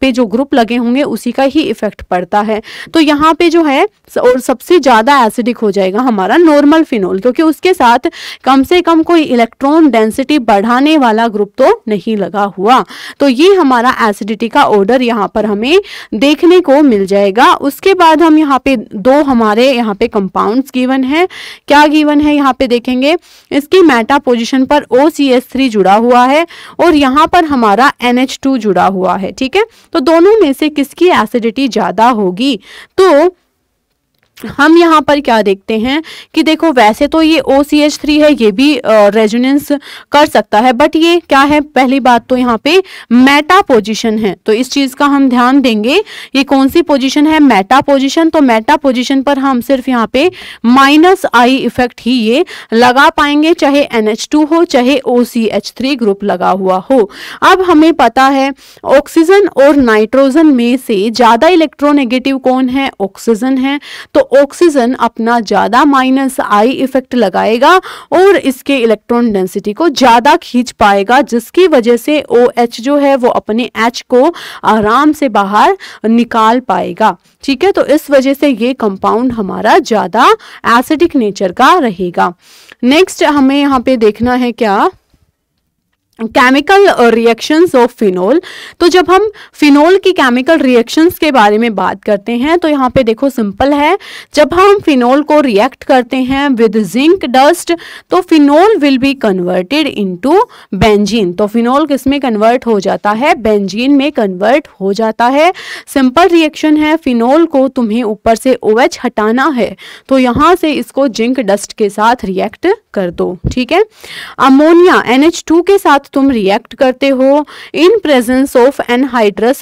पे जो ग्रुप लगे होंगे उसी का ही इफेक्ट पड़ता है तो यहाँ पे जो है और सबसे ज्यादा एसिडिक हो जाएगा हमारा नॉर्मल फिनोल क्योंकि उसके साथ कम से कम कोई इलेक्ट्रॉन डेंसिटी बढ़ाने वाला ग्रुप तो नहीं लगा हुआ तो ये हमारा एसिडिटी का ऑर्डर यहाँ पर हमें देखने को मिल जाएगा उसके बाद हम यहाँ पे दो हमारे यहाँ पे कंपाउंड्स गिवन है क्या गिवन है यहाँ पे देखेंगे इसकी मेटा पोजिशन पर ओ जुड़ा हुआ है और यहाँ पर हमारा एन जुड़ा हुआ है ठीक है तो दोनों में से किसकी एसिडिटी ज़्यादा होगी तो हम यहाँ पर क्या देखते हैं कि देखो वैसे तो ये ओ सी एच थ्री है ये भी रेजोनेंस कर सकता है बट ये क्या है पहली बात तो यहाँ पे मेटा पोजीशन है तो इस चीज़ का हम ध्यान देंगे ये कौन सी पोजीशन है मेटा पोजीशन तो मेटा पोजीशन पर हम सिर्फ यहाँ पे माइनस आई इफेक्ट ही ये लगा पाएंगे चाहे एन एच टू हो चाहे O C H three group लगा हुआ हो अब हमें पता है ऑक्सीजन और नाइट्रोजन में से ज़्यादा इलेक्ट्रोनेगेटिव कौन है ऑक्सीजन है तो ऑक्सीजन अपना ज़्यादा माइनस आई इफेक्ट लगाएगा और इसके इलेक्ट्रॉन डेंसिटी को ज़्यादा खींच पाएगा जिसकी वजह से ओ OH जो है वो अपने एच को आराम से बाहर निकाल पाएगा ठीक है तो इस वजह से ये कंपाउंड हमारा ज़्यादा एसिडिक नेचर का रहेगा नेक्स्ट हमें यहाँ पे देखना है क्या केमिकल रिएक्शंस ऑफ फिनोल तो जब हम फिनोल की केमिकल रिएक्शंस के बारे में बात करते हैं तो यहाँ पे देखो सिंपल है जब हम फिनोल को रिएक्ट करते हैं विद जिंक डस्ट तो phenol will be converted into benzene तो फिनोल किस में कन्वर्ट हो जाता है बेंजीन में कन्वर्ट हो जाता है सिंपल रिएक्शन है फिनोल को तुम्हें ऊपर से ओ OH हटाना है तो यहाँ से इसको जिंक डस्ट के साथ रिएक्ट कर दो ठीक है अमोनिया एन के साथ साथ तुम रिएक्ट करते हो in presence of anhydrous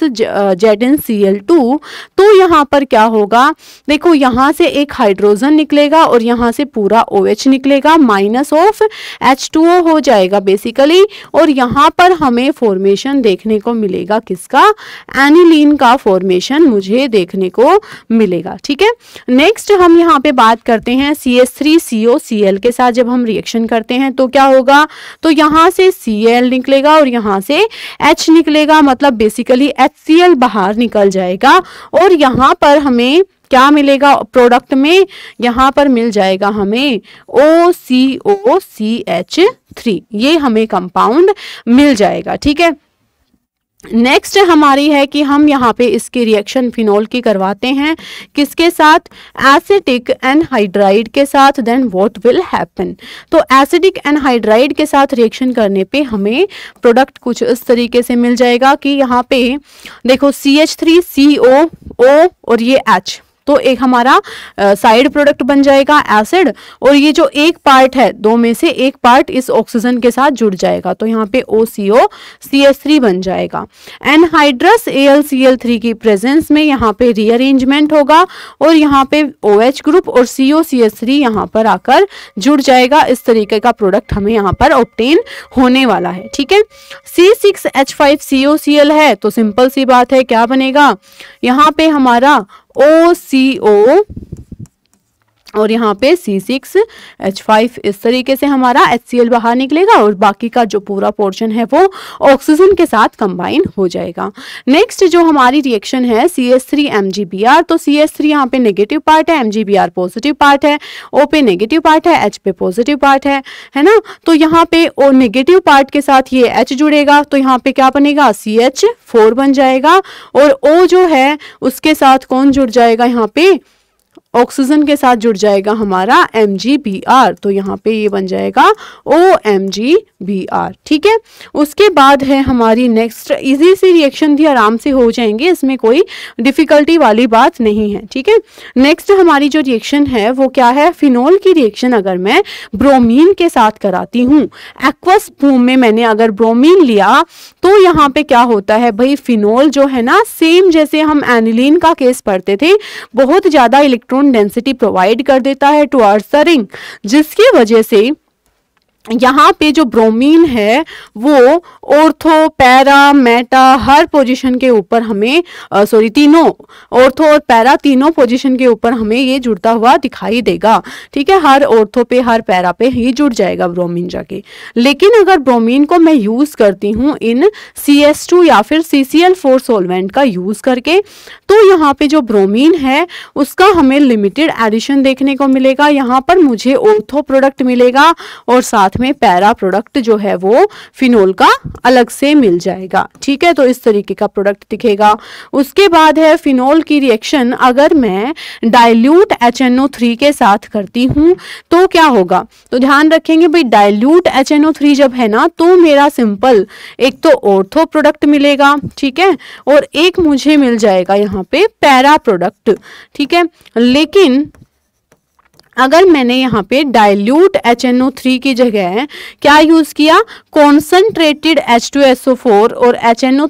Z N C L two तो यहाँ पर क्या होगा देखो यहाँ से एक हाइड्रोजन निकलेगा और यहाँ से पूरा ओ OH निकलेगा minus of H two O हो जाएगा बेसिकली और यहाँ पर हमें फॉर्मेशन देखने को मिलेगा किसका एनिलीन का फॉर्मेशन मुझे देखने को मिलेगा ठीक है नेक्स्ट हम यहाँ पे बात करते हैं C S three C O C L के साथ जब हम रिएक्शन करते हैं तो क्या होगा तो यहाँ से सी एल निकलेगा और यहाँ से एच निकलेगा मतलब बेसिकली एच सी एल बाहर निकल जाएगा और यहाँ पर हमें क्या मिलेगा प्रोडक्ट में यहाँ पर मिल जाएगा हमें ओ C O C H three ये हमें कंपाउंड मिल जाएगा ठीक है नेक्स्ट हमारी है कि हम यहाँ पे इसके रिएक्शन फिनोल की करवाते हैं किसके साथ एसिडिक एनहाइड्राइड के साथ देन व्हाट विल हैपन तो एसिडिक एनहाइड्राइड के साथ रिएक्शन करने पे हमें प्रोडक्ट कुछ इस तरीके से मिल जाएगा कि यहाँ पे देखो सी एच थ्री सी ओ ओ और ये एच तो एक हमारा साइड प्रोडक्ट बन जाएगा एसिड और ये जो एक पार्ट है दो में से एक पार्ट इस ऑक्सीजन के साथ जुड़ जाएगा तो यहाँ पे ओ सी ओ सी एस थ्री बन जाएगा anhydrous A L C L three की प्रेजेंस में यहाँ पे रीअरेंजमेंट होगा और यहाँ पे ओ एच ग्रुप और सी ओ सी एस थ्री यहाँ पर आकर जुड़ जाएगा इस तरीके का प्रोडक्ट हमें यहाँ पर ऑप्टेन होने वाला है ठीक है C six H five C O C L है तो सिंपल सी बात है क्या बनेगा यहाँ पे हमारा OCO और यहाँ पे फाइव इस तरीके से हमारा HCl बाहर निकलेगा और बाकी का जो पूरा पोर्शन है वो ऑक्सीजन के साथ कंबाइन हो जाएगा नेक्स्ट जो हमारी रिएक्शन है C S three M G B R तो सी एस थ्री यहाँ पे नेगेटिव पार्ट है M G B R positive part है ओ पे नेगेटिव पार्ट है एच पे पॉजिटिव पार्ट है है ना तो यहाँ पे ओ नेगेटिव पार्ट के साथ ये एच जुड़ेगा तो यहाँ पे क्या बनेगा सी एच फोर बन जाएगा और ओ जो है उसके साथ कौन जुड़ जाएगा यहाँ पे ऑक्सीजन के साथ जुड़ जाएगा हमारा एम तो यहाँ पे ये बन जाएगा ओ एम ठीक है उसके बाद है हमारी नेक्स्ट इजी सी रिएक्शन थी आराम से हो जाएंगे इसमें कोई डिफिकल्टी वाली बात नहीं है ठीक है नेक्स्ट हमारी जो रिएक्शन है वो क्या है फिनोल की रिएक्शन अगर मैं ब्रोमीन के साथ कराती हूँ एक्वस फूम में मैंने अगर ब्रोमीन लिया तो यहाँ पे क्या होता है भाई फिनोल जो है ना सेम जैसे हम एनिलीन का केस पढ़ते थे बहुत ज़्यादा इलेक्ट्रॉन डेंसिटी प्रोवाइड कर देता है टू द रिंग जिसकी वजह से यहाँ पे जो ब्रोमीन है वो ऑर्थो पैरा मेटा हर पोजीशन के ऊपर हमें सॉरी तीनों ऑर्थो और पैरा तीनों पोजीशन के ऊपर हमें ये जुड़ता हुआ दिखाई देगा ठीक है हर ऑर्थो पे हर पैरा पे ही जुड़ जाएगा ब्रोमीन जाके लेकिन अगर ब्रोमीन को मैं यूज़ करती हूँ इन सी एस टू या फिर C C L four solvent का यूज़ करके तो यहाँ पे जो ब्रोमीन है उसका हमें लिमिटेड एडिशन देखने को मिलेगा यहाँ पर मुझे ऑर्थो प्रोडक्ट मिलेगा और साथ साथ में पैरा प्रोडक्ट जो है वो फिनोल का अलग से मिल जाएगा ठीक है तो इस तरीके का प्रोडक्ट दिखेगा उसके बाद है फिनोल की रिएक्शन अगर मैं डाइल्यूट एच थ्री के साथ करती हूँ तो क्या होगा तो ध्यान रखेंगे भाई डाइल्यूट एच थ्री जब है ना तो मेरा सिंपल एक तो ऑर्थो प्रोडक्ट मिलेगा ठीक है और एक मुझे मिल जाएगा यहाँ पे पैरा प्रोडक्ट ठीक है लेकिन अगर मैंने यहाँ पे डाइल्यूट थ्री की जगह क्या यूज़ किया कॉन्सनट्रेटेड फोर और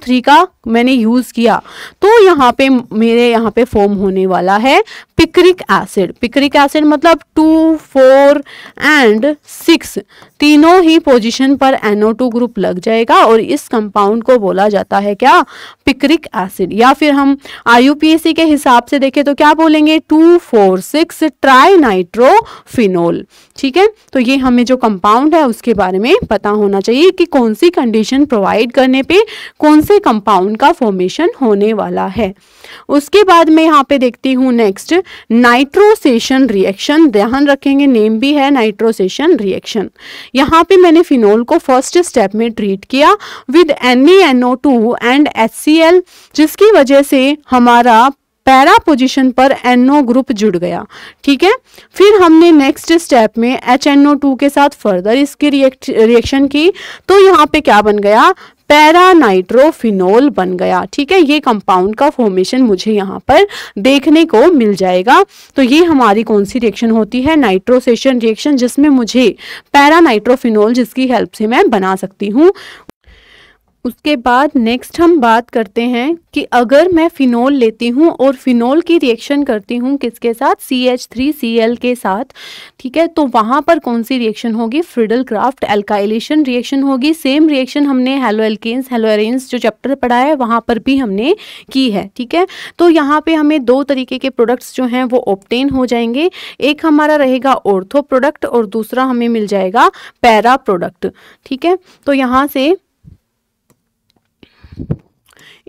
थ्री का मैंने यूज़ किया तो यहाँ पे मेरे यहाँ पे फॉर्म होने वाला है पिक्रिक एसिड पिक्रिक एसिड मतलब टू फोर एंड सिक्स तीनों ही पोजीशन पर NO2 ग्रुप लग जाएगा और इस कंपाउंड को बोला जाता है क्या पिक्रिक एसिड या फिर हम आई के हिसाब से देखें तो क्या बोलेंगे two four six tri nitrophenol ठीक है तो ये हमें जो कंपाउंड है उसके बारे में पता होना चाहिए कि कौन सी कंडीशन प्रोवाइड करने पे कौन से कंपाउंड का फॉर्मेशन होने वाला है उसके बाद मैं यहाँ पे देखती हूँ नेक्स्ट नाइट्रोसेशन रिएक्शन ध्यान रखेंगे नेम भी है नाइट्रोसेशन रिएक्शन यहाँ पे मैंने फिनोल को फर्स्ट स्टेप में ट्रीट किया with N two and H C L जिसकी वजह से हमारा पैरा पोजिशन पर एनओ ग्रुप जुड़ गया ठीक है फिर हमने नेक्स्ट स्टेप में एच के साथ फर्दर इसकी रिएक्शन की तो यहाँ पे क्या बन गया नाइट्रोफिनोल बन गया ठीक है ये कंपाउंड का फॉर्मेशन मुझे यहाँ पर देखने को मिल जाएगा तो ये हमारी कौन सी रिएक्शन होती है नाइट्रोसेशन रिएक्शन जिसमें मुझे पैरा नाइट्रोफिनोल जिसकी हेल्प से मैं बना सकती हूँ उसके बाद नेक्स्ट हम बात करते हैं कि अगर मैं फिनोल लेती हूँ और फिनोल की रिएक्शन करती हूँ किसके साथ C H three C L के साथ ठीक है तो वहाँ पर कौन सी रिएक्शन होगी फ्रिडल क्राफ्ट एल्काइलेशन रिएक्शन होगी सेम रिएक्शन हमने हेलो एल्केन्स हेलो जो चैप्टर पढ़ा है वहाँ पर भी हमने की है ठीक है तो यहाँ पर हमें दो तरीके के प्रोडक्ट्स जो हैं वो ऑप्टेन हो जाएंगे एक हमारा रहेगा ओर्थो प्रोडक्ट और दूसरा हमें मिल जाएगा पैरा प्रोडक्ट ठीक है तो यहाँ से Bye.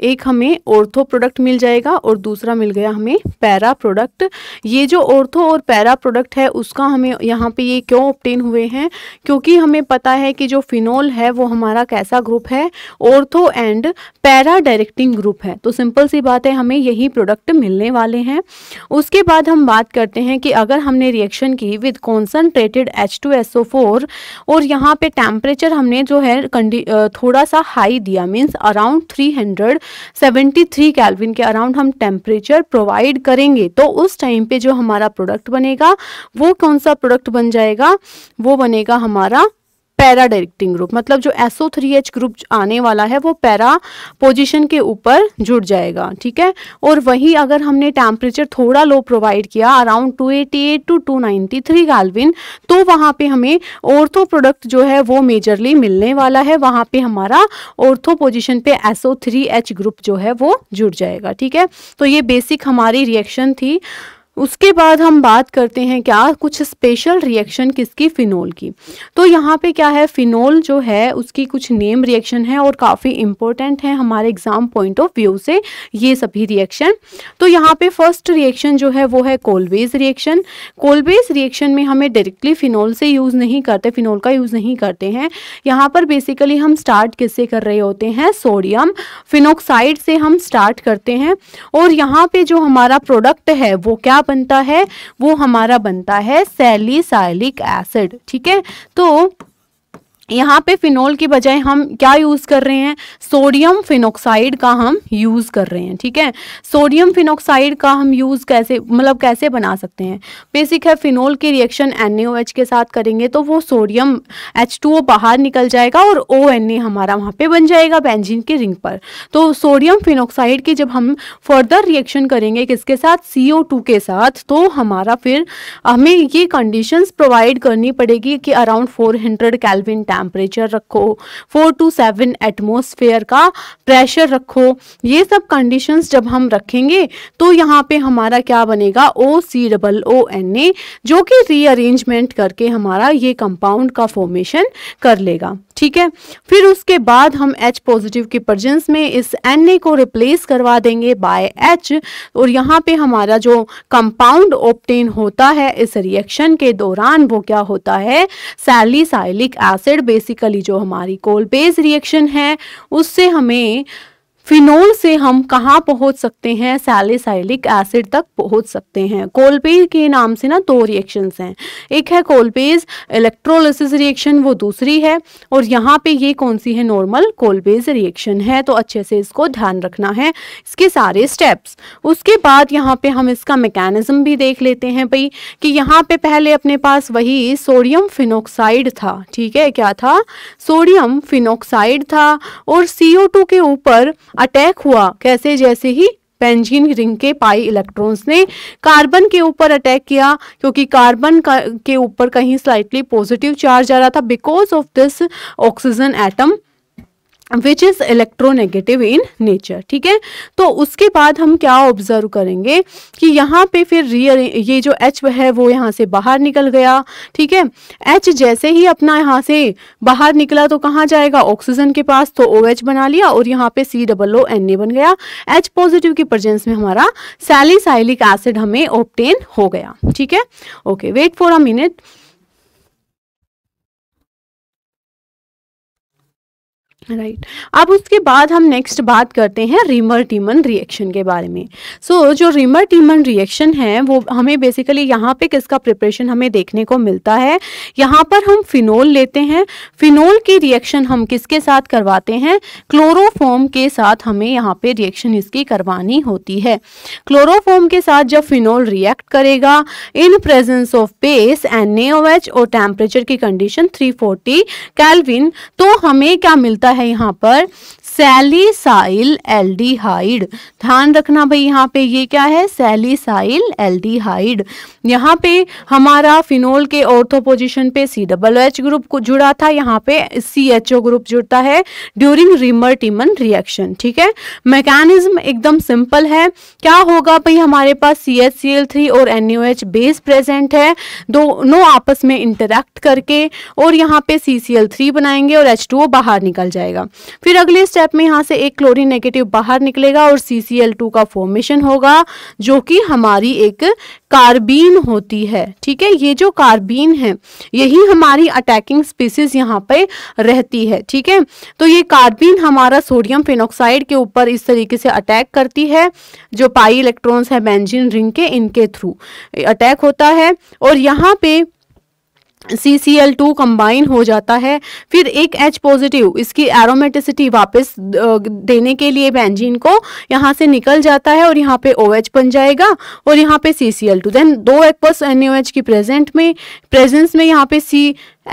एक हमें ओर्थो प्रोडक्ट मिल जाएगा और दूसरा मिल गया हमें पैरा प्रोडक्ट ये जो ओर्थो और पैरा प्रोडक्ट है उसका हमें यहाँ पे ये क्यों ऑप्टेन हुए हैं क्योंकि हमें पता है कि जो फिनोल है वो हमारा कैसा ग्रुप है ortho and para directing group है तो सिंपल सी बात है हमें यही प्रोडक्ट मिलने वाले हैं उसके बाद हम बात करते हैं कि अगर हमने रिएक्शन की with concentrated H two S O four और यहाँ पे टेम्परेचर हमने जो है थोड़ा सा हाई दिया means around three hundred 73 kelvin के अराउंड हम टेम्परेचर प्रोवाइड करेंगे तो उस टाइम पे जो हमारा प्रोडक्ट बनेगा वो कौन सा प्रोडक्ट बन जाएगा वो बनेगा हमारा पैरा डायरेक्टिंग ग्रुप मतलब जो एसओ थ्री एच ग्रुप आने वाला है वो पैरा पोजीशन के ऊपर जुड़ जाएगा ठीक है और वहीं अगर हमने टेम्परेचर थोड़ा लो प्रोवाइड किया अराउंड 288 टू टू गाल्विन तो वहाँ पे हमें ऑर्थो प्रोडक्ट जो है वो मेजरली मिलने वाला है वहाँ पे हमारा ऑर्थो पोजिशन पे एसओ थ्री एच ग्रुप जो है वो जुड़ जाएगा ठीक है तो ये बेसिक हमारी रिएक्शन थी उसके बाद हम बात करते हैं क्या कुछ स्पेशल रिएक्शन किसकी फिनोल की तो यहाँ पे क्या है फिनोल जो है उसकी कुछ नेम रिएक्शन है और काफ़ी इम्पोर्टेंट है हमारे एग्जाम पॉइंट ऑफ व्यू से ये सभी रिएक्शन तो यहाँ पे फर्स्ट रिएक्शन जो है वो है कोलवेज रिएक्शन कोलवेज रिएक्शन में हमें डायरेक्टली फिनोल से यूज़ नहीं करते फिनोल का यूज़ नहीं करते हैं यहाँ पर बेसिकली हम स्टार्ट किससे कर रहे होते हैं सोडियम फिनोक्साइड से हम स्टार्ट करते हैं और यहाँ पर जो हमारा प्रोडक्ट है वो क्या बनता है वो हमारा बनता है सैली एसिड ठीक है तो यहाँ पे फिनोल के बजाय हम क्या यूज़ कर रहे हैं सोडियम फिनोक्साइड का हम यूज़ कर रहे हैं ठीक है सोडियम फिनोक्साइड का हम यूज़ कैसे मतलब कैसे बना सकते हैं बेसिक है फिनोल की रिएक्शन एन के साथ करेंगे तो वो सोडियम एच बाहर निकल जाएगा और ओ हमारा वहाँ पे बन जाएगा बेंजीन के रिंग पर तो सोडियम फिनोक्साइड की जब हम फर्दर रिएक्शन करेंगे किसके साथ सी के साथ तो हमारा फिर हमें ये कंडीशन प्रोवाइड करनी पड़ेगी कि अराउंड फोर हंड्रेड टेम्परेचर रखो फोर टू सेवन एटमोसफेयर का प्रेशर रखो ये सब कंडीशंस जब हम रखेंगे तो यहाँ पे हमारा क्या बनेगा ओ सी डबल ओ एन ए जो कि रीअरेंजमेंट करके हमारा ये कंपाउंड का फॉर्मेशन कर लेगा ठीक है फिर उसके बाद हम H पॉजिटिव के प्रजेंस में इस Na को रिप्लेस करवा देंगे बाय H और यहाँ पे हमारा जो कंपाउंड ऑप्टेन होता है इस रिएक्शन के दौरान वो क्या होता है सैली एसिड बेसिकली जो हमारी कोल बेस रिएक्शन है उससे हमें फिनोल से हम कहाँ पहुँच सकते हैं सैलिसाइलिक एसिड तक पहुँच सकते हैं कोलपेज के नाम से ना दो रिएक्शन रिएक्शंस हैं एक है कोलपेज इलेक्ट्रोलिसिस रिएक्शन वो दूसरी है और यहाँ पे ये कौन सी है नॉर्मल कोलपेज रिएक्शन है तो अच्छे से इसको ध्यान रखना है इसके सारे स्टेप्स उसके बाद यहाँ पे हम इसका मैकेनिज्म भी देख लेते हैं भाई कि यहाँ पे पहले अपने पास वही सोडियम फिनोक्साइड था ठीक है क्या था सोडियम फिनोक्साइड था और सी के ऊपर अटैक हुआ कैसे जैसे ही पेंजीन रिंग के पाई इलेक्ट्रॉन्स ने कार्बन के ऊपर अटैक किया क्योंकि कार्बन का, के ऊपर कहीं स्लाइटली पॉजिटिव चार्ज आ रहा था because of this oxygen atom which is electronegative in nature ठीक है तो उसके बाद हम क्या ऑब्जर्व करेंगे कि यहाँ पे फिर रियर ये जो एच है वो यहाँ से बाहर निकल गया ठीक है एच जैसे ही अपना यहाँ से बाहर निकला तो कहाँ जाएगा ऑक्सीजन के पास तो ओ OH बना लिया और यहाँ पे सी डबल ओ एन ए बन गया एच पॉजिटिव की प्रजेंस में हमारा सैलिसाइलिक एसिड हमें ऑप्टेन हो गया ठीक है okay wait for a minute right right. अब उसके बाद हम नेक्स्ट बात करते हैं रिमर टीमन रिएक्शन के बारे में सो so, जो रिमर टीमन रिएक्शन है वो हमें बेसिकली यहाँ पे किसका प्रिपरेशन हमें देखने को मिलता है यहाँ पर हम फिनोल लेते हैं फिनोल की रिएक्शन हम किसके साथ करवाते हैं क्लोरोफॉर्म के साथ हमें यहाँ पे रिएक्शन इसकी करवानी होती है क्लोरोफॉर्म के साथ जब फिनोल रिएक्ट करेगा in presence of base N और टेम्परेचर की कंडीशन थ्री फोर्टी तो हमें क्या मिलता है यहाँ पर सैलीसाइल एल्डिहाइड ध्यान रखना भाई यहाँ पे ये क्या है सैलीसाइल एल्डिहाइड यहाँ पे हमारा फिनोल के ऑर्थो पोजिशन पे सी डबल एच ग्रुप को जुड़ा था यहाँ पे सी एच ओ ग्रुप जुड़ता है ड्यूरिंग रिमर टिमन रिएक्शन ठीक है मैकेनिज्म एकदम सिंपल है क्या होगा भाई हमारे पास C H C L three और N U H base present है दोनों आपस में इंटरेक्ट करके और यहाँ पे सी सी एल थ्री बनाएंगे और एच टू ओ बाहर निकल जाएगा फिर अगले स्टेप स्टेप में यहाँ से एक क्लोरीन नेगेटिव बाहर निकलेगा और सी सी एल टू का फॉर्मेशन होगा जो कि हमारी एक कार्बीन होती है ठीक है ये जो कार्बीन है यही हमारी अटैकिंग स्पीसीज यहाँ पे रहती है ठीक है तो ये कार्बीन हमारा सोडियम फिनोक्साइड के ऊपर इस तरीके से अटैक करती है जो पाई इलेक्ट्रॉन्स है बेंजीन रिंग के इनके थ्रू अटैक होता है और यहाँ पे C C L two combine हो जाता है फिर एक एच पॉजिटिव इसकी एरोमेटिसिटी वापस देने के लिए बेंजीन को यहाँ से निकल जाता है और यहाँ पे ओ OH एच बन जाएगा और यहाँ पे C C L two then दो एक्वस एन ओ एच की प्रेजेंट में प्रेजेंस में यहाँ पे सी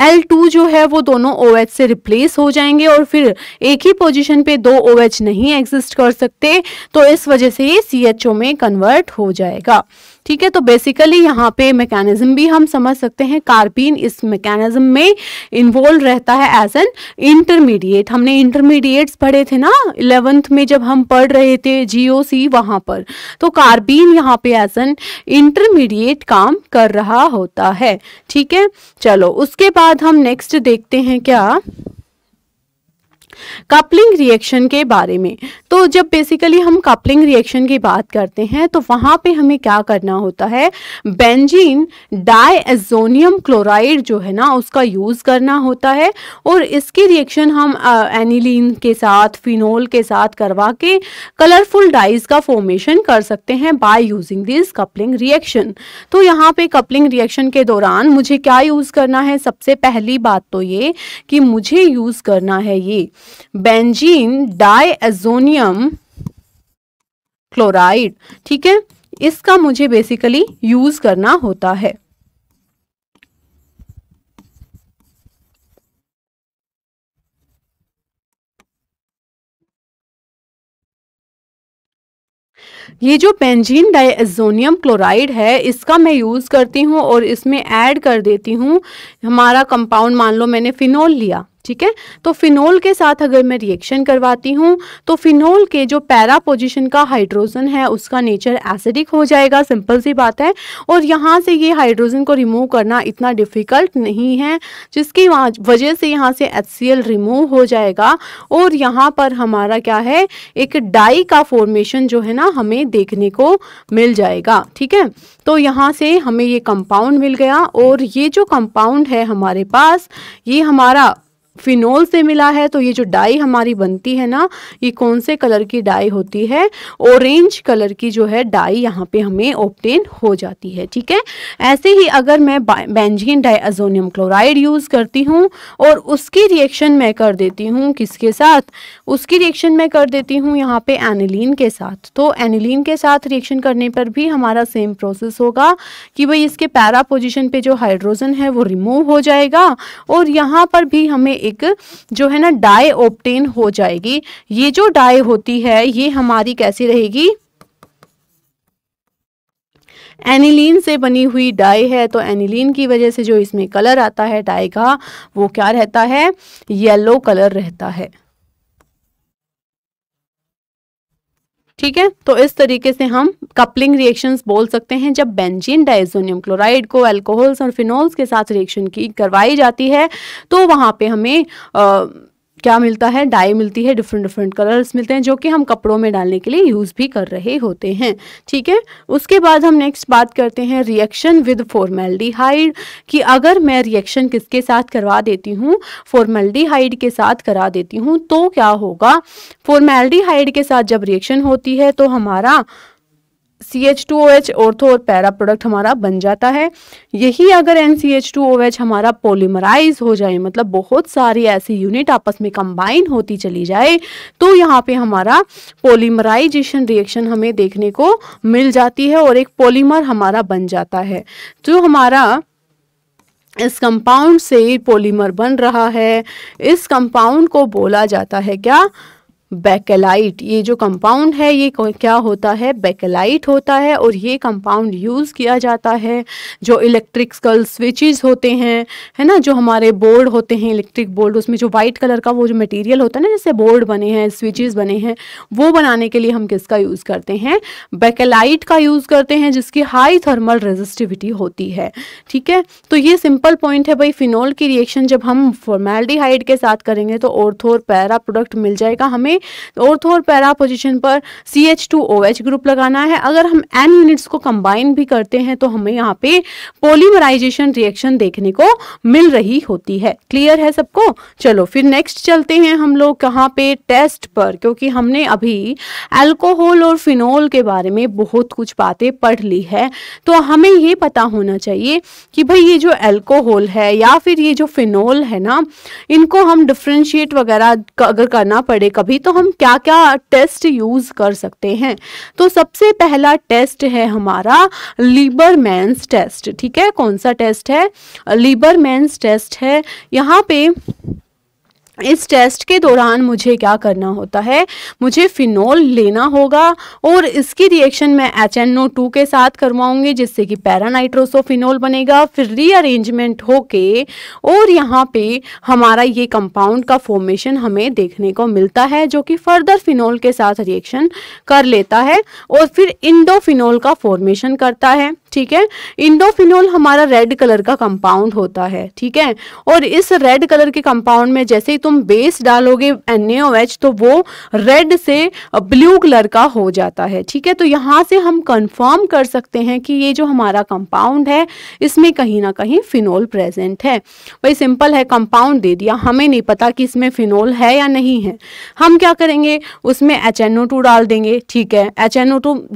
एल टू जो है वो दोनों ओ OH से रिप्लेस हो जाएंगे और फिर एक ही पोजिशन पे दो ओ OH नहीं एग्जिस्ट कर सकते तो इस वजह से ये सी एच ओ में कन्वर्ट हो जाएगा ठीक है तो बेसिकली यहाँ पे मैकेनिज्म भी हम समझ सकते हैं कार्पिन इस मैकेनिज्म में इन्वॉल्व रहता है एज एन इंटरमीडिएट हमने इंटरमीडिएट्स पढ़े थे ना इलेवेंथ में जब हम पढ़ रहे थे जीओसी वहाँ पर तो कार्बिन यहाँ पे एज एन इंटरमीडिएट काम कर रहा होता है ठीक है चलो उसके बाद हम नेक्स्ट देखते हैं क्या कपलिंग रिएक्शन के बारे में तो जब बेसिकली हम कपलिंग रिएक्शन की बात करते हैं तो वहाँ पे हमें क्या करना होता है बेंजीन डाइएजोनियम क्लोराइड जो है ना उसका यूज़ करना होता है और इसकी रिएक्शन हम एनिलीन के साथ फिनोल के साथ करवा के कलरफुल डाइज का फॉर्मेशन कर सकते हैं by using this coupling reaction तो यहाँ पे कपलिंग रिएक्शन के दौरान मुझे क्या यूज़ करना है सबसे पहली बात तो ये कि मुझे यूज़ करना है ये बेंजीन डाइएजोनियम क्लोराइड ठीक है इसका मुझे बेसिकली यूज करना होता है ये जो पेंजीन डाइएजोनियम क्लोराइड है इसका मैं यूज़ करती हूँ और इसमें ऐड कर देती हूँ हमारा कंपाउंड मान लो मैंने फिनोल लिया ठीक है तो फिनोल के साथ अगर मैं रिएक्शन करवाती हूँ तो फिनोल के जो पैरा पोजिशन का हाइड्रोजन है उसका नेचर एसिडिक हो जाएगा सिंपल सी बात है और यहाँ से ये हाइड्रोजन को रिमूव करना इतना डिफ़िकल्ट नहीं है जिसकी वजह से यहाँ से एच रिमूव हो जाएगा और यहाँ पर हमारा क्या है एक डाई का फॉर्मेशन जो है ना हमें देखने को मिल जाएगा ठीक है तो यहाँ से हमें ये कंपाउंड मिल गया और ये जो कंपाउंड है हमारे पास ये हमारा फिनोल से मिला है तो ये जो डाई हमारी बनती है ना ये कौन से कलर की डाई होती है ऑरेंज कलर की जो है डाई यहाँ पे हमें ऑप्टेन हो जाती है ठीक है ऐसे ही अगर मैं बेंजीन अजोनियम क्लोराइड यूज़ करती हूँ और उसकी रिएक्शन मैं कर देती हूँ किसके साथ उसकी रिएक्शन मैं कर देती हूँ यहाँ पे एनिलीन के साथ तो एनिलीन के साथ रिएक्शन करने पर भी हमारा सेम प्रोसेस होगा कि भाई इसके पैरा पोजिशन पे जो हाइड्रोजन है वो रिमूव हो जाएगा और यहाँ पर भी हमें एक जो है ना डाई ऑप्टेन हो जाएगी ये जो डाई होती है ये हमारी कैसी रहेगी एनिलीन से बनी हुई डाई है तो एनिलीन की वजह से जो इसमें कलर आता है डाई का वो क्या रहता है येलो कलर रहता है ठीक है तो इस तरीके से हम कपलिंग रिएक्शंस बोल सकते हैं जब बेंजीन डाइजोनियम क्लोराइड को एल्कोहल्स और फिनोल्स के साथ रिएक्शन की करवाई जाती है तो वहाँ पे हमें आ, क्या मिलता है डाई मिलती है डिफरेंट डिफरेंट कलर्स मिलते हैं जो कि हम कपड़ों में डालने के लिए यूज़ भी कर रहे होते हैं ठीक है उसके बाद हम नेक्स्ट बात करते हैं रिएक्शन विद फॉर्मेल्डिहाइड कि अगर मैं रिएक्शन किसके साथ करवा देती हूँ फॉर्मेल्डिहाइड के साथ करा देती हूँ तो क्या होगा फॉर्मेल्डिहाइड के साथ जब रिएक्शन होती है तो हमारा C H two O H ortho और पैरा प्रोडक्ट हमारा बन जाता है यही अगर N C H two O H हमारा पोलीमराइज हो जाए मतलब बहुत सारी ऐसी यूनिट आपस में कंबाइन होती चली जाए तो यहाँ पे हमारा पोलीमराइजेशन रिएक्शन हमें देखने को मिल जाती है और एक पोलीमर हमारा बन जाता है जो हमारा इस कंपाउंड से पोलीमर बन रहा है इस कंपाउंड को बोला जाता है क्या बैकेलाइट ये जो कंपाउंड है ये क्या होता है बैकेलाइट होता है और ये कंपाउंड यूज़ किया जाता है जो इलेक्ट्रिकल स्विचेस होते हैं है ना जो हमारे बोर्ड होते हैं इलेक्ट्रिक बोर्ड उसमें जो वाइट कलर का वो जो मटेरियल होता है ना जैसे बोर्ड बने हैं स्विचेस बने हैं वो बनाने के लिए हम किसका यूज़ करते हैं बैकेलाइट का यूज़ करते हैं जिसकी हाई थर्मल रेजिस्टिविटी होती है ठीक है तो ये सिंपल पॉइंट है भाई फिनोल की रिएक्शन जब हम फॉर्मेलिटी के साथ करेंगे तो ओर्थोर पैरा प्रोडक्ट मिल जाएगा हमें ऑर्थो तो और पैरा पोजिशन पर C H two O H group लगाना है अगर हम एन यूनिट्स को कंबाइन भी करते हैं तो हमें यहाँ पे पोलीमराइजेशन रिएक्शन देखने को मिल रही होती है क्लियर है सबको चलो फिर नेक्स्ट चलते हैं हम लोग कहाँ पे टेस्ट पर क्योंकि हमने अभी एल्कोहल और फिनोल के बारे में बहुत कुछ बातें पढ़ ली है तो हमें ये पता होना चाहिए कि भाई ये जो एल्कोहल है या फिर ये जो फिनोल है ना इनको हम डिफ्रेंशिएट वगैरह अगर करना पड़े कभी तो तो हम क्या क्या टेस्ट यूज़ कर सकते हैं तो सबसे पहला टेस्ट है हमारा लीबरमैन्स टेस्ट ठीक है कौन सा टेस्ट है लीबरमैन्स टेस्ट है यहाँ पे इस टेस्ट के दौरान मुझे क्या करना होता है मुझे फिनोल लेना होगा और इसकी रिएक्शन मैं एच एन टू के साथ करवाऊंगी जिससे कि पैरानाइट्रोसोफिनोल बनेगा फिर रीअरेंजमेंट होके और यहाँ पे हमारा ये कंपाउंड का फॉर्मेशन हमें देखने को मिलता है जो कि फर्दर फिनोल के साथ रिएक्शन कर लेता है और फिर इंडोफिनोल का फॉर्मेशन करता है ठीक है इंडोफिनोल हमारा रेड कलर का कंपाउंड होता है ठीक है और इस रेड कलर के कंपाउंड में जैसे ही तुम बेस डालोगे एन तो वो रेड से ब्लू कलर का हो जाता है ठीक है तो यहां से हम कंफर्म कर सकते हैं कि ये जो हमारा कंपाउंड है इसमें कहीं ना कहीं फिनोल प्रेजेंट है भाई सिंपल है कंपाउंड दे दिया हमें नहीं पता कि इसमें फिनोल है या नहीं है हम क्या करेंगे उसमें एच डाल देंगे ठीक है एच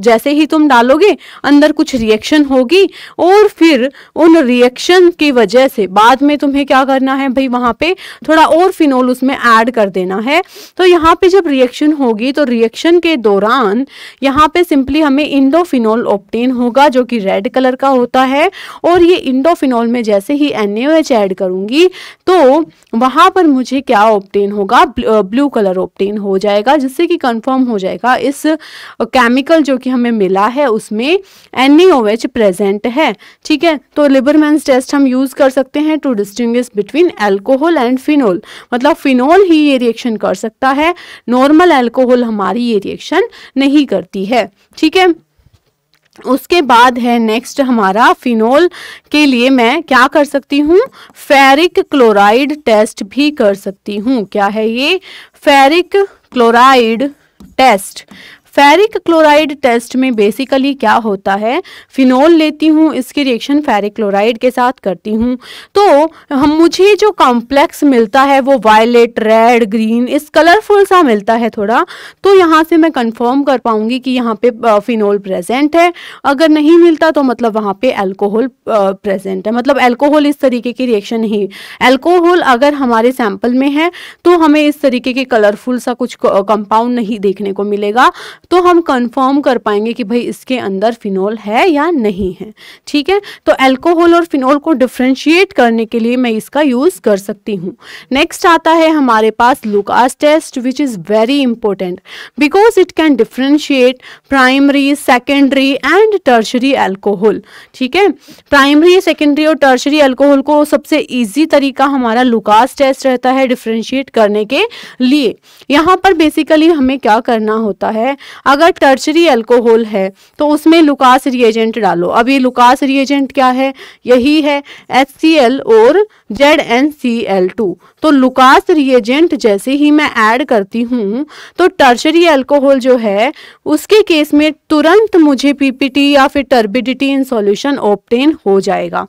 जैसे ही तुम डालोगे अंदर कुछ रिएक्शन होगी और फिर उन रिएक्शन की वजह से बाद में तुम्हें क्या करना है भाई वहाँ पे थोड़ा और फिनोल उसमें ऐड कर देना है तो यहाँ पे जब रिएक्शन होगी तो रिएक्शन के दौरान यहाँ पे सिंपली हमें इंडोफिनोल ऑप्टेन होगा जो कि रेड कलर का होता है और ये इंडोफिनोल में जैसे ही एन ऐड करूँगी तो वहाँ पर मुझे क्या ऑप्टेन होगा ब्लू कलर ऑप्टेन हो जाएगा जिससे कि कन्फर्म हो जाएगा इस केमिकल जो कि हमें मिला है उसमें एन प्रेजेंट है ठीक है तो लिबरमैन्स टेस्ट हम यूज कर सकते हैं to distinguish between alcohol and phenol मतलब फिनोल ही ये रिएक्शन कर सकता है नॉर्मल एल्कोहल हमारी ये रिएक्शन नहीं करती है ठीक है उसके बाद है नेक्स्ट हमारा फिनोल के लिए मैं क्या कर सकती हूँ फेरिक क्लोराइड टेस्ट भी कर सकती हूँ क्या है ये ferric chloride test ferric chloride test में बेसिकली क्या होता है फिनोल लेती हूँ इसके रिएक्शन फेरिक क्लोराइड के साथ करती हूँ तो हम मुझे जो कॉम्प्लेक्स मिलता है वो वायलेट रेड ग्रीन इस कलरफुल सा मिलता है थोड़ा तो यहाँ से मैं कंफर्म कर पाऊँगी कि यहाँ पे फिनोल प्रेजेंट है अगर नहीं मिलता तो मतलब वहाँ पे अल्कोहल प्रेजेंट है मतलब अल्कोहल इस तरीके की रिएक्शन नहीं अल्कोहल अगर हमारे सैंपल में है तो हमें इस तरीके के कलरफुल सा कुछ कंपाउंड नहीं देखने को मिलेगा तो हम कंफर्म कर पाएंगे कि भाई इसके अंदर फिनोल है या नहीं है ठीक है तो एल्कोहल और फिनोल को डिफ्रेंशिएट करने के लिए मैं इसका यूज़ कर सकती हूँ नेक्स्ट आता है हमारे पास Lucas test which is very important because it can differentiate primary secondary and tertiary alcohol ठीक है प्राइमरी सेकेंडरी और टर्शरी एल्कोहल को सबसे ईजी तरीका हमारा लुकास टेस्ट रहता है डिफ्रेंशिएट करने के लिए यहाँ पर बेसिकली हमें क्या करना होता है अगर टर्चरी अल्कोहल है तो उसमें लुकास रिएजेंट डालो अब ये लुकास रिएजेंट क्या है यही है एच और जेड तो लुकास रिएजेंट जैसे ही मैं ऐड करती हूँ तो टर्चरी अल्कोहल जो है उसके केस में तुरंत मुझे पीपीटी या फिर टर्बिडिटी इन सॉल्यूशन ऑप्टेन हो जाएगा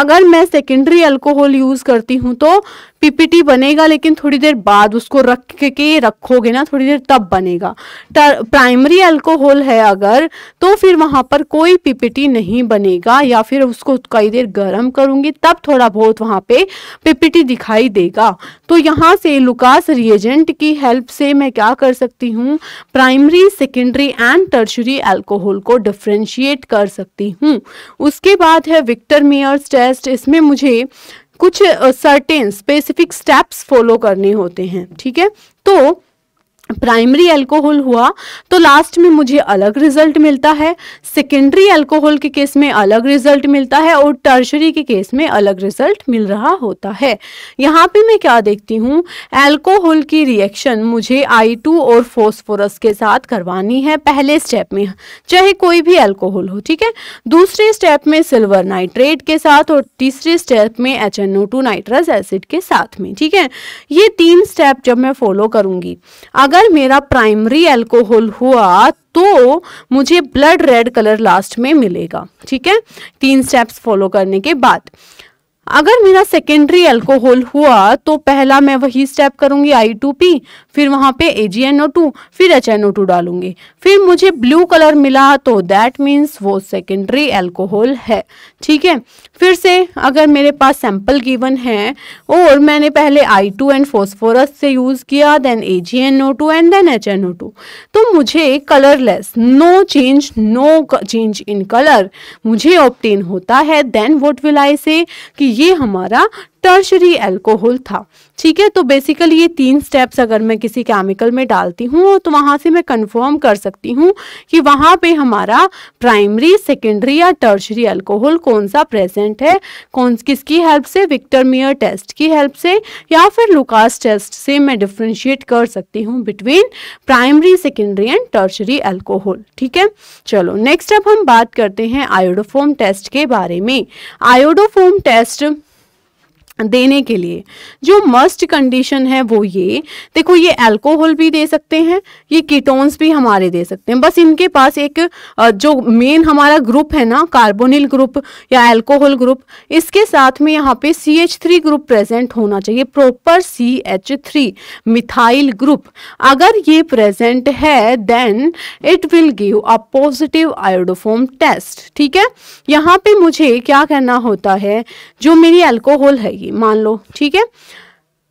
अगर मैं सेकेंडरी अल्कोहल यूज़ करती हूँ तो पीपीटी बनेगा लेकिन थोड़ी देर बाद उसको रख के रखोगे ना थोड़ी देर तब बनेगा प्राइमरी अल्कोहल है अगर तो फिर वहाँ पर कोई पीपीटी नहीं बनेगा या फिर उसको कई देर गर्म करूँगी तब थोड़ा बहुत वहाँ पे पीपीटी दिखाई देगा तो यहाँ से लुकास रिएजेंट की हेल्प से मैं क्या कर सकती हूँ primary secondary and tertiary alcohol को डिफ्रेंशिएट कर सकती हूँ उसके बाद है विक्टर मेयर्स टेस्ट इसमें मुझे कुछ सर्टेन स्पेसिफिक स्टेप्स फॉलो करने होते हैं ठीक है तो प्राइमरी अल्कोहल हुआ तो लास्ट में मुझे अलग रिजल्ट मिलता है सेकेंडरी अल्कोहल के केस में अलग रिजल्ट मिलता है और टर्शरी के केस में अलग रिजल्ट मिल रहा होता है यहाँ पे मैं क्या देखती हूँ अल्कोहल की रिएक्शन मुझे आई टू और फोस्फोरस के साथ करवानी है पहले स्टेप में चाहे कोई भी अल्कोहल हो ठीक है दूसरे स्टेप में सिल्वर नाइट्रेट के साथ और तीसरे स्टेप में H N O two nitrous acid के साथ में ठीक है ये तीन स्टेप जब मैं फॉलो करूंगी अगर अगर मेरा प्राइमरी अल्कोहल हुआ तो मुझे ब्लड रेड कलर लास्ट में मिलेगा ठीक है तीन स्टेप्स फॉलो करने के बाद अगर मेरा सेकेंडरी अल्कोहल हुआ तो पहला मैं वही स्टेप करूंगी आई टू पी फिर वहां पे A G N O two फिर एच एन ओ टू डालूंगी फिर मुझे ब्लू कलर मिला तो दैट मीन्स वो सेकेंडरी अल्कोहल है ठीक है फिर से अगर मेरे पास सैंपल गिवन है और मैंने पहले आई टू एंड फोस्फोरस से यूज़ किया then A G N O two and then H N O two तो मुझे colourless no change no change in colour मुझे ऑप्टेन होता है देन वोट विल आई से कि ये हमारा टर्शरी एल्कोहल था ठीक है तो बेसिकली ये तीन स्टेप्स अगर मैं किसी केमिकल में डालती हूँ तो वहाँ से मैं कंफर्म कर सकती हूँ कि वहाँ पे हमारा प्राइमरी सेकेंडरी या टर्शरी अल्कोहल कौन सा प्रेजेंट है कौन किसकी हेल्प से विक्टर मियर टेस्ट की हेल्प से या फिर लुकास टेस्ट से मैं डिफ्रेंशिएट कर सकती हूँ between primary secondary and tertiary alcohol ठीक है चलो नेक्स्ट अब हम बात करते हैं आयोडोफोम टेस्ट के बारे में आयोडोफोम टेस्ट देने के लिए जो मस्ट कंडीशन है वो ये देखो ये अल्कोहल भी दे सकते हैं ये कीटोन्स भी हमारे दे सकते हैं बस इनके पास एक जो मेन हमारा ग्रुप है ना कार्बोनिल ग्रुप या अल्कोहल ग्रुप इसके साथ में यहाँ पे C H three group present होना चाहिए proper C H three methyl group अगर ये प्रेजेंट है then it will give a positive iodoform test ठीक है यहाँ पे मुझे क्या कहना होता है जो मेरी एल्कोहल है ये मान लो ठीक है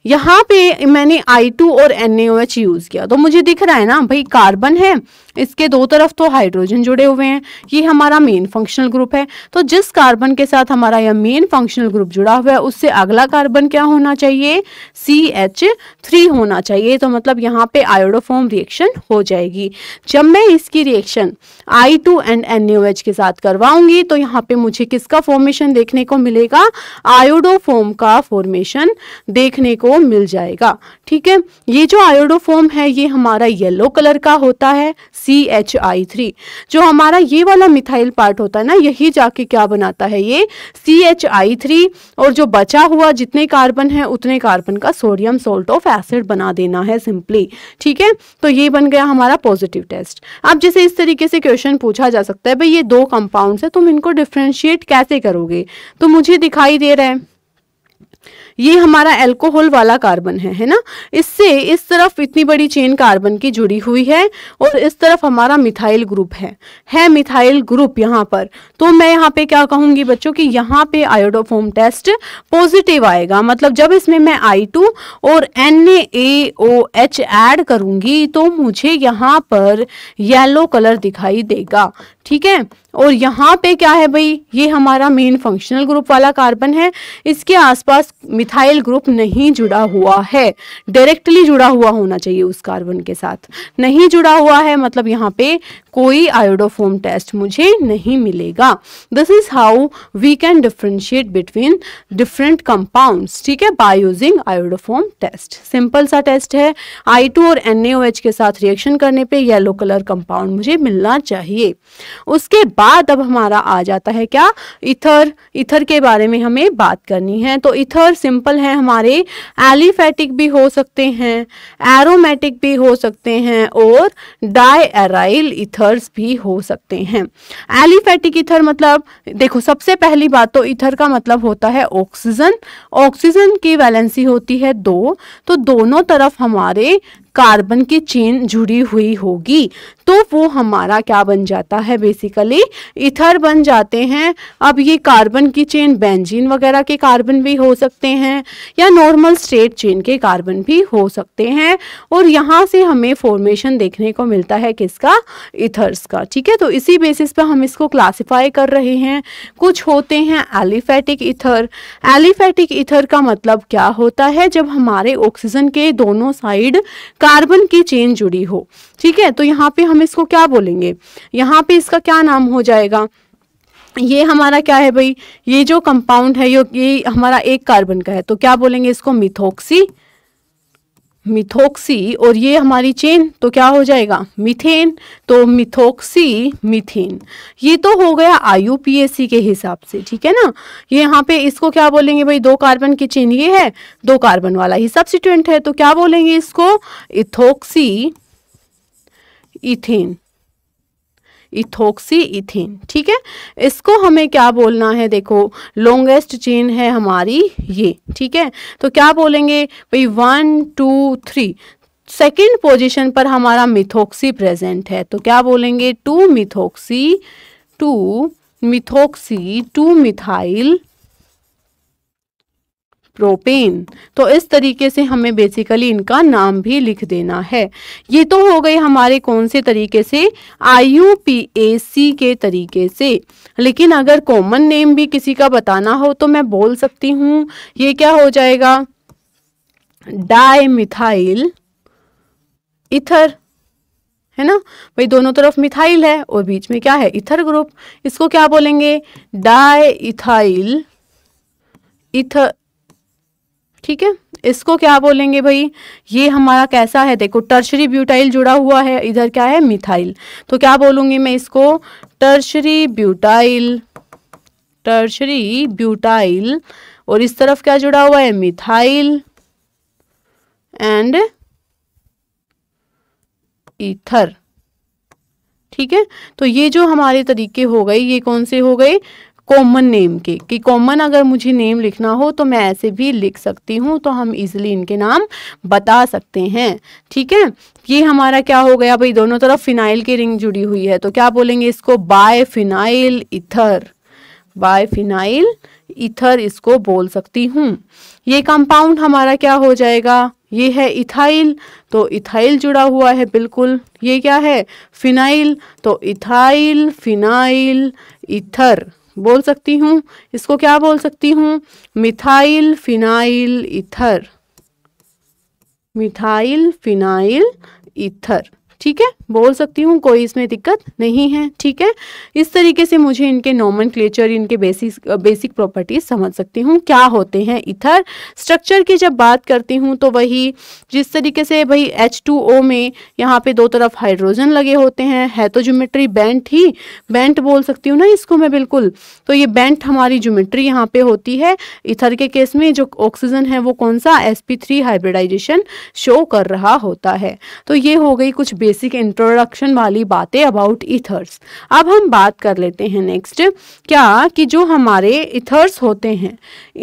यहाँ पे मैंने I2 और NaOH यूज़ किया तो मुझे दिख रहा है ना भाई कार्बन है इसके दो तरफ तो हाइड्रोजन जुड़े हुए हैं ये हमारा मेन फंक्शनल ग्रुप है तो जिस कार्बन के साथ हमारा यह मेन फंक्शनल ग्रुप जुड़ा हुआ है उससे अगला कार्बन क्या होना चाहिए CH3 होना चाहिए तो मतलब यहाँ पे आयोडोफॉर्म रिएक्शन हो जाएगी जब मैं इसकी रिएक्शन टू एंड एच के साथ करवाऊंगी तो यहाँ पे मुझे किसका फॉर्मेशन देखने को मिलेगा आयोडोफॉर्म का फॉर्मेशन देखने को आपको मिल जाएगा ठीक है ये जो आयोडोफॉर्म है ये हमारा येलो कलर का होता है सी एच आई थ्री जो हमारा ये वाला मिथाइल पार्ट होता है ना यही जाके क्या बनाता है ये सी एच आई थ्री और जो बचा हुआ जितने कार्बन है उतने कार्बन का सोडियम सोल्ट ऑफ एसिड बना देना है सिंपली ठीक है तो ये बन गया हमारा पॉजिटिव टेस्ट अब जैसे इस तरीके से क्वेश्चन पूछा जा सकता है भाई ये दो कंपाउंड्स है तुम इनको डिफ्रेंशिएट कैसे करोगे तो मुझे दिखाई दे रहा है ये हमारा एल्कोहल वाला कार्बन है है ना इससे इस तरफ इतनी बड़ी चेन कार्बन की जुड़ी हुई है और इस तरफ हमारा मिथाइल ग्रुप है है मिथाइल ग्रुप यहाँ पर तो मैं यहाँ पे क्या कहूँगी बच्चों कि यहाँ पे आयोडोफोम टेस्ट पॉजिटिव आएगा मतलब जब इसमें मैं आई टू और N A O H add करूँगी तो मुझे यहाँ पर येलो कलर दिखाई देगा ठीक है और यहाँ पे क्या है भाई ये हमारा मेन फंक्शनल ग्रुप वाला कार्बन है इसके आसपास मिथाइल ग्रुप नहीं जुड़ा हुआ है डायरेक्टली जुड़ा हुआ होना चाहिए उस कार्बन के साथ नहीं जुड़ा हुआ है मतलब यहाँ पे कोई आयोडोफोम टेस्ट मुझे नहीं मिलेगा this is how we can differentiate between different compounds ठीक है by using iodoform test simple सा टेस्ट है आई और एन के साथ रिएक्शन करने पे येलो कलर कंपाउंड मुझे मिलना चाहिए उसके बाद अब हमारा आ जाता है क्या इथर इथर के बारे में हमें बात करनी है तो इथर सिंपल है हमारे एलिफेटिक भी हो सकते हैं एरोमेटिक भी हो सकते हैं और डायराइल इथर्स भी हो सकते हैं एलिफेटिक इथर मतलब देखो सबसे पहली बात तो इथर का मतलब होता है ऑक्सीजन ऑक्सीजन की वैलेंसी होती है दो तो दोनों तरफ हमारे कार्बन की चेन जुड़ी हुई होगी तो वो हमारा क्या बन जाता है बेसिकली इथर बन जाते हैं अब ये कार्बन की चेन बेंजीन वगैरह के कार्बन भी हो सकते हैं या नॉर्मल स्ट्रेट चेन के कार्बन भी हो सकते हैं और यहाँ से हमें फॉर्मेशन देखने को मिलता है किसका इथर्स का ठीक है तो इसी बेसिस पर हम इसको क्लासीफाई कर रहे हैं कुछ होते हैं एलिफेटिक इथर एलिफेटिक इथर का मतलब क्या होता है जब हमारे ऑक्सीजन के दोनों साइड कार्बन की चेन जुड़ी हो ठीक है तो यहाँ पे हम इसको क्या बोलेंगे यहाँ पे इसका क्या नाम हो जाएगा ये हमारा क्या है भाई ये जो कंपाउंड है ये हमारा एक कार्बन का है तो क्या बोलेंगे इसको मिथोक्सी मिथोक्सी और ये हमारी चेन तो क्या हो जाएगा मिथेन तो मिथोक्सी मिथेन ये तो हो गया आयु के हिसाब से ठीक है ना ये यहाँ पे इसको क्या बोलेंगे भाई दो कार्बन की चेन ये है दो कार्बन वाला ही सब्सिटेंट है तो क्या बोलेंगे इसको इथोक्सी इथेन इथोक्सी इथिन ठीक है इसको हमें क्या बोलना है देखो लॉन्गेस्ट चेन है हमारी ये ठीक है तो क्या बोलेंगे भाई one two three second position पर हमारा मिथोक्सी प्रेजेंट है तो क्या बोलेंगे two methoxy two methoxy two methyl propane तो इस तरीके से हमें बेसिकली इनका नाम भी लिख देना है ये तो हो गए हमारे कौन से तरीके से आई के तरीके से लेकिन अगर कॉमन नेम भी किसी का बताना हो तो मैं बोल सकती हूँ ये क्या हो जाएगा मिथाइल इथर है ना भाई दोनों तरफ मिथाइल है और बीच में क्या है इथर ग्रुप इसको क्या बोलेंगे डाई इथाइल इथर ठीक है इसको क्या बोलेंगे भाई ये हमारा कैसा है देखो टर्शरी ब्यूटाइल जुड़ा हुआ है इधर क्या है मिथाइल तो क्या बोलूंगी मैं इसको टर्शरी ब्यूटाइल टर्शरी ब्यूटाइल और इस तरफ क्या जुड़ा हुआ है मिथाइल एंड ईथर ठीक है तो ये जो हमारे तरीके हो गए ये कौन से हो गए कॉमन नेम के कि कॉमन अगर मुझे नेम लिखना हो तो मैं ऐसे भी लिख सकती हूँ तो हम इजिली इनके नाम बता सकते हैं ठीक है ये हमारा क्या हो गया भाई दोनों तरफ फिनाइल की रिंग जुड़ी हुई है तो क्या बोलेंगे इसको biphenyl ether biphenyl ether इसको बोल सकती हूँ ये कंपाउंड हमारा क्या हो जाएगा ये है इथाइल तो इथाइल जुड़ा हुआ है बिल्कुल ये क्या है फिनाइल तो इथाइल फिनाइल इथर बोल सकती हूँ इसको क्या बोल सकती हूँ methyl phenyl ether methyl phenyl ether ठीक है बोल सकती हूँ कोई इसमें दिक्कत नहीं है ठीक है इस तरीके से मुझे इनके नॉमन क्लेचर इनके बेसिक बेसिक प्रॉपर्टीज समझ सकती हूँ क्या होते हैं इथर स्ट्रक्चर की जब बात करती हूँ तो वही जिस तरीके से भाई एच टू ओ में यहाँ पे दो तरफ हाइड्रोजन लगे होते हैं है तो ज्योमेट्री बेंट ही बेंट बोल सकती हूँ ना इसको मैं बिल्कुल तो ये बेंट हमारी ज्योमेट्री यहाँ पे होती है इथर के केस में जो ऑक्सीजन है वो कौन सा एस हाइब्रिडाइजेशन शो कर रहा होता है तो ये हो गई कुछ बेसिक इंट्रो प्रोडक्शन वाली बातें अबाउट इथर्स अब हम बात कर लेते हैं नेक्स्ट क्या कि जो हमारे इथर्स होते हैं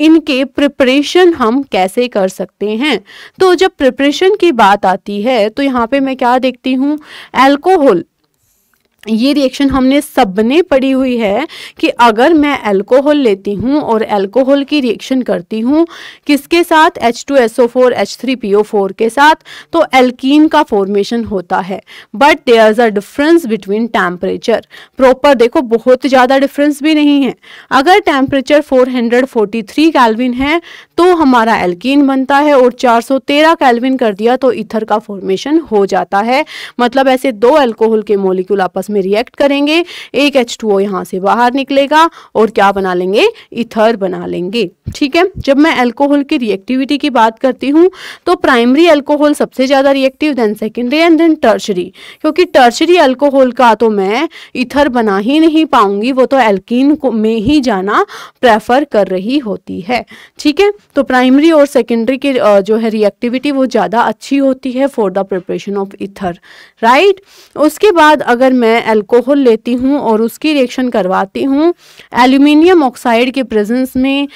इनके प्रिपरेशन हम कैसे कर सकते हैं तो जब प्रिपरेशन की बात आती है तो यहाँ पे मैं क्या देखती हूँ एल्कोहल ये रिएक्शन हमने सबने पढ़ी हुई है कि अगर मैं अल्कोहल लेती हूँ और अल्कोहल की रिएक्शन करती हूँ किसके साथ H2SO4 H3PO4 के साथ तो एल्कीन का फॉर्मेशन होता है but there is a difference between temperature proper देखो बहुत ज़्यादा डिफरेंस भी नहीं है अगर टेम्परेचर 443 केल्विन है तो हमारा एल्कीन बनता है और चार सौ कर दिया तो इथर का फॉर्मेशन हो जाता है मतलब ऐसे दो एल्कोहल के मोलिकुल आपस में में रिएक्ट करेंगे एक एच टू ओ यहाँ से बाहर निकलेगा और क्या बना लेंगे इथर बना लेंगे ठीक है जब मैं अल्कोहल की रिएक्टिविटी की बात करती हूँ तो प्राइमरी अल्कोहल सबसे ज़्यादा reactive then secondary and then tertiary क्योंकि टर्शरी अल्कोहल का तो मैं इथर बना ही नहीं पाऊंगी वो तो एल्किन को में ही जाना प्रेफर कर रही होती है ठीक है तो प्राइमरी और सेकेंडरी की जो है रिएक्टिविटी वो ज़्यादा अच्छी होती है for the preparation of ether right उसके बाद अगर मैं अल्कोहल लेती हूँ और उसकी रिएक्शन करवाती हूँ एल्यूमिनियम ऑक्साइड के प्रेजेंस में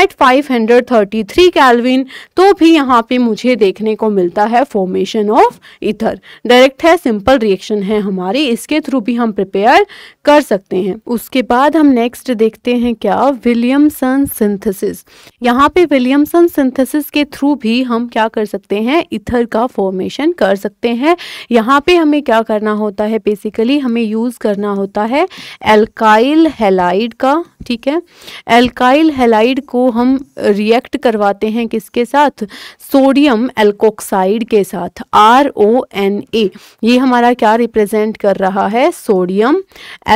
एट 533 केल्विन तो भी यहाँ पे मुझे देखने को मिलता है फॉर्मेशन ऑफ इथर डायरेक्ट है सिंपल रिएक्शन है हमारी इसके थ्रू भी हम प्रिपेयर कर सकते हैं उसके बाद हम नेक्स्ट देखते हैं क्या विलियमसन सिंथेसिस यहाँ पे विलियमसन सिंथेसिस के थ्रू भी हम क्या कर सकते हैं इथर का फॉर्मेशन कर सकते हैं यहाँ पे हमें क्या करना होता है बेसिकली हमें यूज़ करना होता है एल्काइल हेलाइड का ठीक है एल्काइल हेलाइड को हम रिएक्ट करवाते हैं किसके साथ सोडियम एल्कोक्साइड के साथ आर ओ एन ए ये हमारा क्या रिप्रेजेंट कर रहा है सोडियम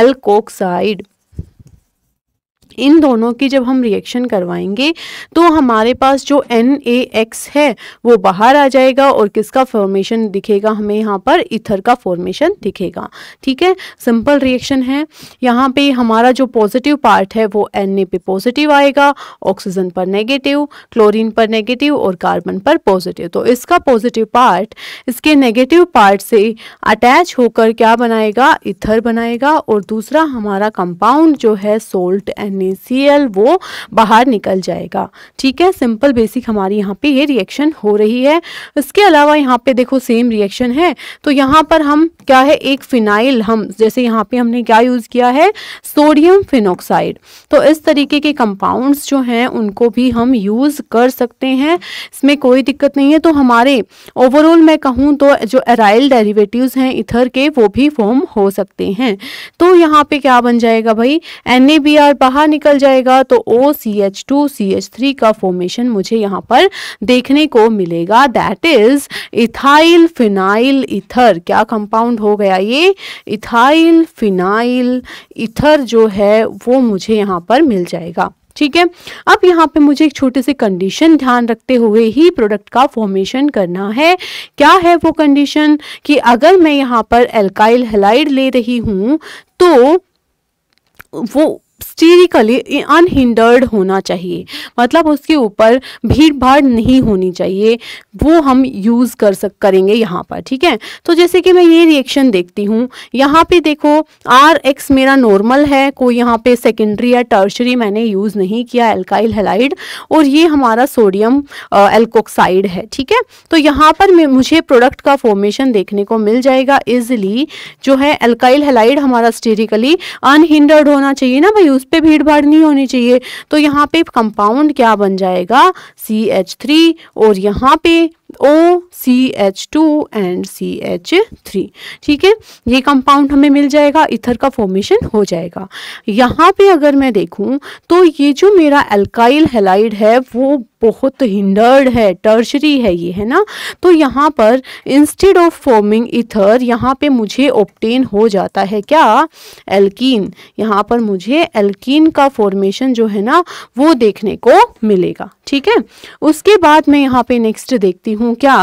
एल्कोक्साइड इन दोनों की जब हम रिएक्शन करवाएंगे तो हमारे पास जो एन ए एक्स है वो बाहर आ जाएगा और किसका फॉर्मेशन दिखेगा हमें यहाँ पर इथर का फॉर्मेशन दिखेगा ठीक है सिंपल रिएक्शन है यहाँ पे हमारा जो पॉजिटिव पार्ट है वो एन ए पे पॉजिटिव आएगा ऑक्सीजन पर नेगेटिव क्लोरीन पर नेगेटिव और कार्बन पर पॉजिटिव तो इसका पॉजिटिव पार्ट इसके नेगेटिव पार्ट से अटैच होकर क्या बनाएगा इथर बनाएगा और दूसरा हमारा कंपाउंड जो है सोल्ट एन में सी वो बाहर निकल जाएगा ठीक है सिंपल बेसिक हमारी यहाँ पे ये रिएक्शन हो रही है इसके अलावा यहाँ पे देखो सेम रिएक्शन है तो यहाँ पर हम क्या है एक फिनाइल हम जैसे यहाँ पे हमने क्या यूज़ किया है सोडियम फिनोक्साइड तो इस तरीके के कंपाउंड्स जो हैं उनको भी हम यूज़ कर सकते हैं इसमें कोई दिक्कत नहीं है तो हमारे ओवरऑल मैं कहूँ तो जो एराइल डेरिवेटिव हैं इथर के वो भी फॉर्म हो सकते हैं तो यहाँ पे क्या बन जाएगा भाई एन बाहर निकल जाएगा तो O C H two C H three का फॉर्मेशन मुझे यहाँ पर देखने को मिलेगा that is ethyl phenyl ether क्या कंपाउंड हो गया ये इथाइल फिनाइल इथर जो है वो मुझे यहाँ पर मिल जाएगा ठीक है अब यहाँ पे मुझे एक छोटे से कंडीशन ध्यान रखते हुए ही प्रोडक्ट का फॉर्मेशन करना है क्या है वो कंडीशन कि अगर मैं यहाँ पर एल्काइल हेलाइड ले रही हूँ तो वो स्टीरिकली अनहिंडर्ड होना चाहिए मतलब उसके ऊपर भीड़ भाड़ नहीं होनी चाहिए वो हम यूज़ कर सक करेंगे यहाँ पर ठीक है तो जैसे कि मैं ये रिएक्शन देखती हूँ यहाँ पे देखो आर एक्स मेरा नॉर्मल है कोई यहाँ पे सेकेंडरी या टर्शरी मैंने यूज़ नहीं किया एल्काइल हेलाइड और ये हमारा सोडियम एल्कोक्साइड है ठीक है तो यहाँ पर मुझे प्रोडक्ट का फॉर्मेशन देखने को मिल जाएगा इजिली जो है एल्काइल हेलाइड हमारा स्टेरिकली अनहिंडर्ड होना चाहिए ना भाई उस उस पर भीड़ भाड़ नहीं होनी चाहिए तो यहाँ पे कंपाउंड क्या बन जाएगा सी एच थ्री और यहाँ पे O C H two and C H three ठीक है ये कंपाउंड हमें मिल जाएगा इथर का फॉर्मेशन हो जाएगा यहाँ पे अगर मैं देखूँ तो ये जो मेरा एल्काइल हेलाइड है वो बहुत हिंडर्ड है टर्शरी है ये है ना तो यहाँ पर इंस्टेड ऑफ फॉर्मिंग इथर यहाँ पे मुझे ऑप्टेन हो जाता है क्या एल्कीन यहाँ पर मुझे एल्कीन का फॉर्मेशन जो है ना वो देखने को मिलेगा ठीक है उसके बाद मैं यहाँ पे नेक्स्ट देखती हूँ क्या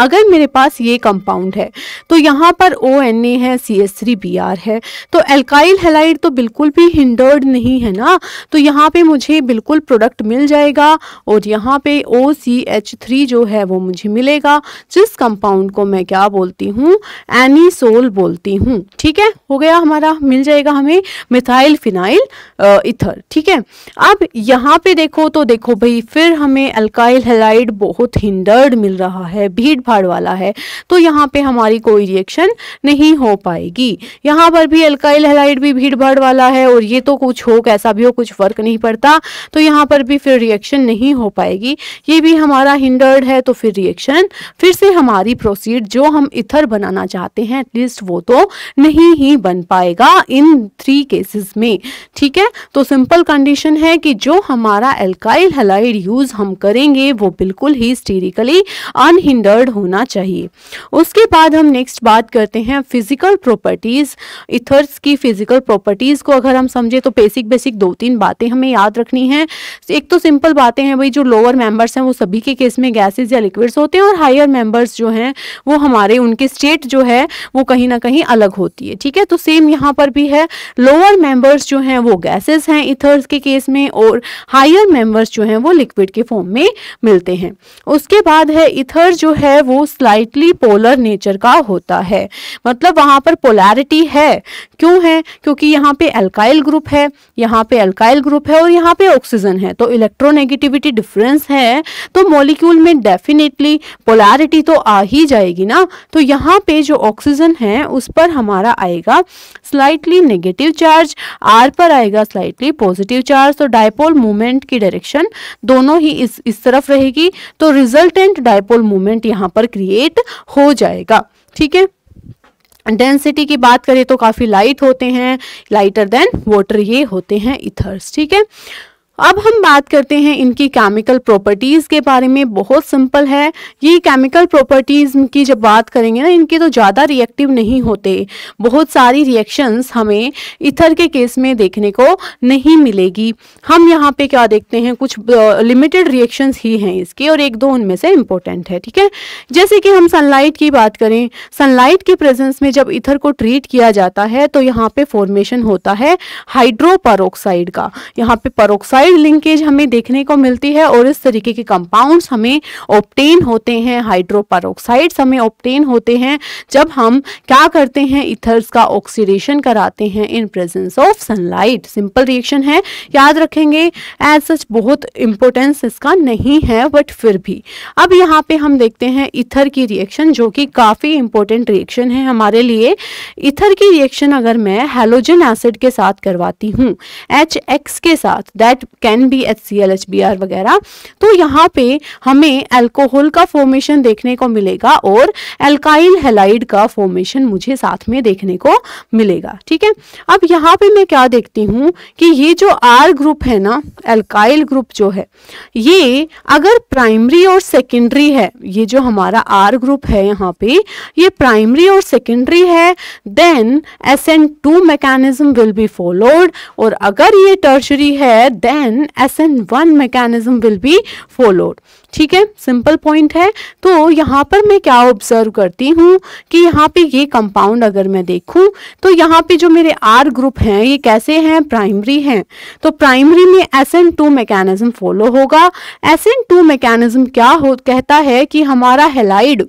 अगर मेरे पास ये कंपाउंड है तो यहाँ पर ओ एन ए है C S three B R है तो एल्काइल हेलाइड तो बिल्कुल भी हिंडर्ड नहीं है ना तो यहाँ पे मुझे बिल्कुल प्रोडक्ट मिल जाएगा और यहाँ पे ओ सी एच थ्री जो है वो मुझे मिलेगा जिस कंपाउंड को मैं क्या बोलती हूँ एनीसोल बोलती हूँ ठीक है हो गया हमारा मिल जाएगा हमें मिथाइल फिनाइल इथर ठीक है अब यहाँ पे देखो तो देखो भाई फिर हमें अल्काइल हेलाइड बहुत हिंडर्ड मिल रहा है भीड़ भीड़ भाड़ वाला है तो यहाँ पे हमारी कोई रिएक्शन नहीं हो पाएगी यहाँ पर भी अल्काइल हेलाइड भी भीड़ भाड़ वाला है और ये तो कुछ हो कैसा भी हो कुछ फर्क नहीं पड़ता तो यहाँ पर भी फिर रिएक्शन नहीं हो पाएगी ये भी हमारा हिंडर्ड है तो फिर रिएक्शन फिर से हमारी प्रोसीड जो हम इथर बनाना चाहते हैं एटलीस्ट वो तो नहीं ही बन पाएगा इन थ्री केसेस में ठीक है तो सिंपल कंडीशन है कि जो हमारा एल्काइल हेलाइड यूज हम करेंगे वो बिल्कुल ही स्टेरिकली अनहिंडर्ड रिकॉर्ड होना चाहिए उसके बाद हम नेक्स्ट बात करते हैं फिजिकल प्रॉपर्टीज़ इथर्स की फिजिकल प्रॉपर्टीज़ को अगर हम समझे तो बेसिक बेसिक दो तीन बातें हमें याद रखनी है एक तो सिंपल बातें हैं भाई जो लोअर मेंबर्स हैं वो सभी के केस में गैसेज या लिक्विड्स होते हैं और हायर मेंबर्स जो हैं वो हमारे उनके स्टेट जो है वो कहीं ना कहीं अलग होती है ठीक है तो सेम यहाँ पर भी है लोअर मेंबर्स जो हैं वो गैसेज हैं इथर्स के केस में और हायर मेंबर्स जो हैं वो लिक्विड के फॉर्म में मिलते हैं उसके बाद है इथर जो है है वो स्लाइटली पोलर नेचर का होता है मतलब वहाँ पर पोलैरिटी है क्यों है क्योंकि यहाँ पे अल्काइल ग्रुप है यहाँ पे अल्काइल ग्रुप है और यहाँ पे ऑक्सीजन है तो इलेक्ट्रोनेगेटिविटी डिफरेंस है तो मॉलिक्यूल में डेफिनेटली पोलैरिटी तो आ ही जाएगी ना तो यहाँ पे जो ऑक्सीजन है उस पर हमारा आएगा स्लाइटली नेगेटिव चार्ज आर पर आएगा स्लाइटली पॉजिटिव चार्ज तो डायपोल मूवमेंट की डायरेक्शन दोनों ही इस इस तरफ रहेगी तो रिजल्टेंट डायपोल मूवमेंट यहाँ यहाँ पर क्रिएट हो जाएगा ठीक है डेंसिटी की बात करें तो काफ़ी लाइट होते हैं लाइटर देन वाटर ये होते हैं इथर्स ठीक है अब हम बात करते हैं इनकी केमिकल प्रॉपर्टीज़ के बारे में बहुत सिंपल है ये केमिकल प्रॉपर्टीज़ की जब बात करेंगे ना इनके तो ज़्यादा रिएक्टिव नहीं होते बहुत सारी रिएक्शंस हमें इथर के केस में देखने को नहीं मिलेगी हम यहाँ पे क्या देखते हैं कुछ लिमिटेड रिएक्शंस ही हैं इसके और एक दो उनमें से इम्पोर्टेंट है ठीक है जैसे कि हम सनलाइट की बात करें सनलाइट के प्रेजेंस में जब इथर को ट्रीट किया जाता है तो यहाँ पे फॉर्मेशन होता है हाइड्रोपरोक्साइड का यहाँ पे परोक्साइड हाइड लिंकेज हमें देखने को मिलती है और इस तरीके के कंपाउंड्स हमें ऑप्टेन होते हैं हाइड्रोपरोक्साइड्स हमें ऑप्टेन होते हैं जब हम क्या करते हैं इथर्स का ऑक्सीडेशन कराते हैं in presence of sunlight simple reaction है याद रखेंगे एज सच बहुत इंपॉर्टेंस इसका नहीं है बट फिर भी अब यहाँ पे हम देखते हैं इथर की रिएक्शन जो कि काफ़ी इंपॉर्टेंट रिएक्शन है हमारे लिए इथर की रिएक्शन अगर मैं हेलोजन एसिड के साथ करवाती हूँ एच एक्स के साथ that can be H C L H B R वगैरह तो यहाँ पे हमें एल्कोहल का फॉर्मेशन देखने को मिलेगा और एल्काइल हेलाइड का फॉर्मेशन मुझे साथ में देखने को मिलेगा ठीक है अब यहाँ पे मैं क्या देखती हूँ कि ये जो आर ग्रुप है ना एल्काइल ग्रुप जो है ये अगर प्राइमरी और सेकेंडरी है ये जो हमारा आर ग्रुप है यहाँ पे ये प्राइमरी और सेकेंडरी है then S N two mechanism will be followed और अगर ये टर्शरी है then then S N one mechanism will be followed ठीक है सिंपल पॉइंट है तो यहाँ पर मैं क्या ऑब्जर्व करती हूँ कि यहाँ पे ये कंपाउंड अगर मैं देखूँ तो यहाँ पे जो मेरे आर ग्रुप हैं ये कैसे हैं प्राइमरी हैं तो प्राइमरी में S N two mechanism follow होगा एस एन टू मैकेनिज्म क्या हो कहता है कि हमारा हेलाइड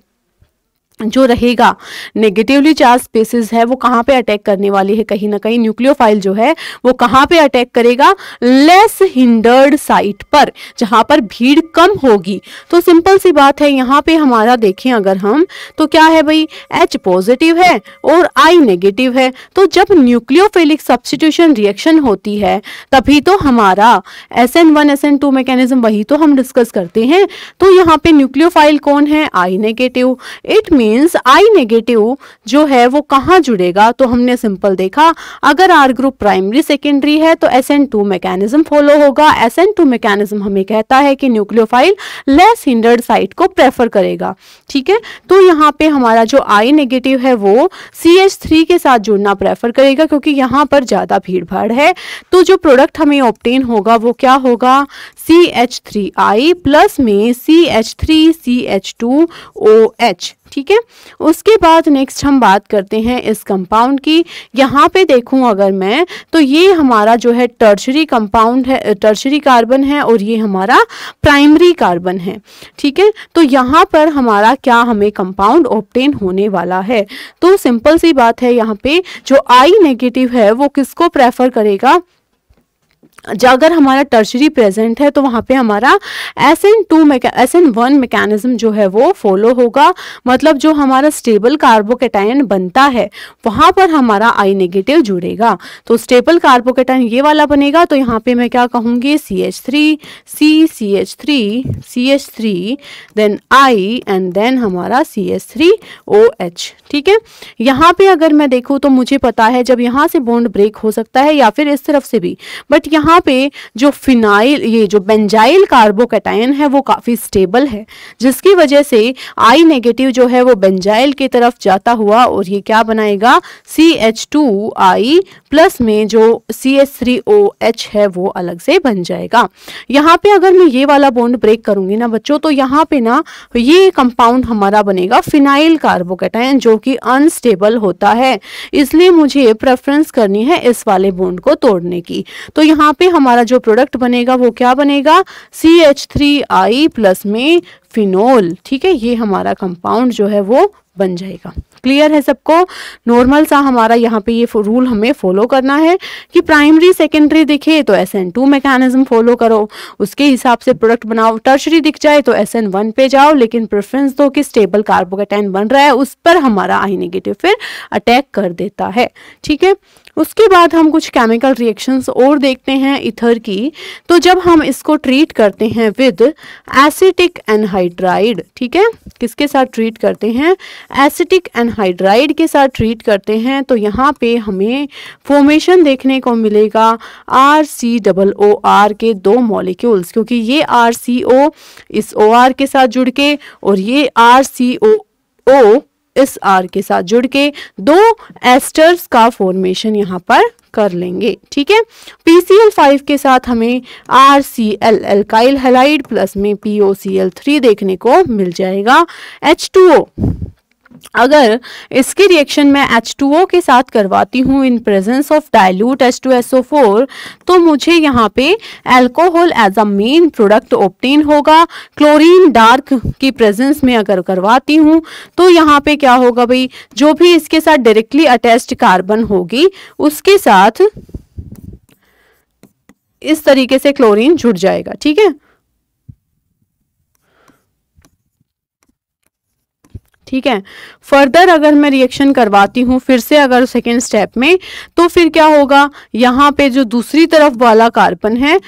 जो रहेगा नेगेटिवली चार्ज स्पेसिस है वो कहाँ पे अटैक करने वाली है कहीं ना कहीं न्यूक्लियोफाइल जो है वो कहाँ पे अटैक करेगा लेस हिंडर्ड साइट पर जहाँ पर भीड़ कम होगी तो सिंपल सी बात है यहाँ पे हमारा देखें अगर हम तो क्या है भाई एच पॉजिटिव है और आई नेगेटिव है तो जब न्यूक्लियोफिलिक सब्सटीट्यूशन रिएक्शन होती है तभी तो हमारा S N one S N two mechanism वही तो हम डिस्कस करते हैं तो यहाँ पे न्यूक्लियोफाइल कौन है I negative it mean means I negative जो है वो कहाँ जुड़ेगा तो हमने सिंपल देखा अगर आर ग्रुप प्राइमरी सेकेंडरी है तो S N two mechanism follow होगा एस एन टू मैकेनिज्म हमें कहता है कि न्यूक्लियोफाइल लेस हिंडर्ड साइट को प्रेफर करेगा ठीक है तो यहाँ पे हमारा जो आई नेगेटिव है वो सी एच थ्री के साथ जुड़ना प्रेफर करेगा क्योंकि यहाँ पर ज़्यादा भीड़ भाड़ है तो जो प्रोडक्ट हमें ऑप्टेन होगा वो क्या होगा C H three I plus में C H three C H two O H ठीक है उसके बाद नेक्स्ट हम बात करते हैं इस कंपाउंड की यहाँ पे देखूँ अगर मैं तो ये हमारा जो है टर्शरी कंपाउंड है टर्शरी कार्बन है और ये हमारा प्राइमरी कार्बन है ठीक है तो यहाँ पर हमारा क्या हमें कंपाउंड ऑप्टेन होने वाला है तो सिंपल सी बात है यहाँ पे जो आई नेगेटिव है वो किसको प्रेफर करेगा अगर हमारा टर्शरी प्रेजेंट है तो वहाँ पे हमारा S N two S N one mechanism जो है वो फॉलो होगा मतलब जो हमारा स्टेबल कार्बोकेटाइन बनता है वहाँ पर हमारा आई नेगेटिव जुड़ेगा तो स्टेबल कार्बोकेटाइन ये वाला बनेगा तो यहाँ पे मैं क्या कहूँगी C H three C C H three C H three then I and then हमारा C H three O H ठीक है यहाँ पर अगर मैं देखूँ तो मुझे पता है जब यहाँ से बॉन्ड ब्रेक हो सकता है या फिर इस तरफ से भी बट यहाँ यहाँ पे जो फिनाइल ये जो बेंजाइल कार्बोकेटाइन है वो काफ़ी स्टेबल है जिसकी वजह से आई नेगेटिव जो है वो बेंजाइल की तरफ जाता हुआ और ये क्या बनाएगा C H two I plus में जो C H three O H है वो अलग से बन जाएगा यहाँ पे अगर मैं ये वाला बॉन्ड ब्रेक करूंगी ना बच्चों तो यहाँ पे ना ये कंपाउंड हमारा बनेगा फिनाइल कार्बोकेटाइन जो कि अनस्टेबल होता है इसलिए मुझे प्रेफरेंस करनी है इस वाले बॉन्ड को तोड़ने की तो यहाँ पे हमारा जो प्रोडक्ट बनेगा वो क्या बनेगा C H three I plus में फिनोल ठीक है ये हमारा कंपाउंड जो है वो बन जाएगा क्लियर है सबको नॉर्मल सा हमारा यहाँ पे ये रूल हमें फॉलो करना है कि प्राइमरी सेकेंडरी दिखे तो S N two mechanism follow करो उसके हिसाब से प्रोडक्ट बनाओ टर्शरी दिख जाए तो एस एन वन पे जाओ लेकिन प्रेफरेंस दो कि स्टेबल कार्बोकेटाइन बन रहा है उस पर हमारा आई नेगेटिव फिर अटैक कर देता है ठीक है उसके बाद हम कुछ केमिकल रिएक्शंस और देखते हैं इथर की तो जब हम इसको ट्रीट करते हैं विद एसिटिक एनहाइड्राइड ठीक है किसके साथ ट्रीट करते हैं एसिटिक एनहाइड्राइड के साथ ट्रीट करते हैं तो यहाँ पे हमें फॉर्मेशन देखने को मिलेगा R C double O R के दो मॉलिक्यूल्स क्योंकि ये आर सी ओ इस ओ आर के साथ जुड़ के और ये आर सी ओ ओ इस आर के साथ जुड़ के दो एस्टर्स का फॉर्मेशन यहाँ पर कर लेंगे ठीक है पी सी एल फाइव के साथ हमें R C L alkyl halide plus में P O C L three देखने को मिल जाएगा एच टू ओ अगर इसकी रिएक्शन मैं H2O के साथ करवाती हूँ इन प्रेजेंस ऑफ डाइल्यूट H2SO4 तो मुझे यहाँ पे alcohol as a main product obtain होगा क्लोरीन डार्क की प्रेजेंस में अगर करवाती हूँ तो यहाँ पे क्या होगा भाई जो भी इसके साथ डायरेक्टली अटैच्ड कार्बन होगी उसके साथ इस तरीके से क्लोरीन जुड़ जाएगा ठीक है ठीक है फर्दर अगर मैं रिएक्शन करवाती हूँ फिर से अगर सेकेंड स्टेप में तो फिर क्या होगा यहाँ पे जो दूसरी तरफ वाला कार्बन है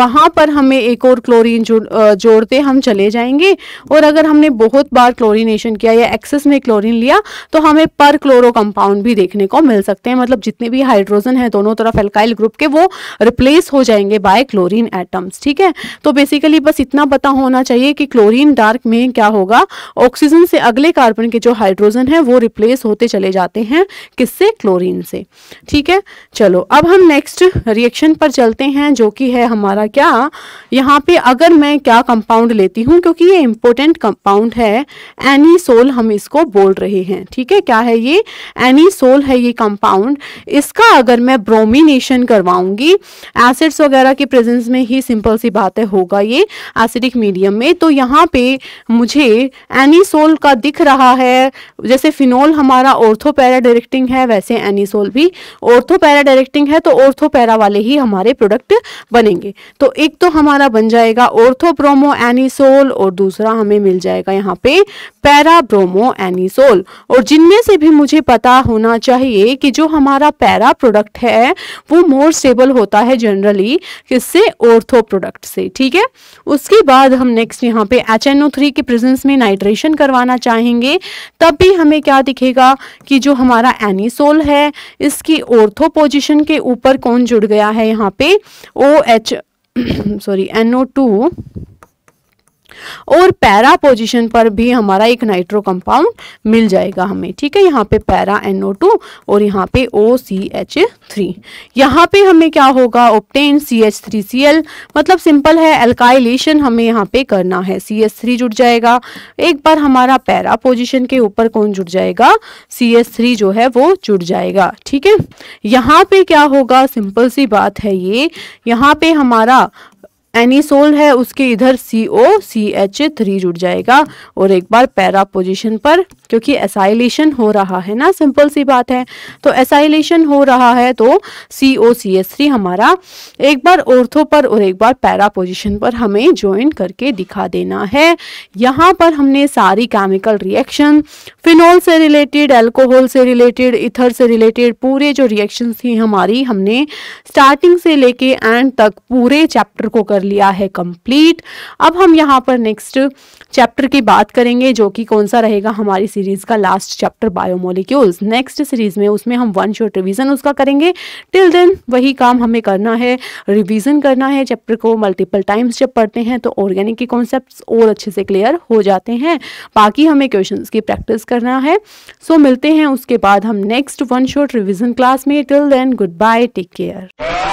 वहाँ पर हमें एक और क्लोरीन जोड़, जोड़ते हम चले जाएंगे और अगर हमने बहुत बार क्लोरीनेशन किया या एक्सेस में क्लोरीन लिया तो हमें पर क्लोरो कंपाउंड भी देखने को मिल सकते हैं मतलब जितने भी हाइड्रोजन है दोनों तरफ एल्काइल ग्रुप के वो रिप्लेस हो जाएंगे बाय क्लोरीन एटम्स ठीक है तो बेसिकली बस इतना पता होना चाहिए कि क्लोरीन डार्क में क्या होगा ऑक्सीजन से अगले कार्बन कार्बन के जो हाइड्रोजन है वो रिप्लेस होते चले जाते हैं किससे क्लोरीन से ठीक है चलो अब हम नेक्स्ट रिएक्शन पर चलते हैं जो कि है हमारा क्या यहाँ पे अगर मैं क्या कंपाउंड लेती हूँ क्योंकि ये इंपॉर्टेंट कंपाउंड है एनीसोल हम इसको बोल रहे हैं ठीक है क्या है ये एनीसोल है ये कंपाउंड इसका अगर मैं ब्रोमिनेशन करवाऊंगी एसिड्स वगैरह के प्रेजेंस में ही सिंपल सी बात है होगा ये एसिडिक मीडियम में तो यहाँ पे मुझे एनीसोल का दिख रहा रहा है जैसे फिनोल हमारा ऑर्थोपैरा डायरेक्टिंग है वैसे एनिसोल भी ऑर्थोपैरा डायरेक्टिंग है तो ऑर्थोपैरा वाले ही हमारे प्रोडक्ट बनेंगे तो एक तो हमारा बन जाएगा ऑर्थोप्रोमो एनिसोल और दूसरा हमें मिल जाएगा यहाँ पे पैरा ब्रोमो एनिसोल और जिनमें से भी मुझे पता होना चाहिए कि जो हमारा पैरा प्रोडक्ट है वो मोर स्टेबल होता है जनरली किससे ऑर्थो प्रोडक्ट से ठीक है उसके बाद हम नेक्स्ट यहाँ पे एच के प्रेजेंस में नाइट्रेशन करवाना चाहेंगे करेंगे तब भी हमें क्या दिखेगा कि जो हमारा एनिसोल है इसकी ओर्थो पोजिशन के ऊपर कौन जुड़ गया है यहाँ पे O H sorry NO two और पैरा पोजीशन पर भी हमारा एक नाइट्रो कंपाउंड मिल जाएगा हमें ठीक है यहाँ पे पैरा एनओ टू और यहाँ पे ओ सी एच थ्री यहाँ पे हमें क्या होगा obtain C H three C L मतलब सिंपल है एल्काइलेशन हमें यहाँ पे करना है सी एस थ्री जुड़ जाएगा एक बार हमारा पैरा पोजिशन के ऊपर कौन जुड़ जाएगा सी एस थ्री जो है वो जुड़ जाएगा ठीक है यहाँ पे क्या होगा सिंपल सी बात है ये यहाँ पे हमारा एनीसोल है उसके इधर सी ओ सी एच थ्री जुड़ जाएगा और एक बार पैरा पोजिशन पर क्योंकि एसाइलेशन हो रहा है ना सिंपल सी बात है तो एसाइलेशन हो रहा है तो सी ओ सी एस थ्री हमारा एक बार ऑर्थो पर और एक बार पैरा पोजिशन पर हमें ज्वाइन करके दिखा देना है यहाँ पर हमने सारी केमिकल रिएक्शन फिनोल से रिलेटेड एल्कोहल से रिलेटेड इथर से रिलेटेड पूरे जो रिएक्शन थी हमारी हमने स्टार्टिंग से लेके एंड तक पूरे चैप्टर को कर लिया है कंप्लीट अब हम यहाँ पर नेक्स्ट चैप्टर की बात करेंगे जो कि कौन सा रहेगा हमारी सीरीज का last chapter biomolecules next series में उसमें हम वन शॉट रिवीजन उसका करेंगे टिल देन वही काम हमें करना है रिवीजन करना है चैप्टर को मल्टीपल टाइम्स जब पढ़ते हैं तो ऑर्गेनिक के कॉन्सेप्ट और अच्छे से क्लियर हो जाते हैं बाकी हमें क्वेश्चन की प्रैक्टिस करना है सो so, मिलते हैं उसके बाद हम next one shot revision class में till then goodbye take care